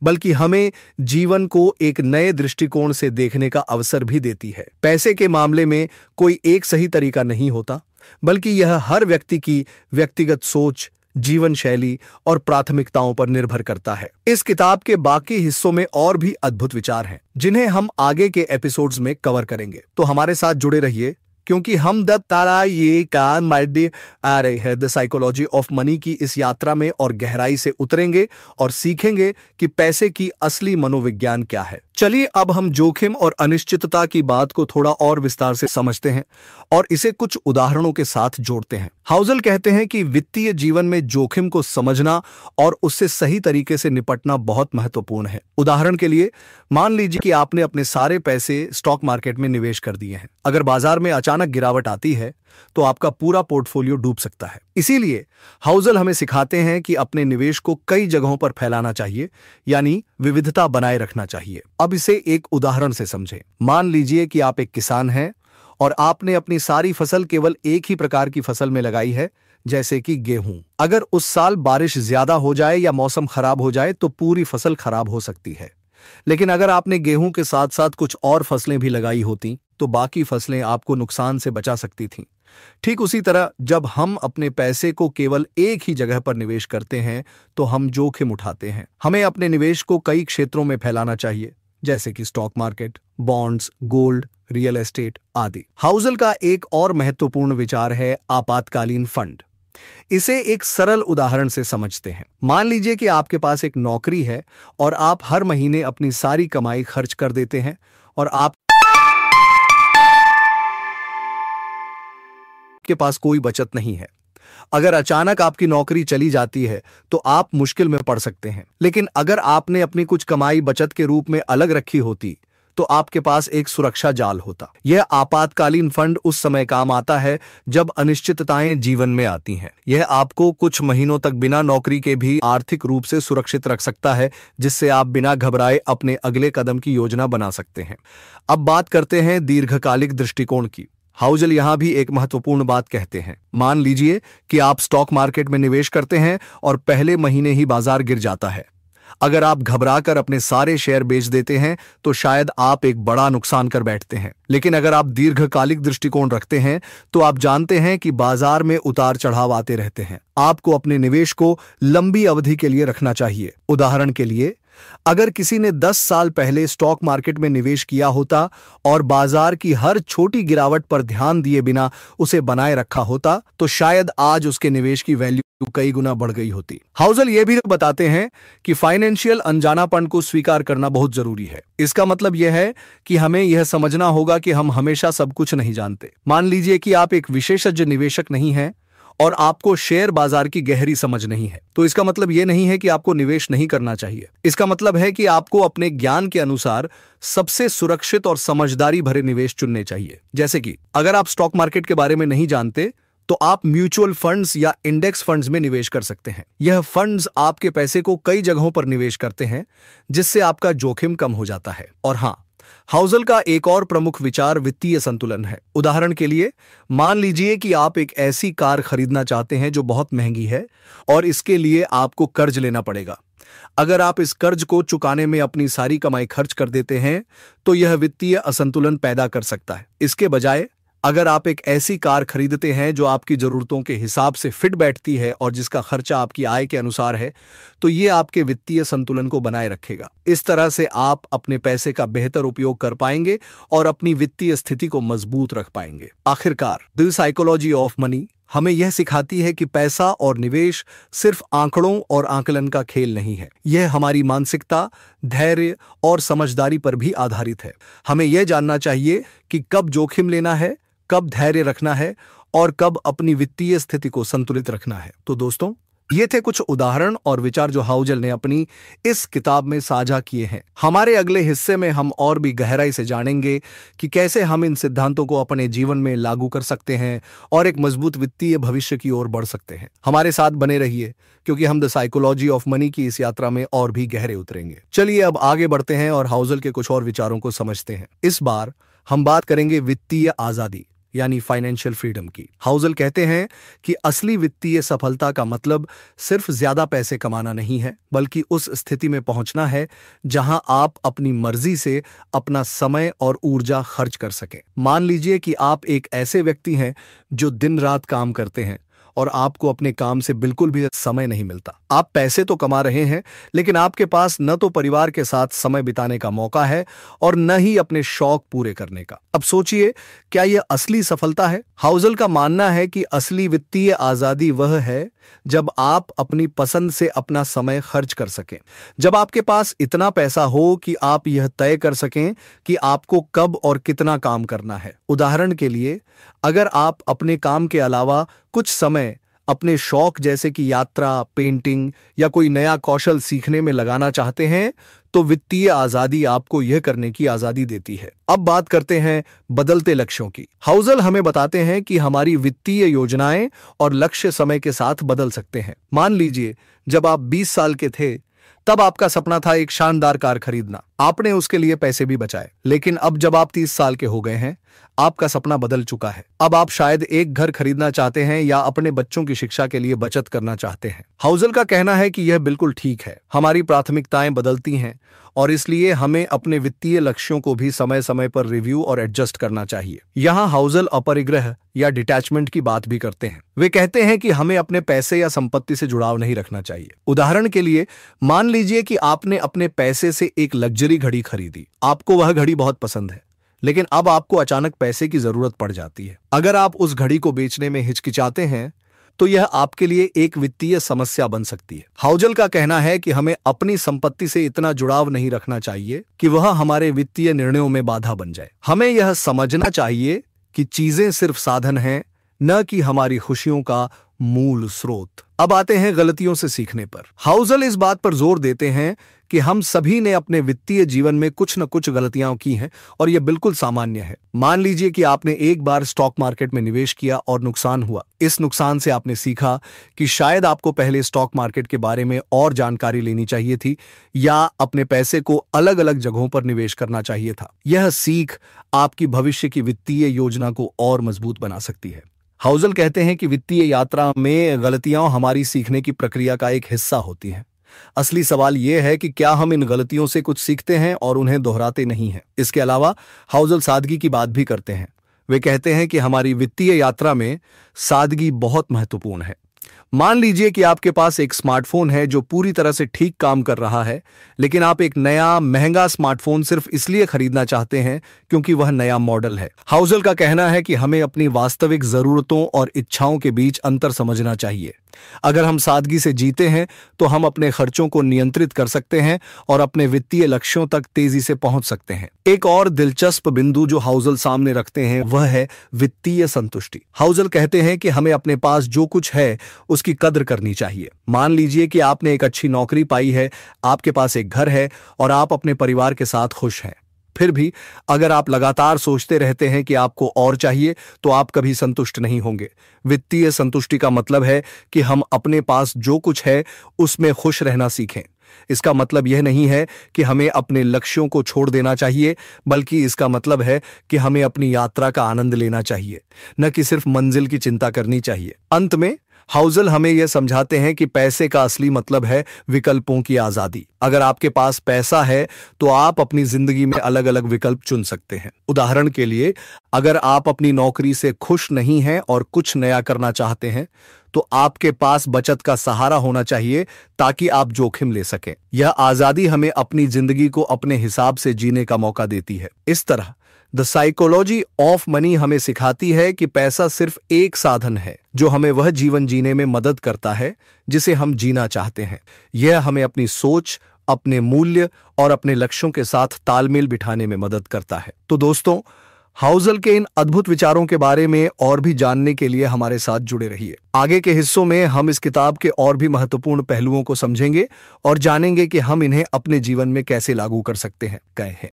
बल्कि हमें जीवन को एक नए दृष्टिकोण से देखने का अवसर भी देती है पैसे के मामले में कोई एक सही तरीका नहीं होता बल्कि यह हर व्यक्ति की व्यक्तिगत सोच जीवन शैली और प्राथमिकताओं पर निर्भर करता है इस किताब के बाकी हिस्सों में और भी अद्भुत विचार हैं जिन्हें हम आगे के एपिसोड्स में कवर करेंगे तो हमारे साथ जुड़े रहिए क्योंकि हम दब तारा ये का मैड आ रहे हैं द साइकोलॉजी ऑफ मनी की इस यात्रा में और गहराई से उतरेंगे और सीखेंगे कि पैसे की असली मनोविज्ञान क्या है चलिए अब हम जोखिम और अनिश्चितता की बात को थोड़ा और विस्तार से समझते हैं और इसे कुछ उदाहरणों के साथ जोड़ते हैं हाउजल कहते हैं कि वित्तीय जीवन में जोखिम को समझना और उससे सही तरीके से निपटना बहुत महत्वपूर्ण है उदाहरण के लिए मान लीजिए कि आपने अपने सारे पैसे स्टॉक मार्केट में निवेश कर दिए हैं अगर बाजार में अचानक गिरावट आती है तो आपका पूरा पोर्टफोलियो डूब सकता है इसीलिए हाउजल हमें सिखाते हैं कि अपने निवेश को कई जगहों पर फैलाना चाहिए यानी विविधता बनाए रखना चाहिए अब इसे एक उदाहरण से समझें मान लीजिए कि आप एक किसान हैं और आपने अपनी सारी फसल केवल एक ही प्रकार की फसल में लगाई है जैसे कि गेहूं अगर उस साल बारिश ज्यादा हो जाए या मौसम खराब हो जाए तो पूरी फसल खराब हो सकती है लेकिन अगर आपने गेहूं के साथ साथ कुछ और फसलें भी लगाई होती तो बाकी फसलें आपको नुकसान से बचा सकती थीं ठीक उसी तरह जब हम अपने पैसे को केवल एक ही जगह पर निवेश करते हैं तो हम जोखिम उठाते हैं हमें अपने निवेश को कई क्षेत्रों में फैलाना चाहिए जैसे कि stock market bonds gold real estate आदि हाउजल का एक और महत्वपूर्ण विचार है आपातकालीन फंड इसे एक सरल उदाहरण से समझते हैं मान लीजिए कि आपके पास एक नौकरी है और आप हर महीने अपनी सारी कमाई खर्च कर देते हैं और आप आपके पास कोई बचत नहीं है अगर अचानक आपकी नौकरी चली जाती है तो आप मुश्किल में पड़ सकते हैं लेकिन अगर आपने अपनी कुछ कमाई बचत के रूप में अलग रखी होती तो आपके पास एक सुरक्षा जाल होता यह आपातकालीन फंड उस समय काम आता है जब अनिश्चितताएं जीवन में आती हैं यह आपको कुछ महीनों तक बिना नौकरी के भी आर्थिक रूप से सुरक्षित रख सकता है जिससे आप बिना घबराए अपने अगले कदम की योजना बना सकते हैं अब बात करते हैं दीर्घकालिक दृष्टिकोण की हाउजल यहां भी एक महत्वपूर्ण बात कहते हैं मान लीजिए कि आप स्टॉक मार्केट में निवेश करते हैं और पहले महीने ही बाजार गिर जाता है अगर आप घबराकर अपने सारे शेयर बेच देते हैं तो शायद आप एक बड़ा नुकसान कर बैठते हैं लेकिन अगर आप दीर्घकालिक दृष्टिकोण रखते हैं तो आप जानते हैं कि बाजार में उतार चढ़ाव आते रहते हैं आपको अपने निवेश को लंबी अवधि के लिए रखना चाहिए उदाहरण के लिए अगर किसी ने 10 साल पहले स्टॉक मार्केट में निवेश किया होता और बाजार की हर छोटी गिरावट पर ध्यान दिए बिना उसे बनाए रखा होता तो शायद आज उसके निवेश की वैल्यू कई गुना बढ़ गई होती हाउजल ये भी बताते हैं कि फाइनेंशियल अनजानापन को स्वीकार करना बहुत जरूरी है इसका मतलब यह है कि हमें यह समझना होगा कि हम हमेशा सब कुछ नहीं जानते मान लीजिए कि आप एक विशेषज्ञ निवेशक नहीं हैं और आपको शेयर बाजार की गहरी समझ नहीं है तो इसका मतलब ये नहीं है कि आपको निवेश नहीं करना चाहिए इसका मतलब है कि आपको अपने ज्ञान के अनुसार सबसे सुरक्षित और समझदारी भरे निवेश चुनने चाहिए जैसे कि अगर आप स्टॉक मार्केट के बारे में नहीं जानते तो आप म्यूचुअल फंड्स या इंडेक्स फंड्स में निवेश कर सकते हैं यह फंड्स आपके पैसे को कई जगहों पर निवेश करते हैं जिससे आपका जोखिम कम हो जाता है और हाँ हाउजल का एक और प्रमुख विचार वित्तीय संतुलन है उदाहरण के लिए मान लीजिए कि आप एक ऐसी कार खरीदना चाहते हैं जो बहुत महंगी है और इसके लिए आपको कर्ज लेना पड़ेगा अगर आप इस कर्ज को चुकाने में अपनी सारी कमाई खर्च कर देते हैं तो यह वित्तीय असंतुलन पैदा कर सकता है इसके बजाय अगर आप एक ऐसी कार खरीदते हैं जो आपकी ज़रूरतों के हिसाब से फिट बैठती है और जिसका खर्चा आपकी आय के अनुसार है तो ये आपके वित्तीय संतुलन को बनाए रखेगा इस तरह से आप अपने पैसे का बेहतर उपयोग कर पाएंगे और अपनी वित्तीय स्थिति को मजबूत रख पाएंगे आखिरकार द साइकोलॉजी ऑफ मनी हमें यह सिखाती है कि पैसा और निवेश सिर्फ आंकड़ों और आंकलन का खेल नहीं है यह हमारी मानसिकता धैर्य और समझदारी पर भी आधारित है हमें यह जानना चाहिए कि कब जोखिम लेना है कब धैर्य रखना है और कब अपनी वित्तीय स्थिति को संतुलित रखना है तो दोस्तों ये थे कुछ उदाहरण और विचार जो हाउजल ने अपनी इस किताब में साझा किए हैं हमारे अगले हिस्से में हम और भी गहराई से जानेंगे कि कैसे हम इन सिद्धांतों को अपने जीवन में लागू कर सकते हैं और एक मजबूत वित्तीय भविष्य की ओर बढ़ सकते हैं हमारे साथ बने रहिए क्योंकि हम द साइकोलॉजी ऑफ मनी की इस यात्रा में और भी गहरे उतरेंगे चलिए अब आगे बढ़ते हैं और हाउजल के कुछ और विचारों को समझते हैं इस बार हम बात करेंगे वित्तीय आजादी यानी फाइनेंशियल फ्रीडम की हाउजल कहते हैं कि असली वित्तीय सफलता का मतलब सिर्फ ज्यादा पैसे कमाना नहीं है बल्कि उस स्थिति में पहुंचना है जहां आप अपनी मर्जी से अपना समय और ऊर्जा खर्च कर सकें मान लीजिए कि आप एक ऐसे व्यक्ति हैं जो दिन रात काम करते हैं और आपको अपने काम से बिल्कुल भी समय नहीं मिलता आप पैसे तो कमा रहे हैं लेकिन आपके पास न तो परिवार के साथ समय बिताने का मौका है और न ही अपने शौक पूरे करने का अब सोचिए क्या यह असली सफलता है हाउजल का मानना है कि असली वित्तीय आजादी वह है जब आप अपनी पसंद से अपना समय खर्च कर सकें जब आपके पास इतना पैसा हो कि आप यह तय कर सकें कि आपको कब और कितना काम करना है उदाहरण के लिए अगर आप अपने काम के अलावा कुछ समय अपने शौक जैसे कि यात्रा पेंटिंग या कोई नया कौशल सीखने में लगाना चाहते हैं तो वित्तीय आजादी आपको यह करने की आजादी देती है अब बात करते हैं बदलते लक्ष्यों की हाउजल हमें बताते हैं कि हमारी वित्तीय योजनाएं और लक्ष्य समय के साथ बदल सकते हैं मान लीजिए जब आप 20 साल के थे तब आपका सपना था एक शानदार कार खरीदना आपने उसके लिए पैसे भी बचाए लेकिन अब जब आप तीस साल के हो गए हैं आपका सपना बदल चुका है अब आप शायद एक घर खरीदना चाहते हैं या अपने बच्चों की शिक्षा के लिए बचत करना चाहते हैं हाउजल का कहना है कि यह बिल्कुल ठीक है हमारी प्राथमिकताएं बदलती हैं और इसलिए हमें अपने वित्तीय लक्ष्यों को भी समय समय पर रिव्यू और एडजस्ट करना चाहिए यहाँ हाउजल अपरिग्रह या डिटैचमेंट की बात भी करते हैं वे कहते हैं कि हमें अपने पैसे या संपत्ति से जुड़ाव नहीं रखना चाहिए उदाहरण के लिए मान लीजिए कि आपने अपने पैसे से एक लग्जरी घड़ी खरीदी आपको वह घड़ी बहुत पसंद है लेकिन अब आपको अचानक पैसे की जरूरत पड़ जाती है अगर आप उस घड़ी को बेचने में हिचकिचाते हैं तो यह आपके लिए एक वित्तीय समस्या बन सकती है हाउजल का कहना है कि हमें अपनी संपत्ति से इतना जुड़ाव नहीं रखना चाहिए कि वह हमारे वित्तीय निर्णयों में बाधा बन जाए हमें यह समझना चाहिए कि चीजें सिर्फ साधन हैं न कि हमारी खुशियों का मूल स्रोत अब आते हैं गलतियों से सीखने पर हाउजल इस बात पर जोर देते हैं कि हम सभी ने अपने वित्तीय जीवन में कुछ न कुछ गलतियां की हैं और यह बिल्कुल सामान्य है मान लीजिए कि आपने एक बार स्टॉक मार्केट में निवेश किया और नुकसान हुआ इस नुकसान से आपने सीखा कि शायद आपको पहले स्टॉक मार्केट के बारे में और जानकारी लेनी चाहिए थी या अपने पैसे को अलग अलग जगहों पर निवेश करना चाहिए था यह सीख आपकी भविष्य की वित्तीय योजना को और मजबूत बना सकती है हाउजल कहते हैं कि वित्तीय यात्रा में गलतियां हमारी सीखने की प्रक्रिया का एक हिस्सा होती हैं असली सवाल यह है कि क्या हम इन गलतियों से कुछ सीखते हैं और उन्हें दोहराते नहीं हैं इसके अलावा हाउजल सादगी की बात भी करते हैं वे कहते हैं कि हमारी वित्तीय यात्रा में सादगी बहुत महत्वपूर्ण है मान लीजिए कि आपके पास एक स्मार्टफोन है जो पूरी तरह से ठीक काम कर रहा है लेकिन आप एक नया महंगा स्मार्टफोन सिर्फ इसलिए खरीदना चाहते हैं क्योंकि वह नया मॉडल है हाउजल का कहना है कि हमें अपनी वास्तविक जरूरतों और इच्छाओं के बीच अंतर समझना चाहिए अगर हम सादगी से जीते हैं तो हम अपने खर्चों को नियंत्रित कर सकते हैं और अपने वित्तीय लक्ष्यों तक तेजी से पहुंच सकते हैं एक और दिलचस्प बिंदु जो हाउजल सामने रखते हैं वह है वित्तीय संतुष्टि हाउजल कहते हैं कि हमें अपने पास जो कुछ है उसकी कदर करनी चाहिए मान लीजिए कि आपने एक अच्छी नौकरी पाई है आपके पास एक घर है और आप अपने परिवार के साथ खुश हैं फिर भी अगर आप लगातार सोचते रहते हैं कि आपको और चाहिए तो आप कभी संतुष्ट नहीं होंगे वित्तीय संतुष्टि का मतलब है कि हम अपने पास जो कुछ है उसमें खुश रहना सीखें इसका मतलब यह नहीं है कि हमें अपने लक्ष्यों को छोड़ देना चाहिए बल्कि इसका मतलब है कि हमें अपनी यात्रा का आनंद लेना चाहिए न कि सिर्फ मंजिल की चिंता करनी चाहिए अंत में हाउजल हमें यह समझाते हैं कि पैसे का असली मतलब है विकल्पों की आज़ादी अगर आपके पास पैसा है तो आप अपनी जिंदगी में अलग अलग विकल्प चुन सकते हैं उदाहरण के लिए अगर आप अपनी नौकरी से खुश नहीं हैं और कुछ नया करना चाहते हैं तो आपके पास बचत का सहारा होना चाहिए ताकि आप जोखिम ले सकें यह आज़ादी हमें अपनी जिंदगी को अपने हिसाब से जीने का मौका देती है इस तरह द साइकोलॉजी ऑफ मनी हमें सिखाती है कि पैसा सिर्फ एक साधन है जो हमें वह जीवन जीने में मदद करता है जिसे हम जीना चाहते हैं यह हमें अपनी सोच अपने मूल्य और अपने लक्ष्यों के साथ तालमेल बिठाने में मदद करता है तो दोस्तों हाउजल के इन अद्भुत विचारों के बारे में और भी जानने के लिए हमारे साथ जुड़े रहिए आगे के हिस्सों में हम इस किताब के और भी महत्वपूर्ण पहलुओं को समझेंगे और जानेंगे कि हम इन्हें अपने जीवन में कैसे लागू कर सकते हैं गए हैं